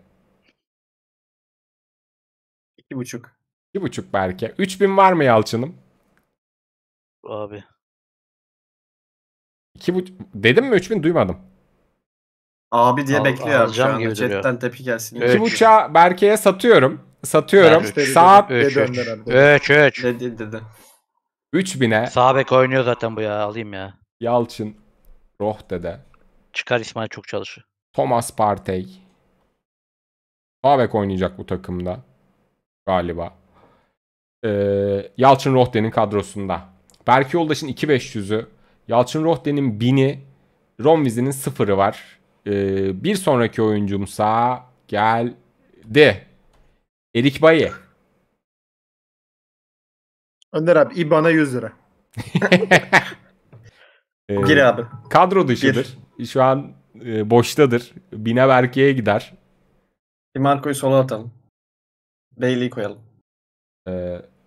İki buçuk. İki buçuk belki. bin var mı Yalçın'ım? Abi. İki buçuk. Dedim mi üç bin? duymadım. Abi diye Al, bekliyor abi şu alacağım Chatten tepki gelsin. Evet. İki buçağı Berke'ye satıyorum. Satıyorum. Ver. Saat Üç, Dedi üç, üç. Dedi dedi. 3000'e Sağ bek oynuyor zaten bu ya. Alayım ya. Yalçın, Roh Dede, Çıkar İsmail çok çalışır. Thomas Partey. Sağ bek oynayacak bu takımda galiba e, Yalçın Rohde'nin kadrosunda. Berk Yoldaş'ın 2500'ü, Yalçın Rohde'nin 1000'i, Ron Vizi'nin 0'ı var. E, bir sonraki oyuncumsa geldi. Erik Bayi. Önder abi IBAN'a 100 lira. Ee, Gir abi. Kadro dışıdır. Gir. Şu an e, boştadır. Bine Berke'ye gider. Marco'yu sola atalım. Bailey'i koyalım.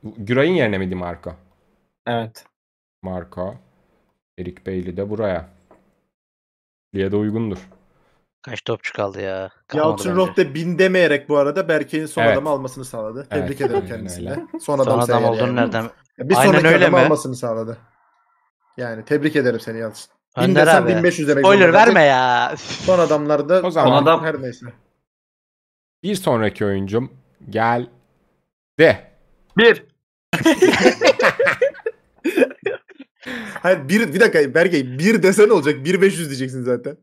Güray'ın yerine miydi Marco? Evet. Marco. Erik Bailey de buraya. Liye de uygundur. Kaç topçu kaldı ya? Yalçın Roth de bin demeyerek bu arada Berkay'ın son evet. adamı almasını sağladı. Evet. Tebrik ederim kendisine. Son adam, son adam olduğunu nereden? Bir Aynen sonraki öyle adamı mi? almasını sağladı. Yani tebrik ederim seni Yalçın. Önder abi. 1500 demek. Spoiler verme ya. Son adamlar da o zaman adam her neyse. Bir sonraki oyuncum gel de. Bir. Hayır bir, bir dakika Berkay bir desen olacak. Bir 500 diyeceksin zaten.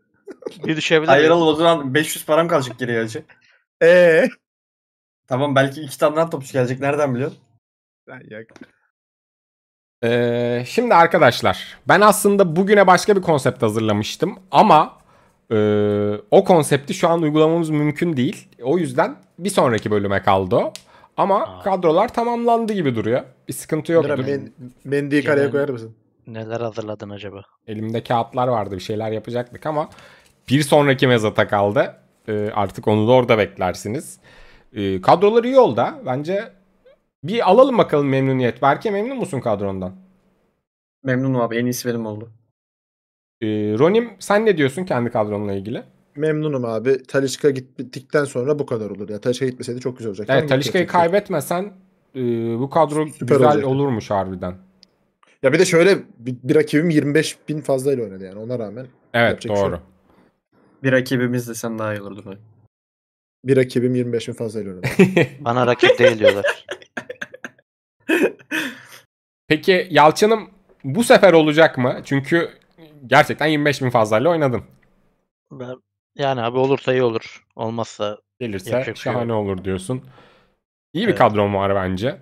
Bir düşebilir. Hayır oğlum o zaman 500 param kalacak geriye acı. Eee? Tamam belki iki tane daha topçu gelecek. Nereden biliyorsun? Ben yok. Ee, şimdi arkadaşlar ben aslında bugüne başka bir konsept hazırlamıştım ama e, o konsepti şu an uygulamamız mümkün değil. O yüzden bir sonraki bölüme kaldı o. Ama Aa. kadrolar tamamlandı gibi duruyor. Bir sıkıntı yok. Men, Mendy'yi kaleye koyar mısın? Neler hazırladın acaba? Elimde kağıtlar vardı bir şeyler yapacaktık ama bir sonraki mezata kaldı. Ee, artık onu da orada beklersiniz. Ee, kadrolar iyi oldu Bence bir alalım bakalım memnuniyet. Berke memnun musun kadrondan? Memnunum abi. En iyisi benim oldu. Ee, Ronim sen ne diyorsun kendi kadronla ilgili? memnunum abi. Talişka gittikten sonra bu kadar olur. Ya yani Talişka gitmeseydi çok güzel olacak. Evet, Talişka'yı kaybetmesen e, bu kadro Süper güzel olacak. olurmuş harbiden. Ya bir de şöyle bir, bir rakibim 25 bin fazla ile oynadı yani ona rağmen. Evet şey doğru. Şey. Bir rakibimiz de sen daha iyi olurdu. Bir rakibim 25 bin fazla ile oynadı. Bana rakip değil diyorlar. Peki Yalçın'ım bu sefer olacak mı? Çünkü gerçekten 25 bin fazla ile oynadın. Ben yani abi olursa iyi olur. Olmazsa gelirse şey şahane şey olur diyorsun. İyi evet. bir ee, kadron var bence.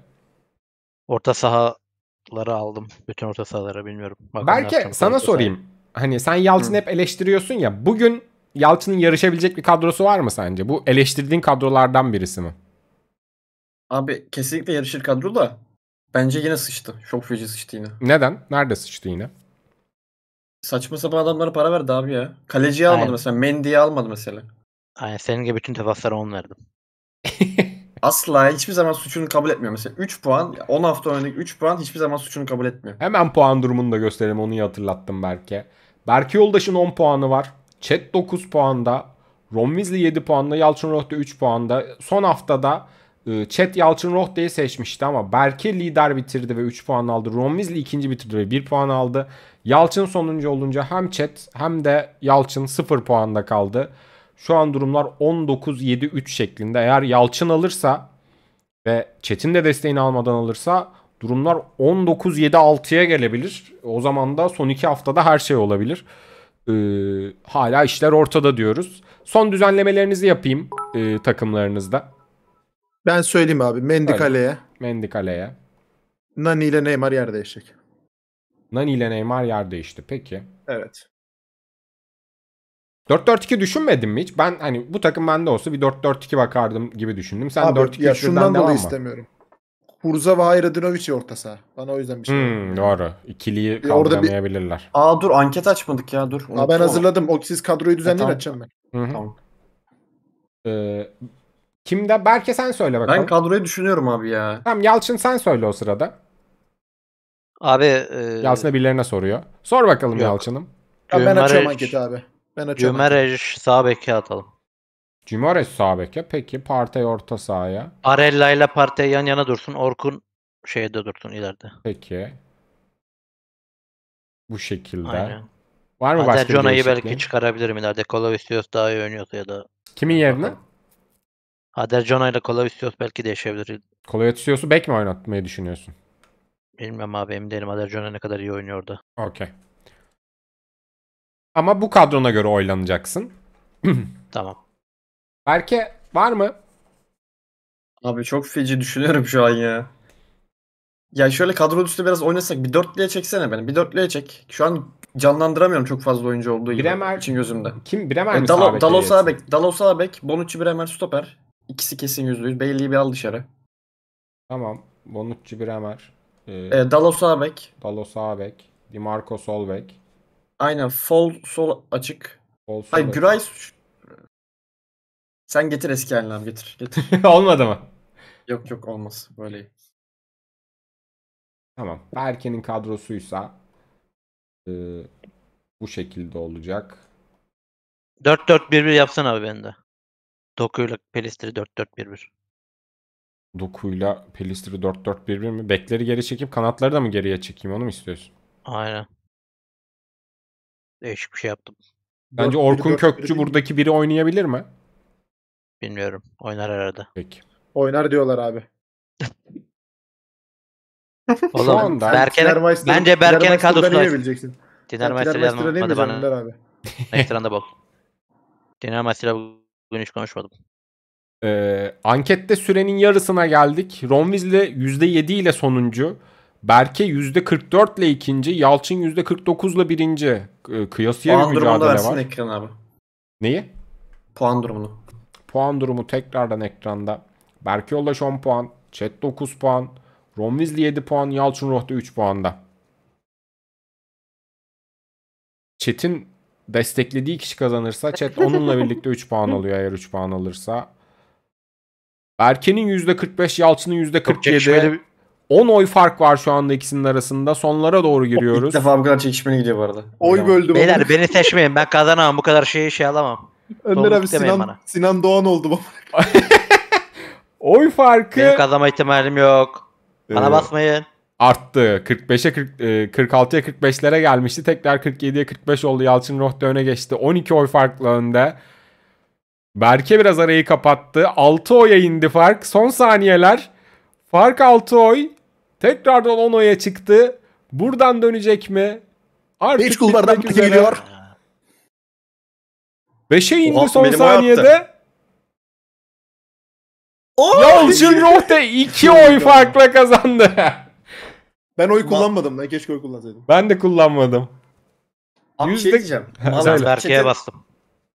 Orta sahaları aldım. Bütün orta sahaları bilmiyorum. Bakın Belki sana sorayım. Saha. Hani sen Yalçın hep eleştiriyorsun ya. Bugün Yalçın'ın yarışabilecek bir kadrosu var mı sence? Bu eleştirdiğin kadrolardan birisi mi? Abi kesinlikle yarışır kadro da bence yine sıçtı. Çok feci sıçtı yine. Neden? Nerede sıçtı yine? Saçma sapan adamlara para verdi abi ya. Kaleciyi almadı Aynen. mesela. Mendy'yi almadı mesela. Aynen senin gibi bütün tefaslara on verdim. Asla hiçbir zaman suçunu kabul etmiyor. Mesela 3 puan, 10 hafta önceki 3 puan hiçbir zaman suçunu kabul etmiyor. Hemen puan durumunu da gösterelim. Onu iyi hatırlattım Berke. Berke Yoldaş'ın 10 puanı var. Chat 9 puanda. Ron Weasley 7 puanda. Yalçın Rohde 3 puanda. Son haftada ıı, Chat Yalçın Rohde'yi seçmişti ama Berke lider bitirdi ve 3 puan aldı. Ron Weasley ikinci bitirdi ve 1 puan aldı. Yalçın sonuncu olunca hem Chat hem de Yalçın 0 puanda kaldı. Şu an durumlar 19-7-3 şeklinde. Eğer Yalçın alırsa ve Chat'in de desteğini almadan alırsa durumlar 19-7-6'ya gelebilir. O zaman da son 2 haftada her şey olabilir. Ee, hala işler ortada diyoruz. Son düzenlemelerinizi yapayım e, takımlarınızda. Ben söyleyeyim abi. Mendikaleye. Mendikaleye. Nani ile Neymar yer değişecek. Nani ile Neymar yer değişti. Peki. Evet. 4-4-2 düşünmedin mi hiç? Ben hani bu takım bende olsa bir 4-4-2 bakardım gibi düşündüm. Sen Abi, 4-2-3'den şundan dolayı istemiyorum. Kurza ve Hayradinovic orta saha. Bana o yüzden bir şey. Hmm, doğru. İkiliyi e, orada bir... Aa dur anket açmadık ya dur. Aa, ben hazırladım. O, siz kadroyu e, düzenleyin tamam. açacağım ben. Hı-hı. Tamam. Ee, kimde? Berke sen söyle bakalım. Ben kadroyu düşünüyorum abi ya. Tamam Yalçın sen söyle o sırada. Abi e... Yasin'e birilerine soruyor. Sor bakalım Yok. Yalçın'ım. Ya ben açıyorum anketi abi. Ben açıyorum. Cümereş sağ beke atalım. Cümereş sağ beke. Peki Partey orta sahaya. Arella ile Partey yan yana dursun. Orkun şeyde dursun ileride. Peki. Bu şekilde. Aynen. Var mı Hatta başka Jona'yı belki çıkarabilirim ileride. Kolovisios daha iyi oynuyorsa ya da. Kimin yerine? Bakalım. Hader Jona'yla Kolovisios belki değişebilir. Kolovisios'u bek mi oynatmayı düşünüyorsun? Bilmem abi emin değilim Aderjona ne kadar iyi oynuyordu. Okey. Ama bu kadrona göre oylanacaksın. tamam. Berke var mı? Abi çok feci düşünüyorum şu an ya. Ya şöyle kadro üstü biraz oynasak bir dörtlüye çeksene beni. Bir dörtlüye çek. Şu an canlandıramıyorum çok fazla oyuncu olduğu gibi. Bremer için gözümde. Kim Bremer e, mi? Dalo, Dalo sağ bek, Dalo sağ Bonucci Bremer stoper. İkisi kesin yüzde yüz. Bailey'i bir al dışarı. Tamam. Bonucci Bremer. Ee, e, ee, Dalo sağ Dalo sağ Dimarco Solbek. Aynen. Fol sol açık. Fol sol Hayır açık. Güray sen getir eski halini getir. getir. Olmadı mı? Yok yok olmaz. Böyle Tamam. Berke'nin kadrosuysa e, bu şekilde olacak. 4-4-1-1 yapsana abi bende. Dokuyla Pelistri 4-4-1-1. Doku'yla Pelistri 4-4-1-1 mi? Bekleri geri çekip kanatları da mı geriye çekeyim onu mu istiyorsun? Aynen. Değişik bir şey yaptım. Bence Orkun Kökçü buradaki biri oynayabilir mi? Bilmiyorum. Oynar herhalde. Peki. Oynar diyorlar abi. Oğlum Berken'e bence Berken'in kadrosunu açsın. Dinar Maestra yazmadı bana. Abi. Ekstranda bak. Dinar Maestra bugün hiç konuşmadım. Ee, ankette sürenin yarısına geldik. Ron Weasley %7 ile sonuncu. Berke %44 ile ikinci. Yalçın %49 ile birinci. Ee, kıyasıya Puan bir mücadele var. Puan ekran abi. Neyi? Puan durumunu. Puan durumu tekrardan ekranda. Berke Yoldaş 10 puan. Chat 9 puan. Ron Weasley 7 puan. Yalçın Roh'da 3 puanda. Chat'in desteklediği kişi kazanırsa chat onunla birlikte 3 puan alıyor eğer 3 puan alırsa. Berke'nin %45, Yalçın'ın %47. 10 oy fark var şu anda ikisinin arasında. Sonlara doğru giriyoruz. İlk defa bu kadar çekişmeli gidiyor bu arada. Oy böldüm. Beyler beni seçmeyin. Ben kazanamam. Bu kadar şeyi şey alamam. Önder abi Sinan, bana. Sinan Doğan oldu bu. oy farkı... Benim kazanma ihtimalim yok. Bana ee, basmayın. Arttı. 45'e 40, 46'ya 45'lere gelmişti. Tekrar 47'ye 45 oldu. Yalçın Rohde öne geçti. 12 oy farklı önde. Berke biraz arayı kapattı. 6 oya indi fark. Son saniyeler. Fark 6 oy. Tekrardan 10 oya çıktı. Buradan dönecek mi? Artık Beş kulvardan geliyor. 5'e indi Oha, son saniyede. Oh! Yalçın Rohde 2 oy farkla kazandı. Ben oy kullanmadım da keşke oy kullansaydım. Ben de kullanmadım. Abi şey Yüzde... şey diyeceğim. Vallahi Berke'ye bastım.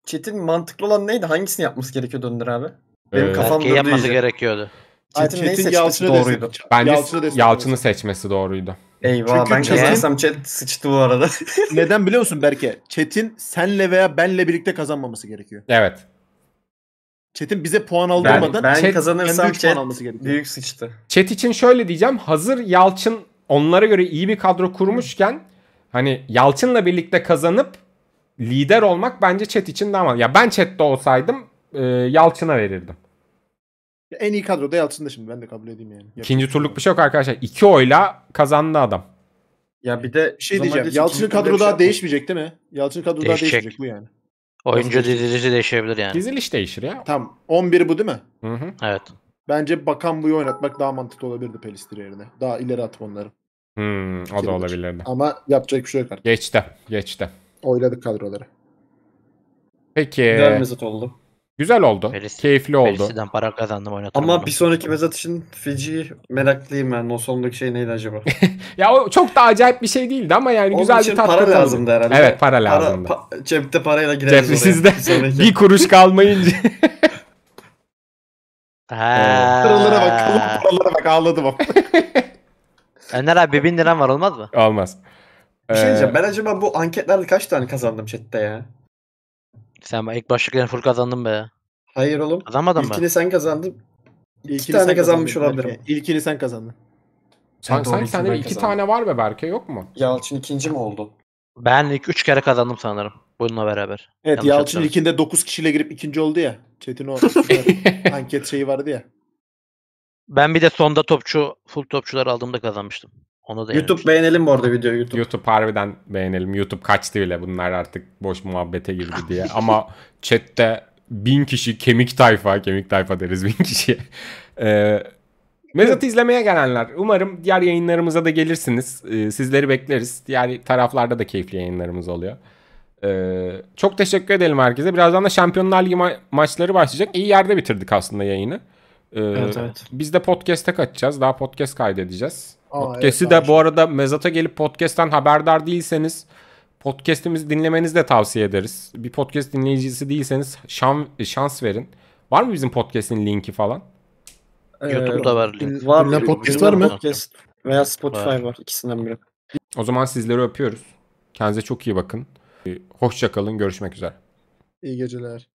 Çetin mantıklı olan neydi? Hangisini yapması gerekiyordu Önder abi? Benim ee, kafam döndü yapması iyice. gerekiyordu. Çetin, Çetin neyi seçmesi Yalçın'ı doğruydu. Destek, Bence Yalçın'ı, seçmesi doğruydu. Eyvah Çünkü ben kazanırsam chat sıçtı bu arada. Neden biliyor musun Berke? Çetin senle veya benle birlikte kazanmaması gerekiyor. Evet. Çetin bize puan aldırmadan ben, ben chat, kazanırsam chat puan alması gerekiyor. büyük sıçtı. Chat için şöyle diyeceğim. Hazır Yalçın onlara göre iyi bir kadro kurmuşken hani Yalçın'la birlikte kazanıp lider olmak bence chat için daha mantıklı. Ya ben chatte olsaydım e, Yalçın'a verirdim. En iyi kadroda Yalçın'da şimdi ben de kabul edeyim yani. Yapayım. İkinci şey turluk bir şey yok arkadaşlar. İki oyla kazandı adam. Ya bir de şey diyeceğim. Yalçın'ın kadro şey daha şey değişmeyecek değil mi? Yalçın'ın kadro daha değişmeyecek bu yani. Oyuncu dizilişi değişebilir yani. Diziliş değişir ya. Tam 11 bu değil mi? Hı hı. Evet. Bence Bakan buyu oynatmak daha mantıklı olabilirdi Pelistri yerine. Daha ileri atıp onları. Hmm, o Kirin da şey olabilirdi. Ama yapacak bir şey yok artık. Geçti. Geçti oyladık kadroları. Peki. Güzel mezat oldu. Güzel oldu. Felis, Keyifli oldu. Felis'den para kazandım oynatırım. Ama onu. bir sonraki mezat için Fiji meraklıyım ben. O sondaki şey neydi acaba? ya o çok da acayip bir şey değildi ama yani Onun güzel bir tatlı. para lazımdı herhalde. Evet para, para lazımdı. Pa- cepte parayla gireriz Cep sizde bir kuruş kalmayınca. Ha. Paralara bak. Paralara bak ağladım. Önder abi bin liram var olmaz mı? Olmaz. Bir şey diyeceğim. Ee, ben acaba bu anketlerde kaç tane kazandım chatte ya? Sen ilk başlıklarını full kazandın be. Hayır oğlum. Kazanmadın mı? İlkini sen kazandın. İki iki tane kazanmış olabilirim. İlkini sen kazandın. Sen, sen, sen iki kazandım. tane var be Berke yok mu? Yalçın ikinci mi oldu? Ben ilk üç kere kazandım sanırım. Bununla beraber. Evet Yanlış Yalçın hatırladım. ilkinde dokuz kişiyle girip ikinci oldu ya. Çetin o anket şeyi vardı ya. Ben bir de sonda topçu, full topçular aldığımda kazanmıştım. Onu da YouTube beğenelim bu arada video YouTube. YouTube harbiden beğenelim. YouTube kaçtı bile bunlar artık boş muhabbete girdi diye. Ama chatte bin kişi kemik tayfa, kemik tayfa deriz bin kişi. Ee, Mezat'ı izlemeye gelenler. Umarım diğer yayınlarımıza da gelirsiniz. Ee, sizleri bekleriz. Diğer taraflarda da keyifli yayınlarımız oluyor. Ee, çok teşekkür edelim herkese. Birazdan da Şampiyonlar Ligi ma- maçları başlayacak. İyi yerde bitirdik aslında yayını. Ee, evet, evet. Biz de podcast'e kaçacağız. Daha podcast kaydedeceğiz. Podcast'i evet, de bu arada Mezat'a gelip podcast'ten haberdar değilseniz podcast'imizi dinlemenizi de tavsiye ederiz. Bir podcast dinleyicisi değilseniz şan, şans verin. Var mı bizim podcast'in linki falan? Ee, YouTube'da var. Link. Var. mı? podcast var mı? Podcast veya Spotify var. var. İkisinden biri. O zaman sizleri öpüyoruz. Kendinize çok iyi bakın. Hoşçakalın. Görüşmek üzere. İyi geceler.